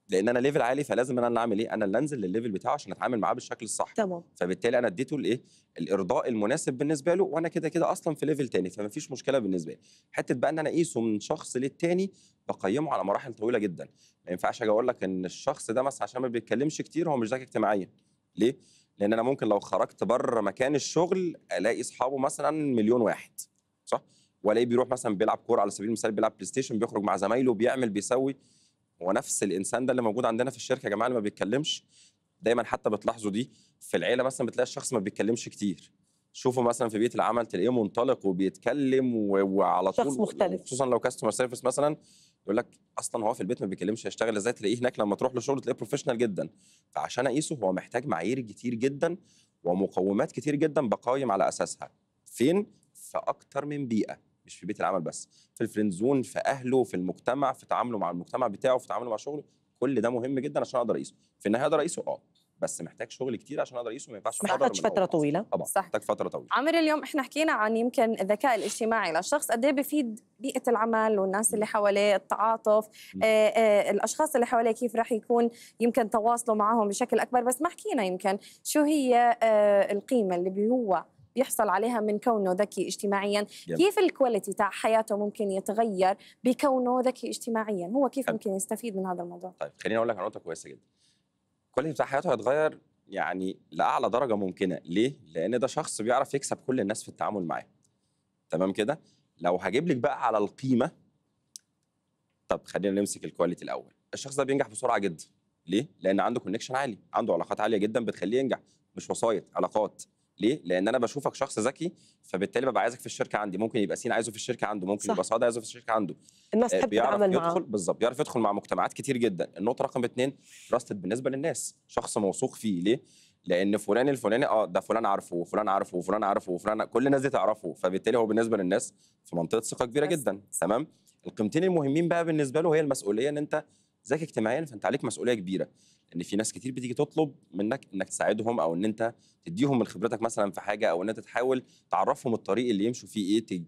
لان انا ليفل عالي فلازم انا اللي اعمل ايه انا اللي انزل للليفل بتاعه عشان اتعامل معاه بالشكل الصح تمام فبالتالي انا اديته الايه الارضاء المناسب بالنسبه له وانا كده كده اصلا في ليفل تاني فما فيش مشكله بالنسبه لي حته بقى ان انا اقيسه من شخص للتاني بقيمه على مراحل طويله جدا ما ينفعش اجي اقول لك ان الشخص ده مثلا عشان ما بيتكلمش كتير هو مش ذكي اجتماعيا ليه لان انا ممكن لو خرجت بره مكان الشغل الاقي اصحابه مثلا مليون واحد صح والاقيه بيروح مثلا بيلعب كوره على سبيل المثال بيلعب بلاي ستيشن بيخرج مع زمايله بيعمل بيسوي هو نفس الانسان ده اللي موجود عندنا في الشركه يا جماعه اللي ما بيتكلمش دايما حتى بتلاحظوا دي في العيله مثلا بتلاقي الشخص ما بيتكلمش كتير شوفوا مثلا في بيئه العمل تلاقيه منطلق وبيتكلم وعلى طول شخص مختلف خصوصا لو كاستمر سيرفيس مثلا يقول لك اصلا هو في البيت ما بيكلمش هيشتغل ازاي تلاقيه هناك لما تروح له شغل تلاقيه بروفيشنال جدا فعشان اقيسه هو محتاج معايير كتير جدا ومقومات كتير جدا بقايم على اساسها فين في اكتر من بيئه مش في بيت العمل بس في الفريند زون في اهله في المجتمع في تعامله مع المجتمع بتاعه في تعامله مع شغله كل ده مهم جدا عشان اقدر اقيسه في النهايه اقدر اقيسه اه بس محتاج شغل كتير عشان اقدر اقيسه ما ينفعش محتاج فتره طويله طبعا صح. محتاج فتره طويله عمر اليوم احنا حكينا عن يمكن الذكاء الاجتماعي للشخص قد ايه بيفيد بيئه العمل والناس اللي حواليه التعاطف آآ آآ آه، آه، الاشخاص اللي حواليه كيف راح يكون يمكن تواصله معهم بشكل اكبر بس ما حكينا يمكن شو هي آه، القيمه اللي هو بيحصل عليها من كونه ذكي اجتماعيا جميل. كيف الكواليتي تاع حياته ممكن يتغير بكونه ذكي اجتماعيا هو كيف ممكن يستفيد من هذا الموضوع طيب خليني اقول لك على نقطه كويسه جدا كل بتاع حياته هيتغير يعني لاعلى درجه ممكنه ليه لان ده شخص بيعرف يكسب كل الناس في التعامل معاه تمام كده لو هجيب لك بقى على القيمه طب خلينا نمسك الكواليتي الاول الشخص ده بينجح بسرعه جدا ليه لان عنده كونكشن عالي عنده علاقات عاليه جدا بتخليه ينجح مش وسايط علاقات ليه؟ لان انا بشوفك شخص ذكي فبالتالي ببقى عايزك في الشركه عندي ممكن يبقى سين عايزه في الشركه عنده ممكن صح. يبقى صاد عايزه في الشركه عنده الناس آه، تحب تتعامل معاه يدخل بالظبط بيعرف يدخل مع مجتمعات كتير جدا النقطه رقم اثنين راستد بالنسبه للناس شخص موثوق فيه ليه؟ لان فلان الفلاني اه ده فلان عارفه وفلان عارفه وفلان عارفه وفلان كل الناس دي تعرفه فبالتالي هو بالنسبه للناس في منطقه ثقه كبيره بس. جدا تمام القيمتين المهمين بقى بالنسبه له هي المسؤوليه ان انت ذكي اجتماعيا فانت عليك مسؤوليه كبيره لان في ناس كتير بتيجي تطلب منك انك تساعدهم او ان انت تديهم من خبرتك مثلا في حاجه او ان انت تحاول تعرفهم الطريق اللي يمشوا فيه ايه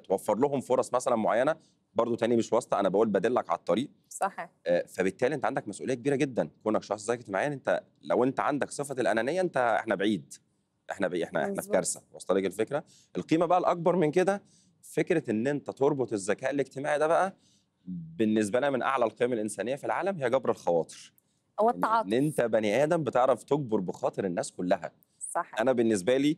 توفر لهم فرص مثلا معينه برضه تاني مش واسطه انا بقول بدلك على الطريق صحيح آه، فبالتالي انت عندك مسؤوليه كبيره جدا كونك شخص ذكي اجتماعيا انت لو انت عندك صفه الانانيه انت احنا بعيد احنا بي احنا احنا في كارثه واصله لك الفكره القيمه بقى الاكبر من كده فكره ان انت تربط الذكاء الاجتماعي ده بقى بالنسبه لنا من اعلى القيم الانسانيه في العالم هي جبر الخواطر او التعاطف ان انت بني ادم بتعرف تجبر بخاطر الناس كلها صح انا بالنسبه لي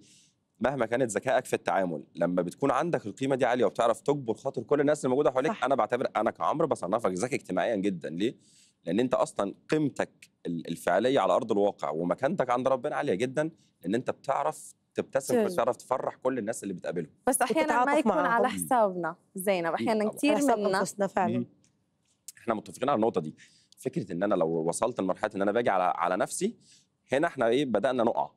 مهما كانت ذكائك في التعامل لما بتكون عندك القيمه دي عاليه وبتعرف تجبر خاطر كل الناس الموجوده حواليك انا بعتبر انا كعمرو بصنفك ذكي اجتماعيا جدا ليه لان انت اصلا قيمتك الفعليه على ارض الواقع ومكانتك عند ربنا عاليه جدا لان انت بتعرف تبتسم وتعرف تفرح كل الناس اللي بتقابلهم بس احيانا ما يكون على حسابنا زينب احيانا كثير منا فعلا احنا متفقين على النقطه دي فكره ان انا لو وصلت لمرحله ان انا باجي على على نفسي هنا احنا ايه بدانا نقع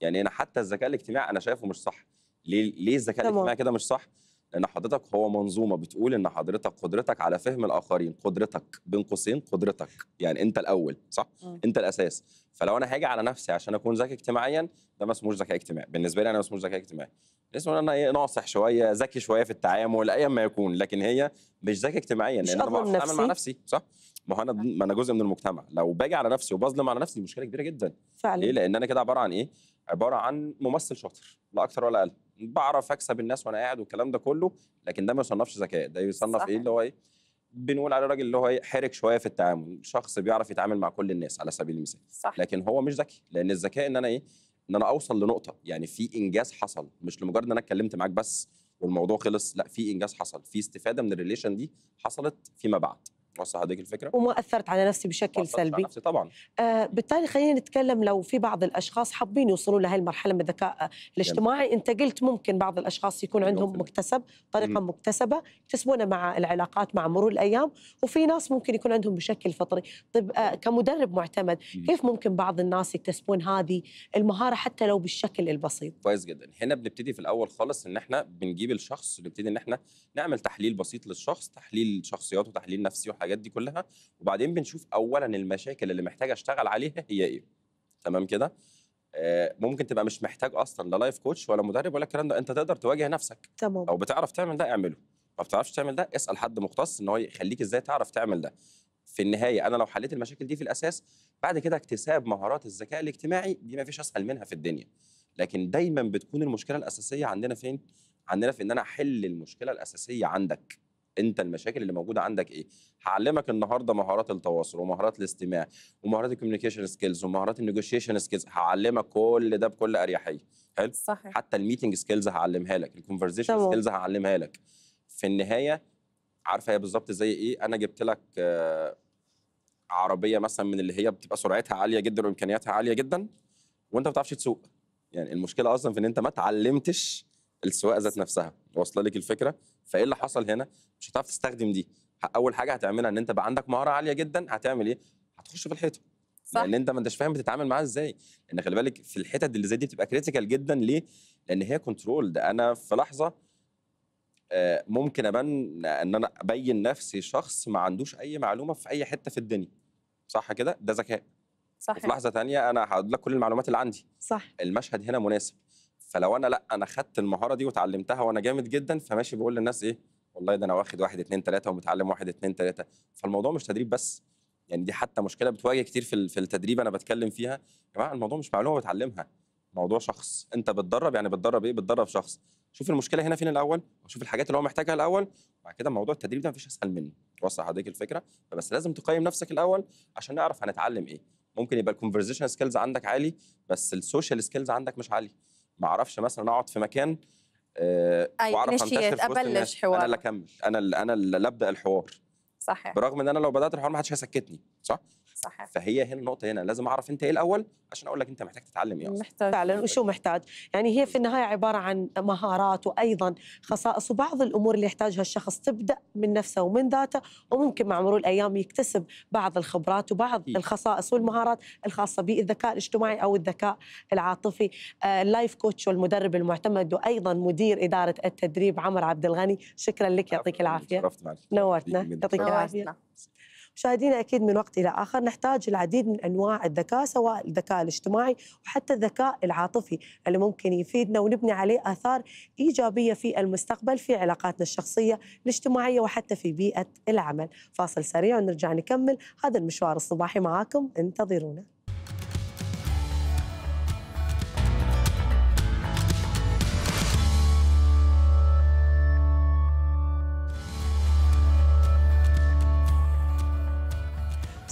يعني هنا حتى الذكاء الاجتماعي انا شايفه مش صح ليه ليه الذكاء الاجتماعي كده مش صح ان حضرتك هو منظومه بتقول ان حضرتك قدرتك على فهم الاخرين قدرتك بين قوسين قدرتك يعني انت الاول صح م. انت الاساس فلو انا هاجي على نفسي عشان اكون ذكي اجتماعيا ده ما اسموش ذكاء اجتماعي بالنسبه لي انا ما اسموش ذكاء اجتماعي اسمه ان انا ايه ناصح شويه ذكي شويه في التعامل ايا ما يكون لكن هي مش ذكي اجتماعيا لان انا بتعامل مع نفسي صح ما هو انا ما انا جزء من المجتمع لو باجي على نفسي وبظلم على نفسي دي مشكله كبيره جدا فعلا ليه لان انا كده عباره عن ايه عباره عن ممثل شاطر لا اكثر ولا اقل بعرف اكسب الناس وانا قاعد والكلام ده كله لكن ده ما يصنفش ذكاء ده يصنف ايه اللي هو ايه بنقول على راجل اللي هو ايه حرك شويه في التعامل شخص بيعرف يتعامل مع كل الناس على سبيل المثال صح. لكن هو مش ذكي لان الذكاء ان انا ايه ان انا اوصل لنقطه يعني في انجاز حصل مش لمجرد ان انا اتكلمت معاك بس والموضوع خلص لا في انجاز حصل في استفاده من الريليشن دي حصلت فيما بعد وصل هذيك الفكره وما اثرت على نفسي بشكل سلبي على نفسي طبعا آه بالتالي خلينا نتكلم لو في بعض الاشخاص حابين يوصلوا لهي المرحله من الذكاء الاجتماعي انت قلت ممكن بعض الاشخاص يكون عندهم مكتسب طريقه م. مكتسبه يكتسبونها مع العلاقات مع مرور الايام وفي ناس ممكن يكون عندهم بشكل فطري طيب آه كمدرب معتمد م. كيف ممكن بعض الناس يكتسبون هذه المهاره حتى لو بالشكل البسيط كويس جدا هنا بنبتدي في الاول خالص ان احنا بنجيب الشخص نبتدي ان احنا نعمل تحليل بسيط للشخص تحليل شخصياته تحليل نفسي وحاجة والحاجات دي كلها وبعدين بنشوف اولا المشاكل اللي محتاج اشتغل عليها هي ايه تمام كده آه، ممكن تبقى مش محتاج اصلا لا لايف كوتش ولا مدرب ولا الكلام ده انت تقدر تواجه نفسك تمام او بتعرف تعمل ده اعمله ما بتعرفش تعمل ده اسال حد مختص ان هو يخليك ازاي تعرف تعمل ده في النهايه انا لو حليت المشاكل دي في الاساس بعد كده اكتساب مهارات الذكاء الاجتماعي دي ما فيش اسهل منها في الدنيا لكن دايما بتكون المشكله الاساسيه عندنا فين عندنا في ان انا احل المشكله الاساسيه عندك انت المشاكل اللي موجوده عندك ايه هعلمك النهارده مهارات التواصل ومهارات الاستماع ومهارات الكوميونيكيشن سكيلز ومهارات النيجوشيشن سكيلز هعلمك كل ده بكل اريحيه حلو صحيح. حتى الميتنج سكيلز هعلمها لك الكونفرزيشن سكيلز هعلمها لك في النهايه عارفه هي بالظبط زي ايه انا جبت لك آه، عربيه مثلا من اللي هي بتبقى سرعتها عاليه جدا وامكانياتها عاليه جدا وانت ما بتعرفش تسوق يعني المشكله اصلا في ان انت ما اتعلمتش السواقه ذات نفسها واصله لك الفكره فايه اللي حصل هنا مش هتعرف تستخدم دي اول حاجه هتعملها ان انت بقى عندك مهاره عاليه جدا هتعمل ايه هتخش في الحيطه صح. لان انت ما انتش فاهم بتتعامل معاها ازاي لان خلي بالك في الحتت اللي زي دي بتبقى كريتيكال جدا ليه لان هي كنترول ده انا في لحظه آه، ممكن ابان ان انا ابين نفسي شخص ما عندوش اي معلومه في اي حته في الدنيا صح كده ده ذكاء صح وفي لحظه تانية انا هقول لك كل المعلومات اللي عندي صح المشهد هنا مناسب فلو انا لا انا خدت المهاره دي وتعلمتها وانا جامد جدا فماشي بقول للناس ايه والله ده انا واخد واحد اتنين تلاته ومتعلم واحد اتنين تلاته فالموضوع مش تدريب بس يعني دي حتى مشكله بتواجه كتير في في التدريب انا بتكلم فيها يا جماعه الموضوع مش معلومه بتعلمها موضوع شخص انت بتدرب يعني بتدرب ايه بتدرب شخص شوف المشكله هنا فين الاول وشوف الحاجات اللي هو محتاجها الاول وبعد كده موضوع التدريب ده مفيش اسهل منه توصل حضرتك الفكره فبس لازم تقيم نفسك الاول عشان نعرف هنتعلم ايه ممكن يبقى الكونفرزيشن سكيلز عندك عالي بس السوشيال سكيلز عندك مش عالي ما اعرفش مثلا اقعد في مكان أيوة واعرف انتشر في وسط الناس حوار. انا اللي اكمل انا اللي انا اللي ابدا الحوار صحيح برغم ان انا لو بدات الحوار ما حدش هيسكتني صح صحيح. فهي هنا النقطه هنا لازم اعرف انت ايه الاول عشان اقول لك انت محتاج تتعلم ايه محتاج فعلا وشو محتاج يعني هي في النهايه عباره عن مهارات وايضا خصائص وبعض الامور اللي يحتاجها الشخص تبدا من نفسه ومن ذاته وممكن مع مرور الايام يكتسب بعض الخبرات وبعض إيه. الخصائص والمهارات الخاصه بالذكاء الاجتماعي او الذكاء العاطفي اللايف آه، كوتش والمدرب المعتمد وايضا مدير اداره التدريب عمر عبد الغني شكرا لك يعطيك العافيه نورتنا يعطيك العافيه مشاهدينا أكيد من وقت إلى آخر نحتاج العديد من أنواع الذكاء سواء الذكاء الاجتماعي وحتى الذكاء العاطفي اللي ممكن يفيدنا ونبني عليه آثار إيجابية في المستقبل في علاقاتنا الشخصية الاجتماعية وحتى في بيئة العمل فاصل سريع ونرجع نكمل هذا المشوار الصباحي معاكم انتظرونا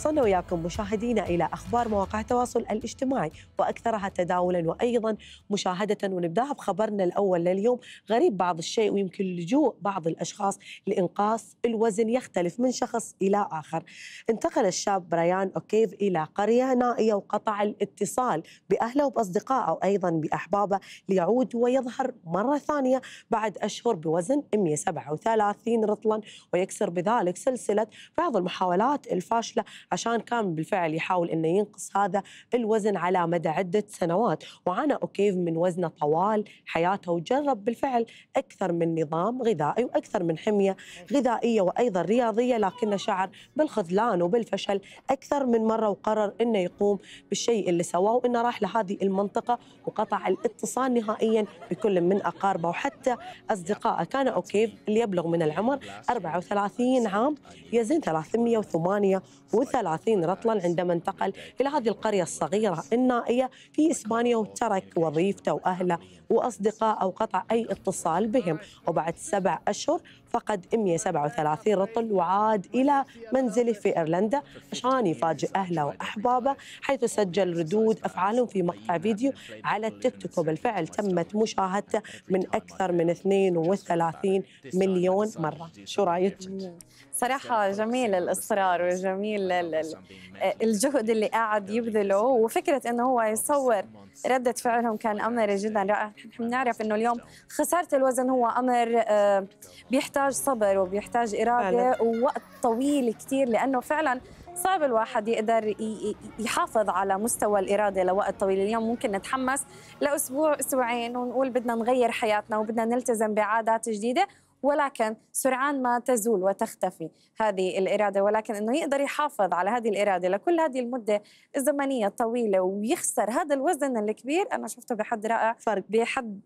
وصلنا وياكم مشاهدينا إلى أخبار مواقع التواصل الاجتماعي وأكثرها تداولا وأيضا مشاهدة ونبدأها بخبرنا الأول لليوم غريب بعض الشيء ويمكن لجوء بعض الأشخاص لإنقاص الوزن يختلف من شخص إلى آخر انتقل الشاب بريان أوكيف إلى قرية نائية وقطع الاتصال بأهله وبأصدقائه وأيضا بأحبابه ليعود ويظهر مرة ثانية بعد أشهر بوزن 137 رطلا ويكسر بذلك سلسلة بعض المحاولات الفاشلة عشان كان بالفعل يحاول انه ينقص هذا الوزن على مدى عده سنوات وعانى اوكيف من وزنه طوال حياته وجرب بالفعل اكثر من نظام غذائي واكثر من حميه غذائيه وايضا رياضيه لكنه شعر بالخذلان وبالفشل اكثر من مره وقرر انه يقوم بالشيء اللي سواه وانه راح لهذه المنطقه وقطع الاتصال نهائيا بكل من اقاربه وحتى اصدقائه كان اوكيف اللي يبلغ من العمر 34 عام يزن 338 30 رطلا عندما انتقل إلى هذه القرية الصغيرة النائية في إسبانيا وترك وظيفته وأهله وأصدقائه وقطع أي اتصال بهم وبعد سبع أشهر فقد 137 رطل وعاد إلى منزله في إيرلندا عشان يفاجئ أهله وأحبابه حيث سجل ردود أفعالهم في مقطع فيديو على التيك توك وبالفعل تمت مشاهدته من أكثر من 32 مليون مرة شو رأيك؟ صراحة جميل الإصرار وجميل الجهد اللي قاعد يبذله وفكرة إنه هو يصور ردة فعلهم كان أمر جدا رائع نحن بنعرف إنه اليوم خسارة الوزن هو أمر آه، بيحتاج بيحتاج صبر وبيحتاج إرادة فعلا. ووقت طويل كثير لأنه فعلا صعب الواحد يقدر يحافظ على مستوى الإرادة لوقت طويل اليوم ممكن نتحمس لأسبوع أسبوعين ونقول بدنا نغير حياتنا وبدنا نلتزم بعادات جديدة ولكن سرعان ما تزول وتختفي هذه الإرادة ولكن أنه يقدر يحافظ على هذه الإرادة لكل هذه المدة الزمنية الطويلة ويخسر هذا الوزن الكبير أنا شفته بحد رائع فرق. بحد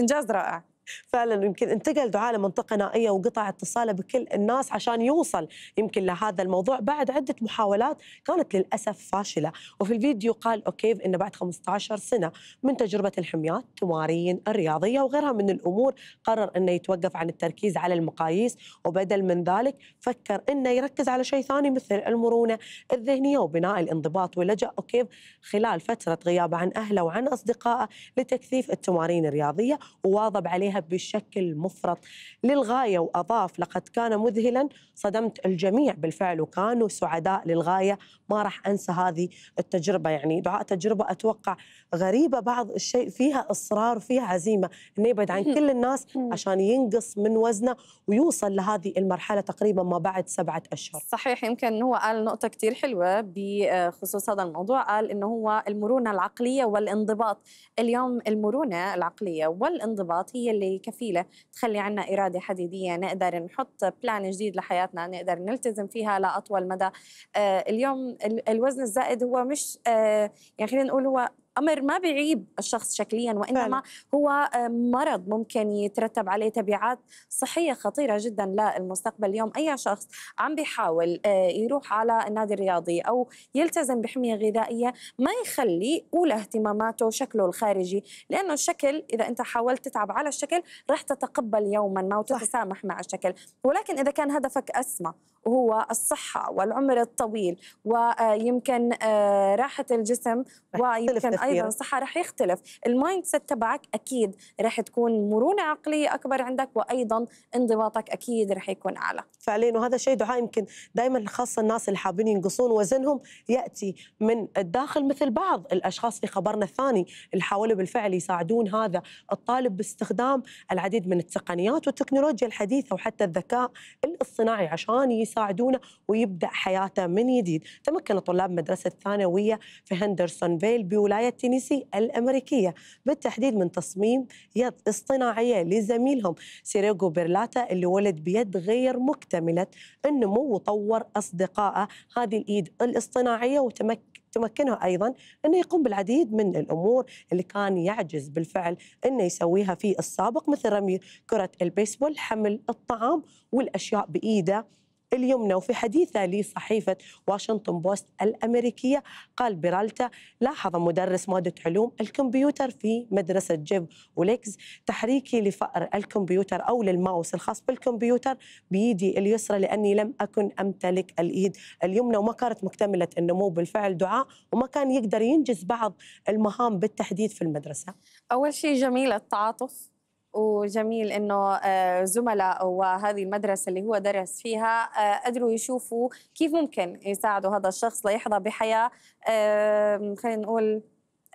إنجاز رائع فعلا يمكن انتقل دعاء لمنطقة نائية وقطع اتصاله بكل الناس عشان يوصل يمكن لهذا الموضوع بعد عدة محاولات كانت للأسف فاشلة وفي الفيديو قال أوكيف أنه بعد 15 سنة من تجربة الحميات تمارين الرياضية وغيرها من الأمور قرر أنه يتوقف عن التركيز على المقاييس وبدل من ذلك فكر أنه يركز على شيء ثاني مثل المرونة الذهنية وبناء الانضباط ولجأ أوكيف خلال فترة غيابه عن أهله وعن أصدقائه لتكثيف التمارين الرياضية وواظب عليها بشكل مفرط للغاية وأضاف لقد كان مذهلا صدمت الجميع بالفعل وكانوا سعداء للغاية ما راح أنسى هذه التجربة يعني دعاء تجربة أتوقع غريبة بعض الشيء فيها إصرار وفيها عزيمة أنه يبعد عن كل الناس عشان ينقص من وزنه ويوصل لهذه المرحلة تقريبا ما بعد سبعة أشهر صحيح يمكن هو قال نقطة كتير حلوة بخصوص هذا الموضوع قال إنه هو المرونة العقلية والانضباط اليوم المرونة العقلية والانضباط هي اللي اللي كفيله تخلي عنا اراده حديديه نقدر نحط بلان جديد لحياتنا نقدر نلتزم فيها لاطول مدى آه، اليوم الوزن الزائد هو مش آه، يعني خلينا نقول هو امر ما بيعيب الشخص شكليا وانما فعلا. هو مرض ممكن يترتب عليه تبعات صحيه خطيره جدا للمستقبل اليوم اي شخص عم بيحاول آه، يروح على النادي الرياضي او يلتزم بحميه غذائيه ما يخلي اولى اهتماماته شكله الخارجي لانه الشكل اذا انت حاولت تتعب على الشكل رح تتقبل يوما ما وتتسامح مع الشكل ولكن اذا كان هدفك اسمى وهو الصحه والعمر الطويل ويمكن آه، راحه الجسم ويمكن ايضا صح رح يختلف المايند سيت تبعك اكيد رح تكون مرونه عقليه اكبر عندك وايضا انضباطك اكيد رح يكون اعلى فعليا وهذا شيء دعاء يمكن دائما خاصه الناس اللي حابين ينقصون وزنهم ياتي من الداخل مثل بعض الاشخاص في خبرنا الثاني اللي حاولوا بالفعل يساعدون هذا الطالب باستخدام العديد من التقنيات والتكنولوجيا الحديثه وحتى الذكاء الاصطناعي عشان يساعدونه ويبدا حياته من جديد تمكن طلاب مدرسه ثانويه في هندرسون فيل بولايه التنسي الأمريكية بالتحديد من تصميم يد اصطناعية لزميلهم سيريجو بيرلاتا اللي ولد بيد غير مكتملة النمو وطور أصدقائه هذه الإيد الاصطناعية وتمكن تمكنه ايضا انه يقوم بالعديد من الامور اللي كان يعجز بالفعل انه يسويها في السابق مثل رمي كره البيسبول، حمل الطعام والاشياء بايده اليمنى وفي حديثه لصحيفة واشنطن بوست الأمريكية قال بيرالتا لاحظ مدرس مادة علوم الكمبيوتر في مدرسة جيب وليكز تحريكي لفأر الكمبيوتر أو للماوس الخاص بالكمبيوتر بيدي اليسرى لأني لم أكن أمتلك الإيد اليمنى وما كانت مكتملة النمو بالفعل دعاء وما كان يقدر ينجز بعض المهام بالتحديد في المدرسة أول شيء جميل التعاطف وجميل انه آه، زملاء وهذه المدرسه اللي هو درس فيها آه، قدروا يشوفوا كيف ممكن يساعدوا هذا الشخص ليحظى بحياه خلينا نقول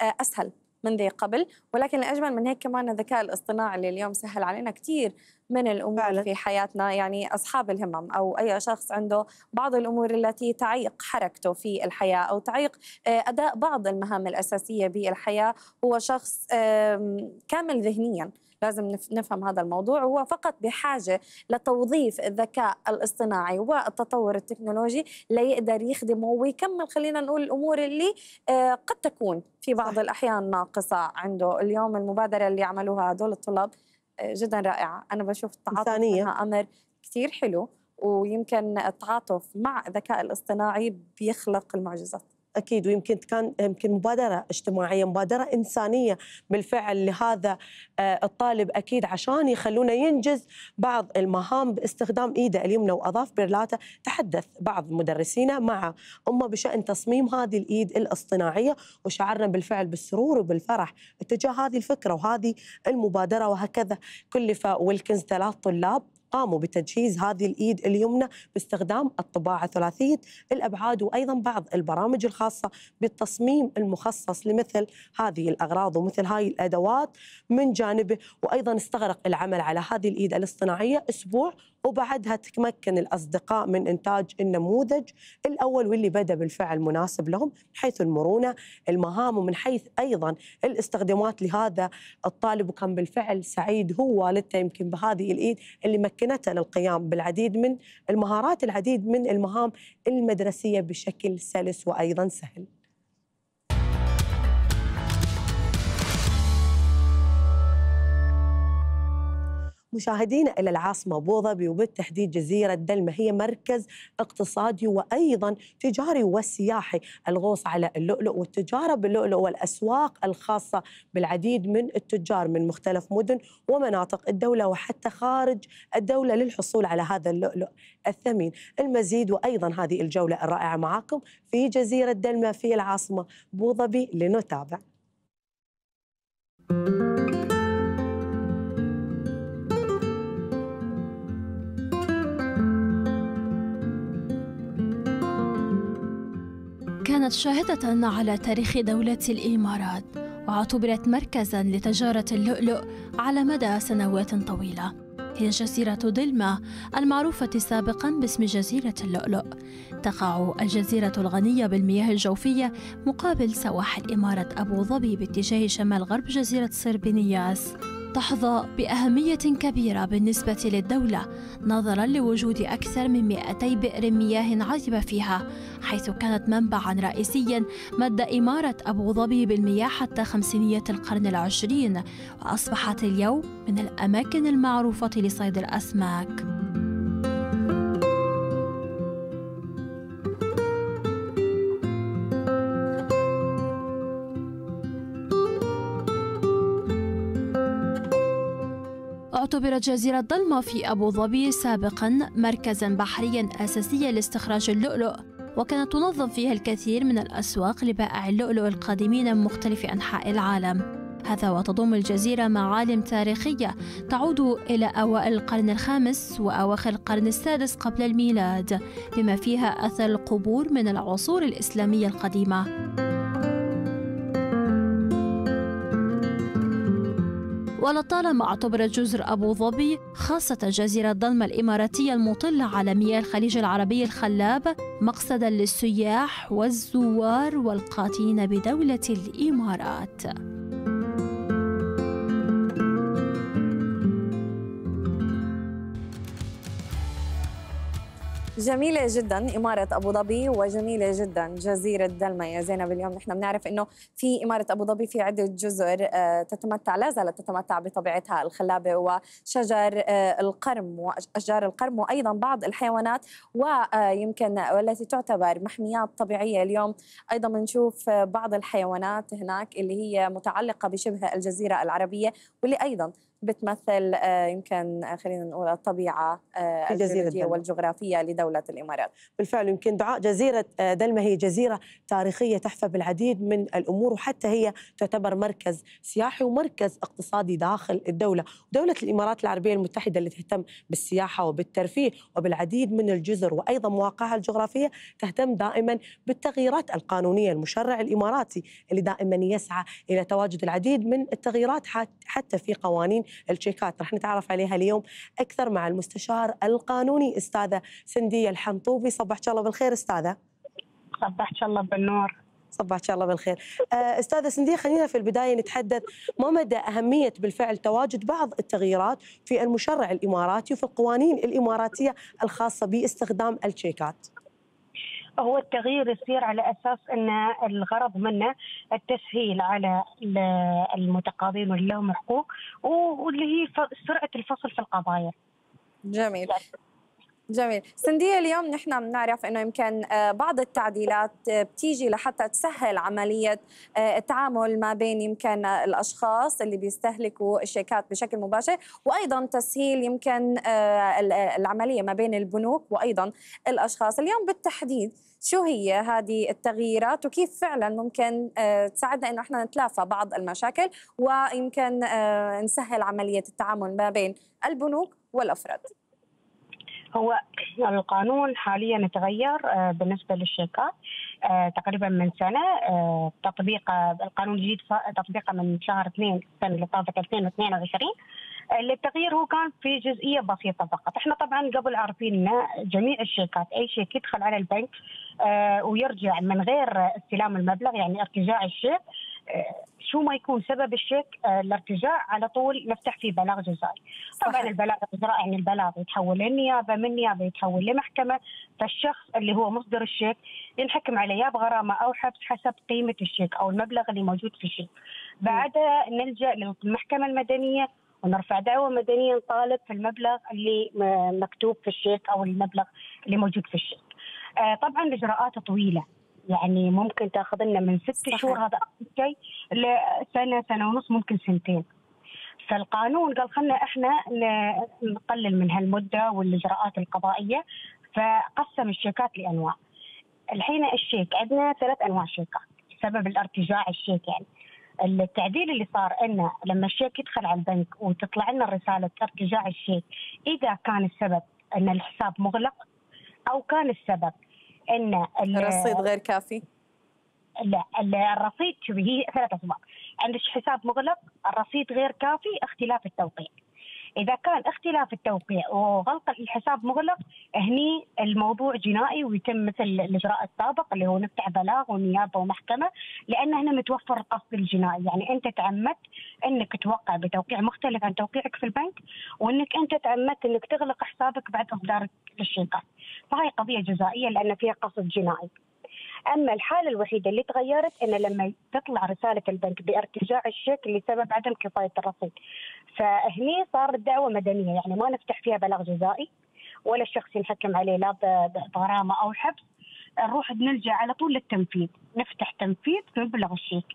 آه، اسهل من ذي قبل ولكن الأجمل من هيك كمان الذكاء الاصطناعي اللي اليوم سهل علينا كثير من الأمور فعلا. في حياتنا يعني أصحاب الهمم أو أي شخص عنده بعض الأمور التي تعيق حركته في الحياة أو تعيق أداء بعض المهام الأساسية بالحياة هو شخص كامل ذهنياً لازم نفهم هذا الموضوع هو فقط بحاجة لتوظيف الذكاء الاصطناعي والتطور التكنولوجي ليقدر يخدمه ويكمل خلينا نقول الأمور اللي آه، قد تكون في بعض صح. الأحيان ناقصة عنده اليوم المبادرة اللي عملوها هدول الطلاب آه، جدا رائعة أنا بشوف التعاطف منها أمر كثير حلو ويمكن التعاطف مع الذكاء الاصطناعي بيخلق المعجزات اكيد ويمكن كان يمكن مبادره اجتماعيه مبادره انسانيه بالفعل لهذا آه، الطالب اكيد عشان يخلونه ينجز بعض المهام باستخدام ايده اليمنى واضاف برلاته تحدث بعض مدرسينا مع امه بشان تصميم هذه الايد الاصطناعيه وشعرنا بالفعل بالسرور وبالفرح اتجاه هذه الفكره وهذه المبادره وهكذا كلف ويلكنز ثلاث طلاب قاموا بتجهيز هذه الايد اليمنى باستخدام الطباعه ثلاثيه الابعاد وايضا بعض البرامج الخاصه بالتصميم المخصص لمثل هذه الاغراض ومثل هاي الادوات من جانبه وايضا استغرق العمل على هذه الايد الاصطناعيه اسبوع وبعدها تمكن الأصدقاء من إنتاج النموذج الأول واللي بدأ بالفعل مناسب لهم من حيث المرونة المهام ومن حيث أيضا الاستخدامات لهذا الطالب وكان بالفعل سعيد هو والدته يمكن بهذه الإيد اللي مكنته للقيام بالعديد من المهارات العديد من المهام المدرسية بشكل سلس وأيضا سهل مشاهدينا إلى العاصمة أبو ظبي وبالتحديد جزيرة دلمة هي مركز اقتصادي وأيضا تجاري وسياحي الغوص على اللؤلؤ والتجارة باللؤلؤ والأسواق الخاصة بالعديد من التجار من مختلف مدن ومناطق الدولة وحتى خارج الدولة للحصول على هذا اللؤلؤ الثمين المزيد وأيضا هذه الجولة الرائعة معاكم في جزيرة دلمة في العاصمة أبو ظبي لنتابع thank you كانت شاهدة على تاريخ دولة الإمارات واعتبرت مركزا لتجارة اللؤلؤ على مدى سنوات طويلة هي جزيرة دلمة المعروفة سابقا باسم جزيرة اللؤلؤ تقع الجزيرة الغنية بالمياه الجوفية مقابل سواحل إمارة أبو ظبي باتجاه شمال غرب جزيرة سربينياس تحظى بأهمية كبيرة بالنسبة للدولة نظرا لوجود أكثر من 200 بئر مياه عذبة فيها حيث كانت منبعا رئيسيا مد إمارة أبو ظبي بالمياه حتى خمسينية القرن العشرين وأصبحت اليوم من الأماكن المعروفة لصيد الأسماك تعتبر جزيرة ضلمة في أبو ظبي سابقا مركزا بحريا أساسيا لاستخراج اللؤلؤ وكانت تنظم فيها الكثير من الأسواق لبائع اللؤلؤ القادمين من مختلف أنحاء العالم هذا وتضم الجزيرة معالم تاريخية تعود إلى أوائل القرن الخامس وأواخر القرن السادس قبل الميلاد بما فيها أثر القبور من العصور الإسلامية القديمة ولطالما اعتبرت جزر أبو ظبي خاصة جزيرة ضلمة الإماراتية المطلة على مياه الخليج العربي الخلاب مقصدا للسياح والزوار والقاتلين بدولة الإمارات جميلة جدا إمارة أبو ظبي وجميلة جدا جزيرة دلمة يا زينب اليوم نحن بنعرف إنه في إمارة أبو ظبي في عدة جزر آه، تتمتع لا زالت تتمتع بطبيعتها الخلابة وشجر آه، القرم وأشجار القرم وأيضا بعض الحيوانات ويمكن آه، والتي تعتبر محميات طبيعية اليوم أيضا بنشوف بعض الحيوانات هناك اللي هي متعلقة بشبه الجزيرة العربية واللي أيضا بتمثل آه، يمكن آه، خلينا نقول الطبيعه الجزيرة آه، والجغرافيه لدوله الامارات بالفعل يمكن دعاء جزيره دلمه هي جزيره تاريخيه تحفى بالعديد من الامور وحتى هي تعتبر مركز سياحي ومركز اقتصادي داخل الدوله دوله الامارات العربيه المتحده اللي تهتم بالسياحه وبالترفيه وبالعديد من الجزر وايضا مواقعها الجغرافيه تهتم دائما بالتغييرات القانونيه المشرع الاماراتي اللي دائما يسعى الى تواجد العديد من التغييرات حتى في قوانين التشيكات رح نتعرف عليها اليوم اكثر مع المستشار القانوني استاذه سنديه الحنطوبي صبحك الله بالخير استاذه صبحك الله بالنور صبحك الله بالخير آه، استاذه سنديه خلينا في البدايه نتحدث ما مدى اهميه بالفعل تواجد بعض التغييرات في المشرع الاماراتي وفي القوانين الاماراتيه الخاصه باستخدام التشيكات هو التغيير يصير على اساس ان الغرض منه التسهيل على المتقاضين واللي لهم حقوق واللي هي سرعه الفصل في القضايا. جميل. يعني جميل سندية اليوم نحن بنعرف أنه يمكن آه، بعض التعديلات آه، بتيجي لحتى تسهل عملية آه، التعامل ما بين يمكن الأشخاص اللي بيستهلكوا الشيكات بشكل مباشر وأيضا تسهيل يمكن العملية ما بين البنوك وأيضا الأشخاص اليوم بالتحديد شو هي هذه التغييرات وكيف فعلا ممكن آه، تساعدنا انه احنا نتلافى بعض المشاكل ويمكن آه، نسهل عمليه التعامل ما بين البنوك والافراد هو القانون حاليا تغير آه، بالنسبه للشركات تقريبا من سنه تطبيقه القانون الجديد تطبيقه من شهر 2 سنه اللي طافت 2022 التغيير هو كان في جزئيه بسيطه فقط، احنا طبعا قبل عارفين ان جميع الشركات اي شيء يدخل على البنك آه، ويرجع من غير استلام المبلغ يعني ارتجاع الشيك آه، شو ما يكون سبب الشيك آه، الارتجاع على طول نفتح فيه بلاغ جزائي طبعا البلاغ الاجراء يعني البلاغ يتحول للنيابه من نيابه يتحول لمحكمه فالشخص اللي هو مصدر الشيك ينحكم عليه يا بغرامه او حبس حسب قيمه الشيك او المبلغ اللي موجود في الشيك بعدها نلجا للمحكمه المدنيه ونرفع دعوة مدنية نطالب في المبلغ اللي مكتوب في الشيك أو المبلغ اللي موجود في الشيك آه، طبعا الاجراءات طويله يعني ممكن تاخذ لنا من ست شهور هذا اقصى شيء لسنه سنه ونص ممكن سنتين فالقانون قال خلنا احنا نقلل من هالمده والاجراءات القضائيه فقسم الشيكات لانواع الحين الشيك عندنا ثلاث انواع شيكات بسبب الارتجاع الشيك يعني التعديل اللي صار انه لما الشيك يدخل على البنك وتطلع لنا رساله ارتجاع الشيك اذا كان السبب ان الحساب مغلق او كان السبب ان الرصيد غير كافي لا الرصيد شوفي هي ثلاث اسباب عندك حساب مغلق الرصيد غير كافي اختلاف التوقيت اذا كان اختلاف التوقيع وغلق الحساب مغلق هني الموضوع جنائي ويتم مثل الاجراء السابق اللي هو نفتح بلاغ ونيابه ومحكمه لان هنا متوفر القصد الجنائي يعني انت تعمدت انك توقع بتوقيع مختلف عن توقيعك في البنك وانك انت تعمدت انك تغلق حسابك بعد اصدارك للشركه فهي قضيه جزائيه لان فيها قصد جنائي اما الحاله الوحيده اللي تغيرت ان لما تطلع رساله البنك بارتجاع الشيك اللي سبب عدم كفايه الرصيد فهني صارت دعوه مدنيه يعني ما نفتح فيها بلاغ جزائي ولا الشخص ينحكم عليه لا بغرامه او حبس نروح نلجا على طول للتنفيذ نفتح تنفيذ في مبلغ الشيك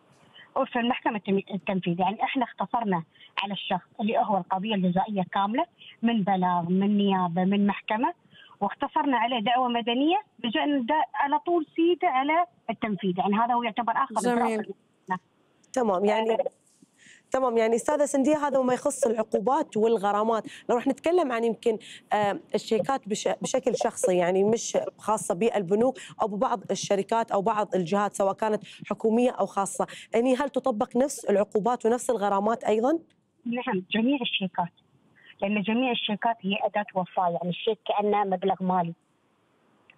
او في المحكمه التنفيذ يعني احنا اختصرنا على الشخص اللي هو القضيه الجزائيه كامله من بلاغ من نيابه من محكمه واختصرنا عليه دعوه مدنيه لجأنا على طول سيده على التنفيذ يعني هذا هو يعتبر اخر جميل. تمام يعني آه. تمام يعني استاذه سنديه هذا ما يخص العقوبات والغرامات لو راح نتكلم عن يمكن آه، الشيكات بشكل شخصي يعني مش خاصه بالبنوك او ببعض الشركات او بعض الجهات سواء كانت حكوميه او خاصه يعني هل تطبق نفس العقوبات ونفس الغرامات ايضا نعم جميع الشيكات لان جميع الشيكات هي اداه وفاه يعني الشيك كانه مبلغ مالي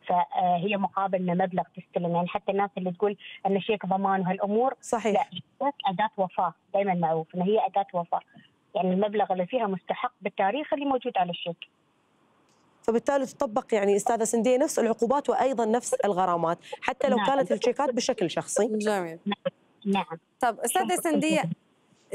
فهي آه، مقابل مبلغ تستلم يعني حتى الناس اللي تقول ان الشيك ضمان وهالامور صحيح لا اداه وفاه دائما معروف ان هي اداه وفاه يعني المبلغ اللي فيها مستحق بالتاريخ اللي موجود على الشيك فبالتالي تطبق يعني استاذه سنديه نفس العقوبات وايضا نفس الغرامات حتى لو نعم. كانت الشيكات بشكل شخصي جميل نعم, نعم. طب استاذه سنديه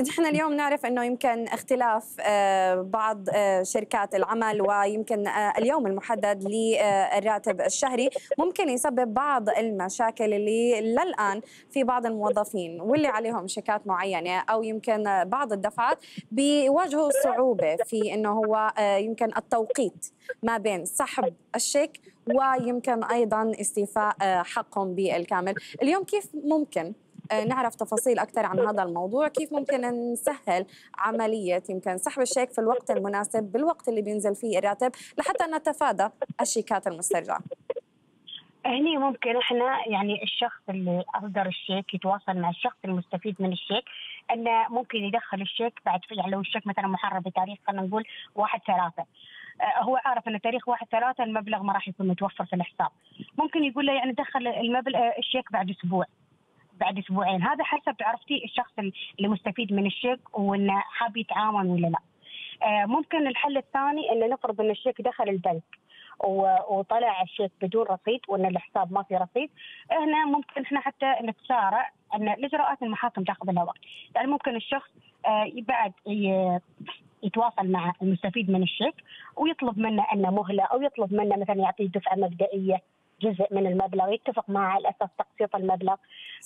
نحن اليوم نعرف انه يمكن اختلاف آه، بعض آه، شركات العمل ويمكن آه، اليوم المحدد للراتب الشهري ممكن يسبب بعض المشاكل اللي للان في بعض الموظفين واللي عليهم شيكات معينه او يمكن بعض الدفعات بيواجهوا صعوبه في انه هو يمكن التوقيت ما بين سحب الشيك ويمكن ايضا استيفاء حقهم بالكامل، اليوم كيف ممكن آه، نعرف تفاصيل أكثر عن هذا الموضوع كيف ممكن نسهل عملية يمكن سحب الشيك في الوقت المناسب بالوقت اللي بينزل فيه الراتب لحتى نتفادى الشيكات المسترجعة هني ممكن احنا يعني الشخص اللي اصدر الشيك يتواصل مع الشخص المستفيد من الشيك انه ممكن يدخل الشيك بعد يعني لو الشيك مثلا محرر بتاريخ خلينا نقول 1 3 آه، هو عارف ان تاريخ 1 3 المبلغ ما راح يكون متوفر في الحساب ممكن يقول له يعني دخل المبلغ آه، الشيك بعد اسبوع بعد اسبوعين هذا حسب عرفتي الشخص اللي مستفيد من الشيك وانه حاب يتعاون ولا لا آه، ممكن الحل الثاني انه نفرض ان الشيك دخل البنك وطلع الشيك بدون رصيد وان الحساب ما في رصيد هنا ممكن احنا حتى نتسارع ان الاجراءات المحاكم تاخذ لها وقت يعني ممكن الشخص آه، بعد يتواصل مع المستفيد من الشيك ويطلب منه انه مهله او يطلب منه مثلا يعطيه دفعه مبدئيه جزء من المبلغ يتفق مع الاساس تقسيط المبلغ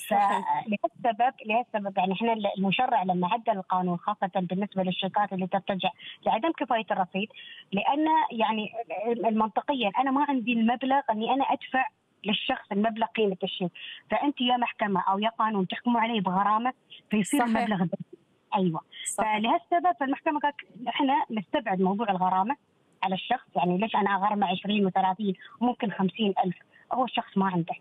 فلهالسبب لهالسبب يعني احنا المشرع لما عدل القانون خاصه بالنسبه للشركات اللي ترتجع لعدم كفايه الرصيد لان يعني المنطقيا انا ما عندي المبلغ اني انا ادفع للشخص المبلغ قيمه الشيء فانت يا محكمه او يا قانون تحكموا عليه بغرامه فيصير صحيح. المبلغ ايوه صحيح. فلهالسبب فالمحكمه قالت احنا نستبعد موضوع الغرامه على الشخص يعني ليش أنا أغرم 20 و30 ممكن 50 ألف هو الشخص ما عنده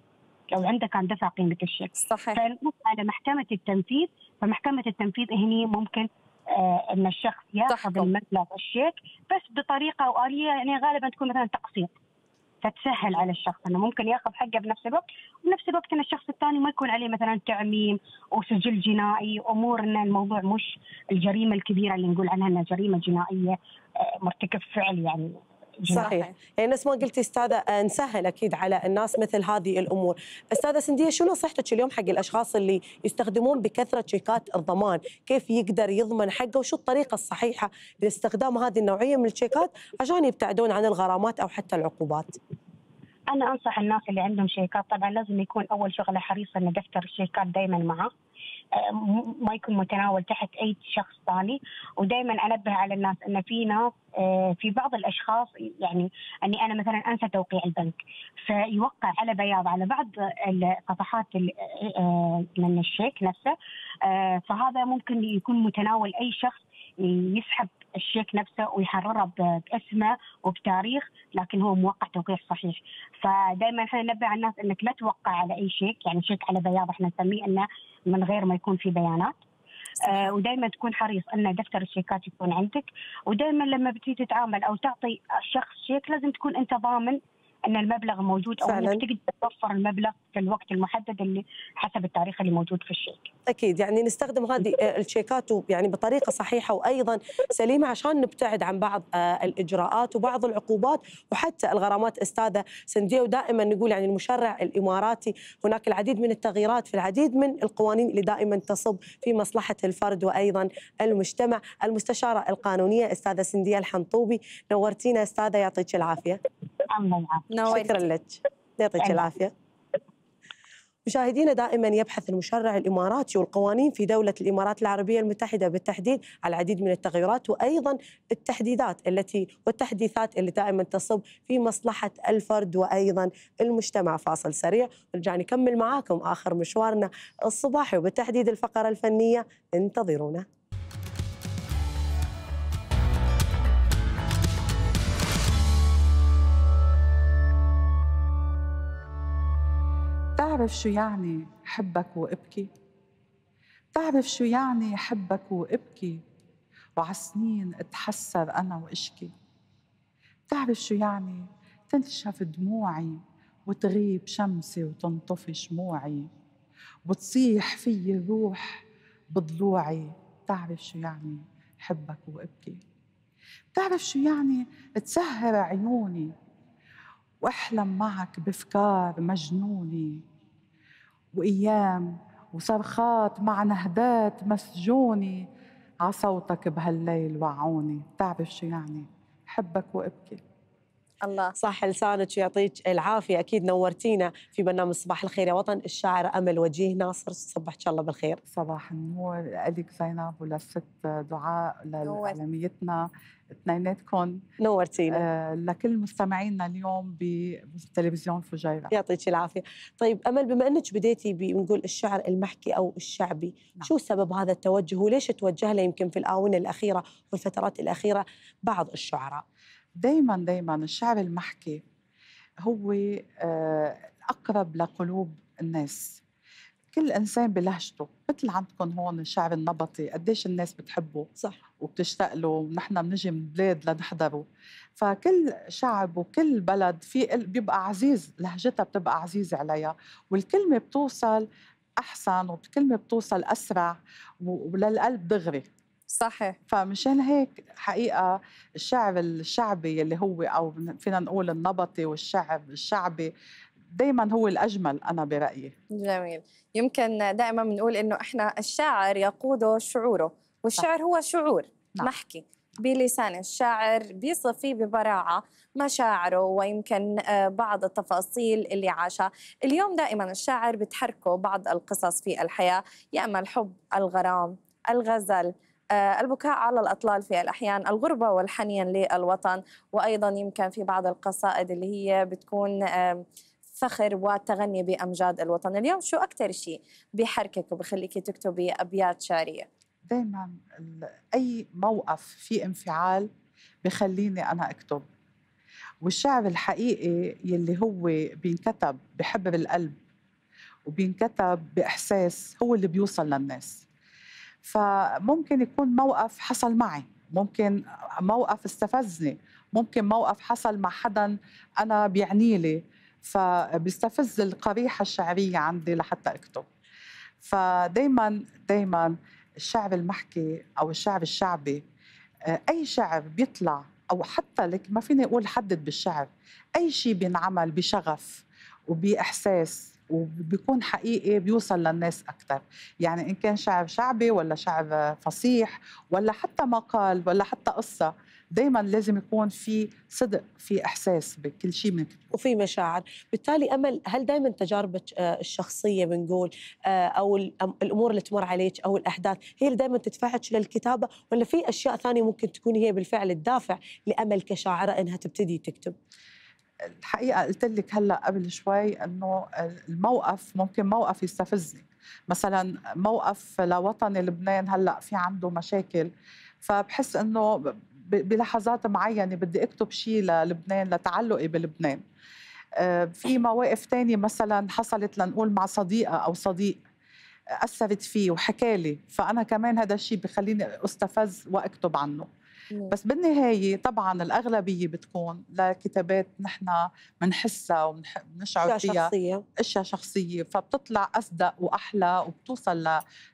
لو عنده كان دفع قيمة الشيك صحيح على محكمة التنفيذ فمحكمة التنفيذ هني ممكن آه ان الشخص ياخذ المبلغ الشيك بس بطريقه واليه يعني غالبا تكون مثلا تقسيط فتسهل على الشخص انه ممكن ياخذ حقه بنفس الوقت وبنفس الوقت ان الشخص الثاني ما يكون عليه مثلا تعميم او سجل جنائي امور ان الموضوع مش الجريمه الكبيره اللي نقول عنها انها جريمه جنائيه آه، مرتكب فعل يعني صحيح يعني نفس ما قلتي استاذه آه، نسهل اكيد على الناس مثل هذه الامور استاذه سنديه شو نصيحتك اليوم حق الاشخاص اللي يستخدمون بكثره شيكات الضمان كيف يقدر يضمن حقه وشو الطريقه الصحيحه لاستخدام هذه النوعيه من الشيكات عشان يبتعدون عن الغرامات او حتى العقوبات انا انصح الناس اللي عندهم شيكات طبعا لازم يكون اول شغله حريص ان دفتر الشيكات دائما معه آه، ما يكون متناول تحت اي شخص ثاني ودائما انبه على الناس ان في ناس آه، في بعض الاشخاص يعني اني انا مثلا انسى توقيع البنك فيوقع على بياض على بعض الصفحات آه، من الشيك نفسه فهذا ممكن يكون متناول اي شخص يسحب الشيك نفسه ويحرره باسمه وبتاريخ لكن هو موقع توقيع صحيح فدائما احنا ننبه على الناس انك لا توقع على اي شيك يعني شيك على بياض احنا نسميه انه من غير ما يكون في بيانات آه ودائما تكون حريص ان دفتر الشيكات يكون عندك ودائما لما بتيجي تتعامل او تعطي شخص شيك لازم تكون انت ضامن ان المبلغ موجود او فعلا. انك تقدر توفر المبلغ في الوقت المحدد اللي حسب التاريخ اللي موجود في الشيك. اكيد يعني نستخدم هذه آه، الشيكات يعني بطريقه صحيحه وايضا سليمه عشان نبتعد عن بعض آه، الاجراءات وبعض العقوبات وحتى الغرامات استاذه سنديه ودائما نقول يعني المشرع الاماراتي هناك العديد من التغييرات في العديد من القوانين اللي دائما تصب في مصلحه الفرد وايضا المجتمع، المستشاره القانونيه استاذه سندية الحنطوبي نورتينا استاذه يعطيك العافيه. الله يعافيك شكرا لك يعطيك العافيه مشاهدينا دائما يبحث المشرع الاماراتي والقوانين في دوله الامارات العربيه المتحده بالتحديد على العديد من التغيرات وايضا التحديدات التي والتحديثات اللي دائما تصب في مصلحه الفرد وايضا المجتمع فاصل سريع نرجع نكمل معاكم اخر مشوارنا الصباحي وبالتحديد الفقره الفنيه انتظرونا بتعرف شو يعني حبك وابكي بتعرف شو يعني حبك وابكي وعسنين اتحسر انا واشكي بتعرف شو يعني تنشف دموعي وتغيب شمسي وتنطفي شموعي وتصيح في الروح بضلوعي بتعرف شو يعني حبك وابكي بتعرف شو يعني تسهر عيوني واحلم معك بافكار مجنوني وأيام وصرخات مع نهبات مسجوني عصوتك بهالليل وعوني بتعرف شو يعني حبك وابكي الله صح لسانك ويعطيك العافيه اكيد نورتينا في برنامج صباح الخير يا وطن الشاعره امل وجيه ناصر صبحك الله بالخير صباح النور لك زينب وللست دعاء لعالميتنا اثنيناتكم نورتينا آه لكل مستمعينا اليوم بتلفزيون فجيره يعطيك العافيه طيب امل بما انك بديتي بنقول الشعر المحكي او الشعبي نعم. شو سبب هذا التوجه وليش توجه له يمكن في الاونه الاخيره والفترات الاخيره بعض الشعراء دايما دايما الشعر المحكي هو الأقرب آه، لقلوب الناس كل انسان بلهجته مثل عندكم هون الشعر النبطي قديش الناس بتحبه صح وبتشتاق له ونحن بنجي من بلاد لنحضره فكل شعب وكل بلد في بيبقى عزيز لهجتها بتبقى عزيزه عليها والكلمه بتوصل احسن والكلمه بتوصل اسرع وللقلب دغري صحيح فمشان هيك حقيقه الشعر الشعبي اللي هو او فينا نقول النبطي والشعب الشعبي دائما هو الاجمل انا برايي جميل يمكن دائما بنقول انه احنا الشاعر يقوده شعوره والشعر صح. هو شعور نعم. محكي بلسان الشاعر بيصف فيه ببراعة مشاعره ويمكن آه، بعض التفاصيل اللي عاشها اليوم دائما الشاعر بتحركه بعض القصص في الحياة يا أما الحب الغرام الغزل آه، البكاء على الأطلال في الأحيان الغربة والحنين للوطن وأيضا يمكن في بعض القصائد اللي هي بتكون فخر وتغني بأمجاد الوطن اليوم شو أكثر شيء بحركك وبخليك تكتبي أبيات شعرية دائما أي موقف في انفعال بخليني أنا أكتب والشعر الحقيقي يلي هو بينكتب بحبر القلب وبينكتب بإحساس هو اللي بيوصل للناس فممكن يكون موقف حصل معي ممكن موقف استفزني ممكن موقف حصل مع حدا أنا بيعني لي فبيستفز القريحه الشعرية عندي لحتى أكتب فدايما دايما الشعر المحكي أو الشعر الشعبي آه، أي شعر بيطلع أو حتى لك ما فيني أقول حدد بالشعر أي شيء بينعمل بشغف وبإحساس وبيكون حقيقي بيوصل للناس اكثر يعني ان كان شعب شعبي ولا شعب فصيح ولا حتى مقال ولا حتى قصه دائما لازم يكون في صدق في احساس بكل شيء من وفي مشاعر بالتالي امل هل دائما تجاربك آه، الشخصيه بنقول آه، او الامور اللي تمر عليك او الاحداث هي اللي دائما تدفعك للكتابه ولا في اشياء ثانيه ممكن تكون هي بالفعل الدافع لامل كشاعره انها تبتدي تكتب الحقيقه قلت لك هلا قبل شوي انه الموقف ممكن موقف يستفزني مثلا موقف لوطني لبنان هلا في عنده مشاكل فبحس انه بلحظات معينه بدي اكتب شيء للبنان لتعلقي بلبنان آه، في مواقف تانية مثلا حصلت لنقول مع صديقه او صديق اثرت فيه وحكالي فانا كمان هذا الشيء بخليني استفز واكتب عنه بس بالنهايه طبعا الاغلبيه بتكون لكتابات نحن بنحسها وبنشعر فيها اشياء شخصيه اشياء شخصيه فبتطلع اصدق واحلى وبتوصل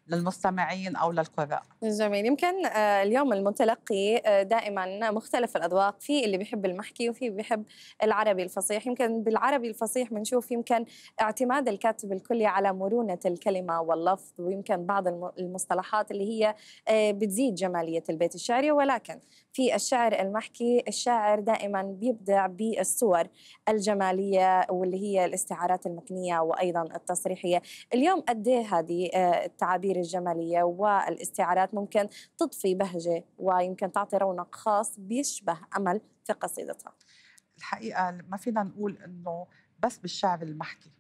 للمستمعين او للقراء جميل يمكن آه، اليوم المتلقي آه، دائما مختلف الاذواق في اللي بيحب المحكي وفي بيحب العربي الفصيح يمكن بالعربي الفصيح بنشوف يمكن اعتماد الكاتب الكلي على مرونه الكلمه واللفظ ويمكن بعض المصطلحات اللي هي آه، بتزيد جماليه البيت الشعري ولكن في الشعر المحكي الشاعر دائما بيبدع بالصور الجماليه واللي هي الاستعارات المكنيه وايضا التصريحيه اليوم قد إيه هذه آه، التعابير الجماليه والاستعارات ممكن تضفي بهجه ويمكن تعطي رونق خاص بيشبه امل في قصيدتها الحقيقه ما فينا نقول انه بس بالشعر المحكي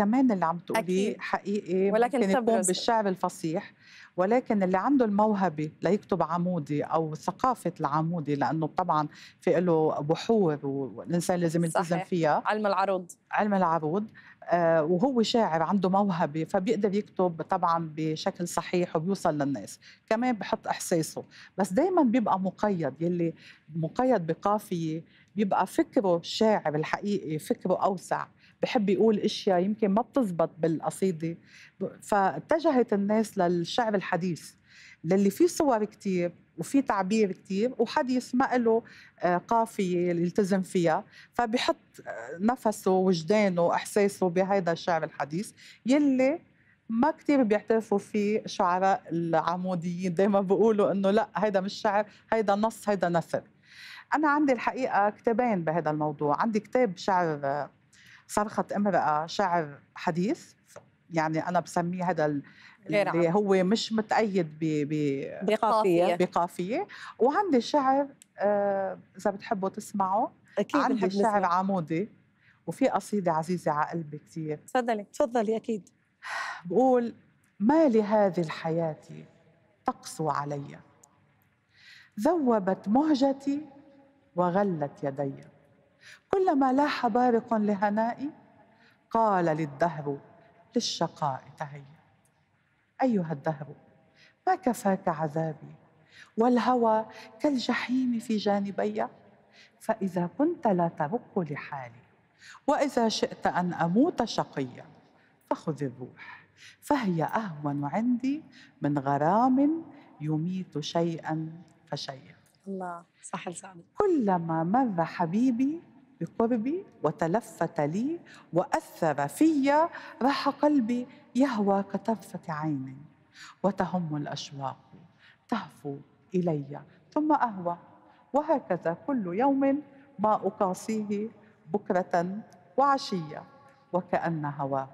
كمان اللي عم تقوليه حقيقي ولكن ممكن يكون بالشعر الفصيح ولكن اللي عنده الموهبه ليكتب عمودي او ثقافه العمودي لانه طبعا في له بحور والانسان لازم يلتزم فيها علم العروض علم العروض آه، وهو شاعر عنده موهبه فبيقدر يكتب طبعا بشكل صحيح وبيوصل للناس كمان بحط احساسه بس دائما بيبقى مقيد يلي مقيد بقافيه بيبقى فكره الشاعر الحقيقي فكره اوسع بحب يقول اشياء يمكن ما بتزبط بالقصيده فاتجهت الناس للشعر الحديث للي فيه صور كتير وفي تعبير كتير وحديث ما له آه، قافية يلتزم فيها فبحط آه، نفسه وجدانه وإحساسه بهذا الشعر الحديث يلي ما كتير بيعترفوا فيه شعراء العموديين دائما بيقولوا انه لا هيدا مش شعر هيدا نص هيدا نثر انا عندي الحقيقه كتابين بهذا الموضوع عندي كتاب شعر آه، صرخت امرأة شعر حديث يعني أنا بسميه هذا اللي هو مش متأيد ب ب بقافية بقافية وعندي شعر آه، إذا بتحبوا تسمعوا أكيد عندي شعر عمودي وفي قصيدة عزيزة على قلبي كثير تفضلي تفضلي أكيد بقول ما لهذه الحياة تقسو علي ذوبت مهجتي وغلت يدي كلما لاح بارق لهنائي قال للدهر للشقاء تهيأ أيها الدهر ما كفاك عذابي والهوى كالجحيم في جانبي فإذا كنت لا ترق لحالي وإذا شئت أن أموت شقيا فخذ الروح فهي أهون عندي من غرام يميت شيئا فشيئا الله صح لسانك كلما مر حبيبي بقربي وتلفت لي وأثر في راح قلبي يهوى كطرفة عين وتهم الأشواق تهفو إلي ثم أهوى وهكذا كل يوم ما أقاصيه بكرة وعشية وكأن هواه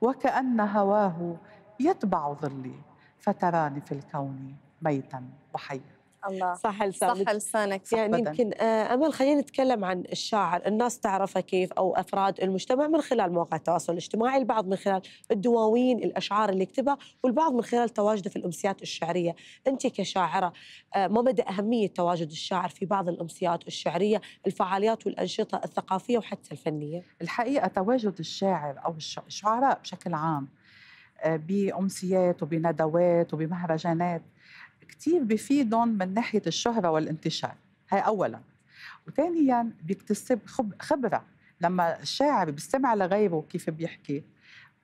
وكأن هواه يتبع ظلي فتراني في الكون ميتا وحيا الله صح لسانك صح لسانك يعني يمكن آه، امل خلينا نتكلم عن الشاعر الناس تعرفه كيف او افراد المجتمع من خلال مواقع التواصل الاجتماعي البعض من خلال الدواوين الاشعار اللي يكتبها والبعض من خلال تواجده في الامسيات الشعريه انت كشاعره آه، ما مدى اهميه تواجد الشاعر في بعض الامسيات الشعريه الفعاليات والانشطه الثقافيه وحتى الفنيه الحقيقه تواجد الشاعر او الشعراء بشكل عام آه، بأمسيات وبندوات وبمهرجانات كتير بفيدهم من ناحية الشهرة والانتشار هاي أولا وثانيا بيكتسب خبرة لما الشاعر بيستمع لغيره كيف بيحكي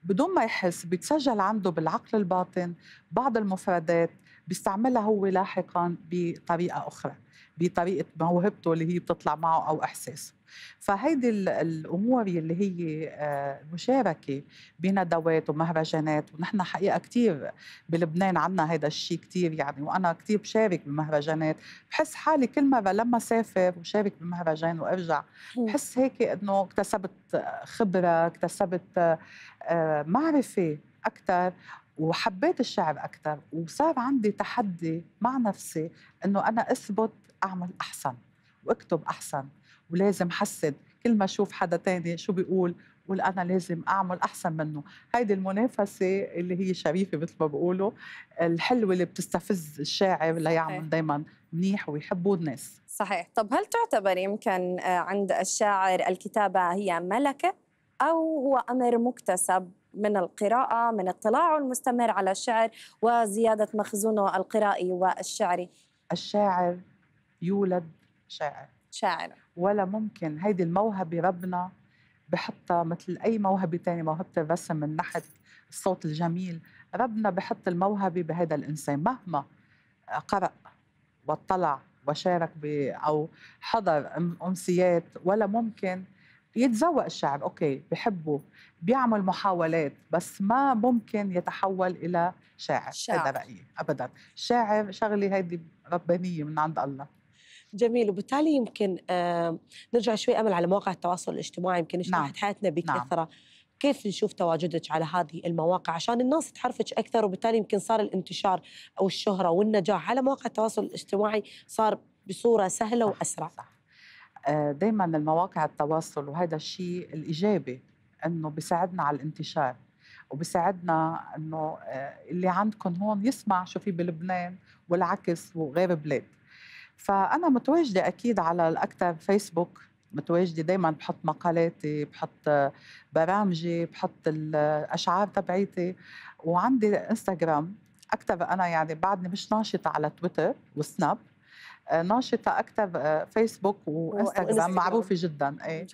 بدون ما يحس بيتسجل عنده بالعقل الباطن بعض المفردات بيستعملها هو لاحقا بطريقة أخرى بطريقة موهبته اللي هي بتطلع معه أو إحساسه فهيدي الامور اللي هي المشاركه آه، بندوات ومهرجانات ونحن حقيقه كثير بلبنان عندنا هذا الشيء كثير يعني وانا كثير بشارك بمهرجانات بحس حالي كل مره لما سافر وشارك بمهرجان وارجع بحس هيك انه اكتسبت خبره اكتسبت آه، معرفه اكثر وحبيت الشعر اكثر وصار عندي تحدي مع نفسي انه انا اثبت اعمل احسن واكتب احسن ولازم حسد كل ما اشوف حدا تاني شو بيقول بقول انا لازم اعمل احسن منه هيدي المنافسه اللي هي شريفه مثل ما بقولوا الحلوه اللي بتستفز الشاعر ليعمل دائما منيح ويحبوه الناس صحيح طب هل تعتبر يمكن آه، عند الشاعر الكتابه هي ملكه او هو امر مكتسب من القراءة من اطلاعه المستمر على الشعر وزيادة مخزونه القرائي والشعري الشاعر يولد شاعر شاعر ولا ممكن هيدي الموهبة ربنا بحطها مثل أي موهبة تانية موهبة الرسم النحت الصوت الجميل ربنا بحط الموهبة بهذا الإنسان مهما قرأ واطلع وشارك ب أو حضر أمسيات ولا ممكن يتذوق الشعر أوكي بحبه بيعمل محاولات بس ما ممكن يتحول إلى شاعر, شاعر. هذا رأيي أبدا شاعر شغلة هيدي ربانية من عند الله جميل وبالتالي يمكن نرجع شوي امل على مواقع التواصل الاجتماعي يمكن اشتغلت نعم. حياتنا نعم. بكثره نعم. كيف نشوف تواجدك على هذه المواقع عشان الناس تعرفك اكثر وبالتالي يمكن صار الانتشار او الشهره والنجاح على مواقع التواصل الاجتماعي صار بصوره سهله واسرع صح. آه، دائما المواقع التواصل وهذا الشيء الايجابي انه بيساعدنا على الانتشار وبساعدنا انه آه، اللي عندكم هون يسمع شو في بلبنان والعكس وغير بلاد فانا متواجده اكيد على الاكثر فيسبوك متواجده دائما بحط مقالاتي بحط برامجي بحط الاشعار تبعيتي وعندي انستغرام اكثر انا يعني بعدني مش ناشطه على تويتر وسناب آه، ناشطه اكثر فيسبوك وانستغرام معروفه جدا ايه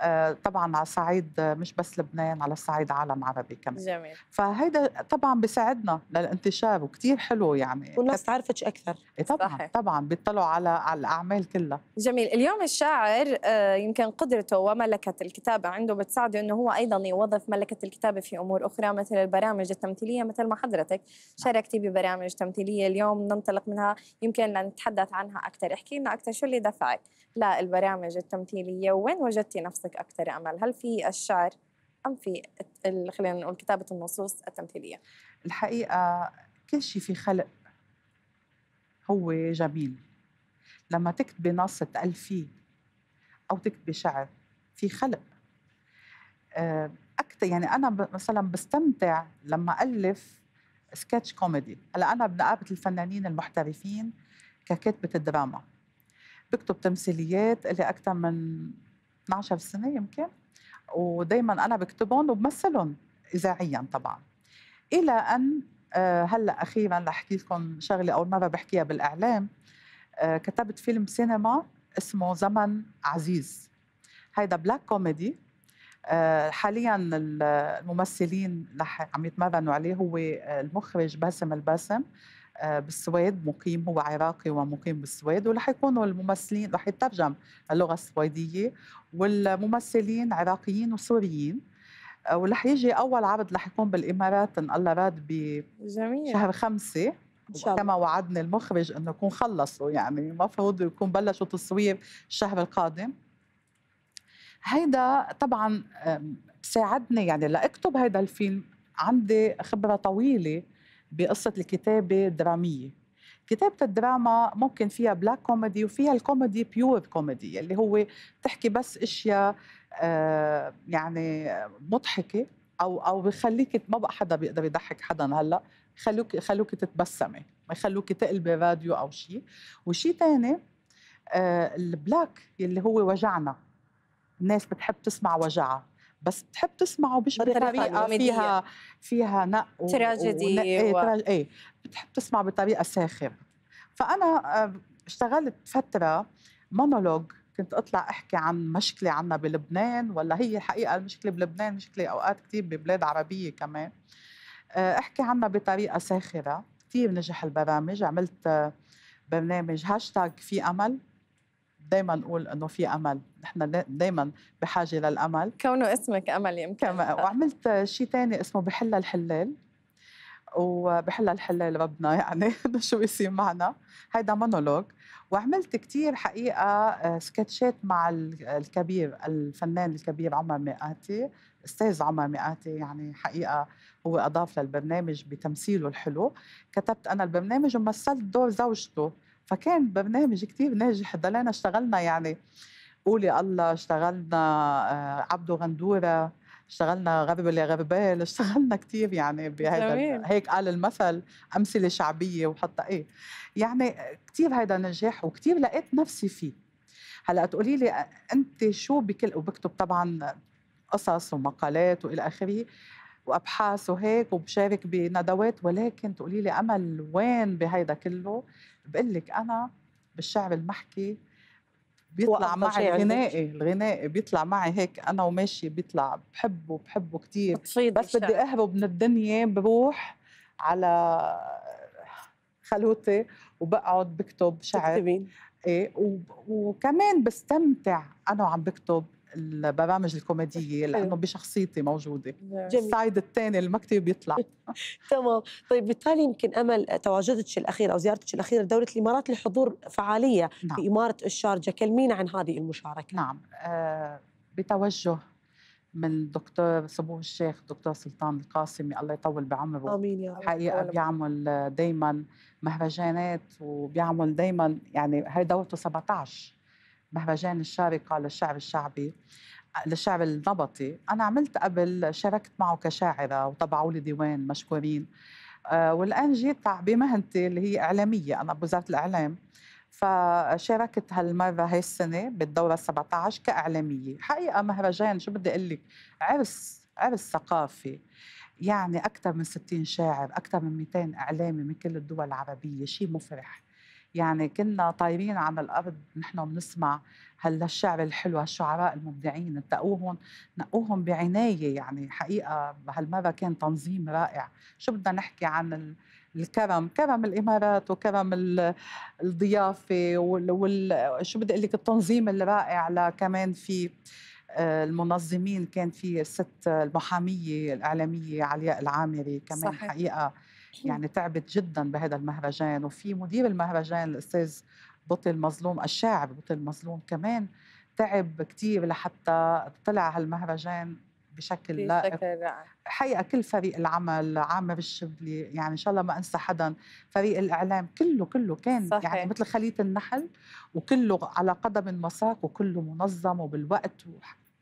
آه، طبعا على صعيد مش بس لبنان على صعيد عالم عربي كمان جميل فهيدا طبعا بيساعدنا للانتشار وكثير حلو يعني والناس تعرفك اكثر إيه، طبعا صحيح. طبعا بيطلعوا على على الاعمال كلها جميل اليوم الشاعر آه، يمكن قدرته وملكه الكتابه عنده بتساعده انه هو ايضا يوظف ملكه الكتابه في امور اخرى مثل البرامج التمثيليه مثل ما حضرتك شاركتي ببرامج تمثيليه اليوم ننطلق منها يمكن لنتحدث عنها عنها اكثر، احكي لنا اكثر شو اللي دفعك للبرامج التمثيليه وين وجدتي نفسك اكثر امل؟ هل في الشعر ام في خلينا نقول كتابه النصوص التمثيليه؟ الحقيقه كل شيء في خلق هو جميل لما تكتبي نص تألفيه أو تكتبي شعر في خلق آه، اكثر يعني أنا مثلا بستمتع لما ألف سكتش كوميدي هلا أنا بنقابة الفنانين المحترفين ككاتبة الدراما بكتب تمثيليات لي أكثر من 12 سنة يمكن ودايما أنا بكتبهم وبمثلهم إذاعيا طبعا إلى أن آه، هلا أخيرا رح أحكي لكم شغلة أول مرة بحكيها بالإعلام آه، كتبت فيلم سينما اسمه زمن عزيز هيدا بلاك آه، كوميدي حاليا الممثلين رح عم يتمرنوا عليه هو المخرج باسم الباسم آه، بالسويد مقيم هو عراقي ومقيم بالسويد ورح يكونوا الممثلين رح يترجم اللغه السويديه والممثلين عراقيين وسوريين آه، ورح يجي اول عرض رح يكون بالامارات ان الله راد ب شهر خمسه كما وعدني المخرج انه يكون خلصوا يعني المفروض يكون بلشوا تصوير الشهر القادم هيدا طبعا ساعدني يعني لاكتب هيدا الفيلم عندي خبره طويله بقصة الكتابة الدرامية كتابة الدراما ممكن فيها بلاك كوميدي وفيها الكوميدي بيور كوميدي اللي هو بتحكي بس اشياء آه، يعني مضحكه او او بخليك ما بقى حدا بيقدر يضحك حدا هلا خلوك خلوك تتبسمي ما يخلوك تقلبي راديو او شيء وشيء ثاني البلاك آه، اللي هو وجعنا الناس بتحب تسمع وجعها بس تحب تسمعه مش بطريقه آه، فيها فيها نق تراجيدي و... ايه, تراج... ايه بتحب تسمع بطريقه ساخره فانا آه، اشتغلت فتره مونولوج كنت اطلع احكي عن مشكله عنا بلبنان ولا هي الحقيقه المشكله بلبنان مشكله اوقات كثير ببلاد عربيه كمان آه، احكي عنها بطريقه ساخره كثير نجح البرامج عملت برنامج هاشتاج في امل دائما نقول انه في امل نحن دائما بحاجه للامل كونه اسمك امل يمكن [LAUGHS] وعملت شيء ثاني اسمه بحل الحلال وبحل الحلال ربنا يعني [LAUGHS] شو بيصير معنا هيدا مونولوج وعملت كتير حقيقة آه، سكتشات مع الكبير الفنان الكبير عمر مئاتي أستاذ عمر مئاتي يعني حقيقة هو أضاف للبرنامج بتمثيله الحلو كتبت أنا البرنامج ومثلت دور زوجته فكان برنامج كتير ناجح ضلينا اشتغلنا يعني قولي الله اشتغلنا آه، عبده غندوره اشتغلنا غرب اللي غربال [LAUGHS] اشتغلنا كتير يعني بهذا هيك قال المثل امثله شعبيه وحتى ايه يعني كتير هيدا نجاح وكتير لقيت نفسي فيه هلا تقولي لي انت شو بكل وبكتب طبعا قصص ومقالات والى اخره وابحاث وهيك وبشارك بندوات ولكن تقولي لي امل وين بهيدا كله بقول لك انا بالشعب المحكي بيطلع معي الغنائي الغنائي بيطلع معي هيك انا وماشي بيطلع بحبه بحبه كثير بس بدي اهرب من الدنيا بروح على خلوتي وبقعد بكتب شعر ايه وكمان بستمتع انا وعم بكتب البرامج الكوميديه إيه. لانه بشخصيتي موجوده السايد الثاني اللي ما كثير بيطلع [LAUGHS] تمام طيب بالتالي يمكن امل تواجدك الاخير او زيارتك الاخيره لدوله الامارات لحضور فعاليه نعم. في اماره الشارجه كلمينا عن هذه المشاركه نعم آه بتوجه من الدكتور سمو الشيخ الدكتور سلطان القاسمي الله يطول بعمره امين يا رب حقيقه بيعمل دائما مهرجانات وبيعمل دائما يعني هي دورته 17 مهرجان الشارقة للشعب الشعبي للشعب النبطي أنا عملت قبل شاركت معه كشاعرة وطبعوا لي ديوان مشكورين آه، والآن جيت بمهنتي اللي هي إعلامية أنا بوزارة الإعلام فشاركت هالمرة هاي السنة بالدورة 17 كإعلامية حقيقة مهرجان شو بدي أقول لك عرس عرس ثقافي يعني أكثر من 60 شاعر أكثر من 200 إعلامي من كل الدول العربية شيء مفرح يعني كنا طايرين عن الارض نحن بنسمع هلا الشعر الحلو هالشعراء المبدعين نتقوهم نقوهم بعنايه يعني حقيقه هالمره كان تنظيم رائع شو بدنا نحكي عن الكرم كرم الامارات وكرم الضيافه وشو بدي اقول لك التنظيم الرائع لكمان في آه، المنظمين كان في الست المحاميه الاعلاميه علياء العامري كمان صحيح. حقيقه يعني تعبت جدا بهذا المهرجان وفي مدير المهرجان الاستاذ بطل مظلوم الشاعر بطل مظلوم كمان تعب كثير لحتى طلع هالمهرجان بشكل لائق حقيقه كل فريق العمل عامر الشبلي يعني ان شاء الله ما انسى حدا فريق الاعلام كله كله كان يعني صحيح. يعني مثل خليه النحل وكله على قدم المساق وكله منظم وبالوقت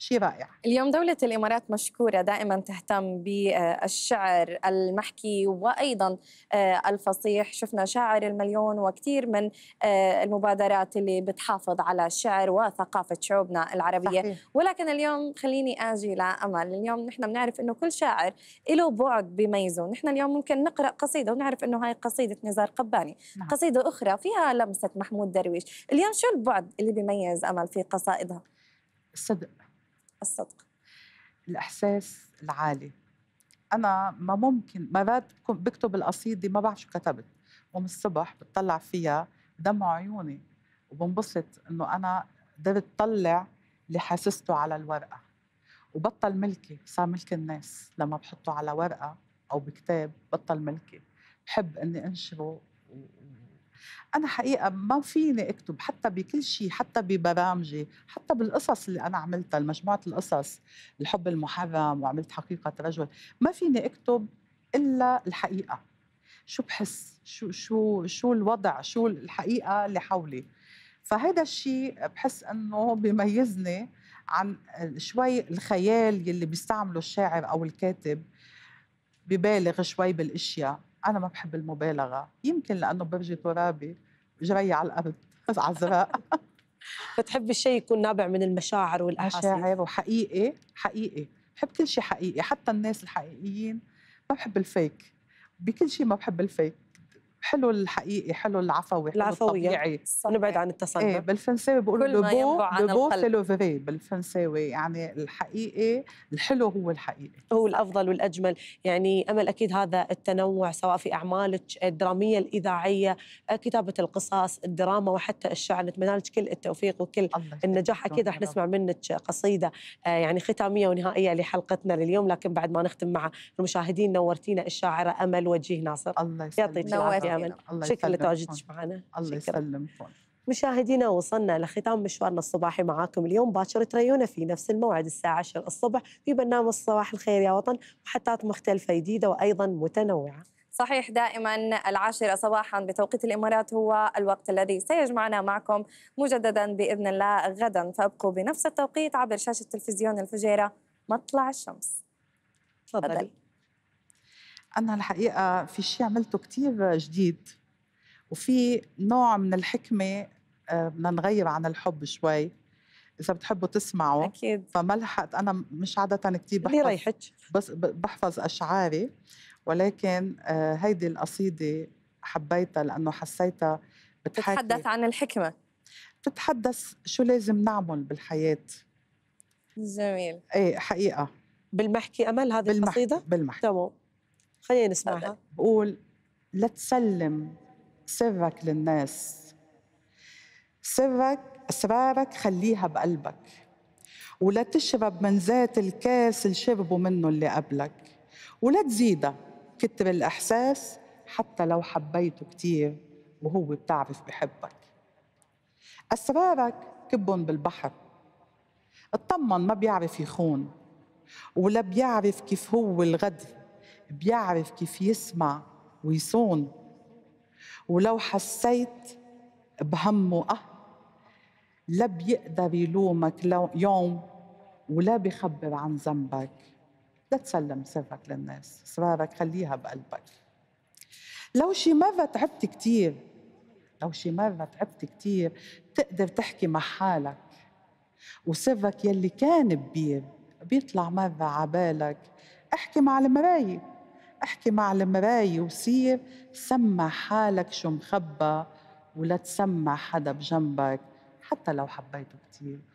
شيء رائع اليوم دولة الإمارات مشكورة دائما تهتم بالشعر المحكي وأيضا آه، الفصيح شفنا شاعر المليون وكثير من آه، المبادرات اللي بتحافظ على الشعر وثقافة شعوبنا العربية صحيح. ولكن اليوم خليني أجي لأمل اليوم نحن بنعرف أنه كل شاعر له بعد بيميزه نحن اليوم ممكن نقرأ قصيدة ونعرف أنه هاي قصيدة نزار قباني نعم. قصيدة أخرى فيها لمسة محمود درويش اليوم شو البعد اللي بيميز أمل في قصائدها الصدق الصدق الإحساس العالي أنا ما ممكن مرات بكتب القصيدة ما بعرف شو كتبت ومن الصبح بتطلع فيها دمع عيوني وبنبسط إنه أنا قدرت طلع اللي حاسسته على الورقة وبطل ملكي صار ملك الناس لما بحطه على ورقة أو بكتاب بطل ملكي بحب إني أنشره انا حقيقه ما فيني اكتب حتى بكل شيء حتى ببرامجي حتى بالقصص اللي انا عملتها مجموعه القصص الحب المحرم وعملت حقيقه رجل ما فيني اكتب الا الحقيقه شو بحس شو شو شو الوضع شو الحقيقه اللي حولي فهذا الشيء بحس انه بيميزني عن شوي الخيال يلي بيستعمله الشاعر او الكاتب ببالغ شوي بالاشياء انا ما بحب المبالغه يمكن لانه برجي ترابي جري على الارض على [LAUGHS] بتحب فتحب الشيء يكون نابع من المشاعر والاحاسيس مشاعر وحقيقي حقيقي بحب كل شيء حقيقي حتى الناس الحقيقيين ما بحب الفيك بكل شيء ما بحب الفيك حلو الحقيقي حلو العفوي حلو العفوية. الطبيعي نبعد عن التصنع ايه بالفرنساوي بيقولوا لبو لبو فيلوفري بالفرنساوي يعني الحقيقي الحلو هو الحقيقي هو الافضل والاجمل يعني امل اكيد هذا التنوع سواء في اعمالك الدراميه الاذاعيه كتابه القصص الدراما وحتى الشعر نتمنى لك كل التوفيق وكل النجاح اكيد رح نسمع منك قصيده آه، يعني ختاميه ونهائيه لحلقتنا لليوم لكن بعد ما نختم مع المشاهدين نورتينا الشاعره امل وجيه ناصر الله يعطيك العافيه كامل شكرا لتواجدك معنا الله يسلمكم مشاهدينا وصلنا لختام مشوارنا الصباحي معاكم اليوم باكر تريونا في نفس الموعد الساعة 10 الصبح في برنامج صباح الخير يا وطن محطات مختلفة جديدة وأيضا متنوعة صحيح دائما العاشرة صباحا بتوقيت الإمارات هو الوقت الذي سيجمعنا معكم مجددا بإذن الله غدا فابقوا بنفس التوقيت عبر شاشة تلفزيون الفجيرة مطلع الشمس تفضلي أنا الحقيقة في شيء عملته كتير جديد وفي نوع من الحكمة آه، بدنا نغير عن الحب شوي إذا بتحبوا تسمعوا أكيد فما لحقت أنا مش عادة كتير بحفظ ريحتش. بس بحفظ أشعاري ولكن آه، هيدي القصيدة حبيتها لأنه حسيتها بتحكي بتتحدث عن الحكمة بتتحدث شو لازم نعمل بالحياة جميل ايه حقيقة بالمحكي أمل هذه القصيدة؟ بالمحكي تمام خلينا نسمعها بقول لا تسلم سرك للناس سرك اسرارك خليها بقلبك ولا تشرب من ذات الكاس اللي شربوا منه اللي قبلك ولا تزيدها كتر الاحساس حتى لو حبيته كتير وهو بتعرف بحبك اسرارك كبهم بالبحر اطمن ما بيعرف يخون ولا بيعرف كيف هو الغدر بيعرف كيف يسمع ويصون ولو حسيت بهمه أه لا بيقدر يلومك يوم ولا بخبر عن ذنبك لا تسلم سرك للناس اسرارك خليها بقلبك لو شي مرة تعبت كتير لو شي مرة تعبت كتير بتقدر تحكي مع حالك وسرك يلي كان ببير بيطلع مرة عبالك احكي مع المراية احكي مع المراية وسير سمع حالك شو مخبى ولا تسمع حدا بجنبك حتى لو حبيته كتير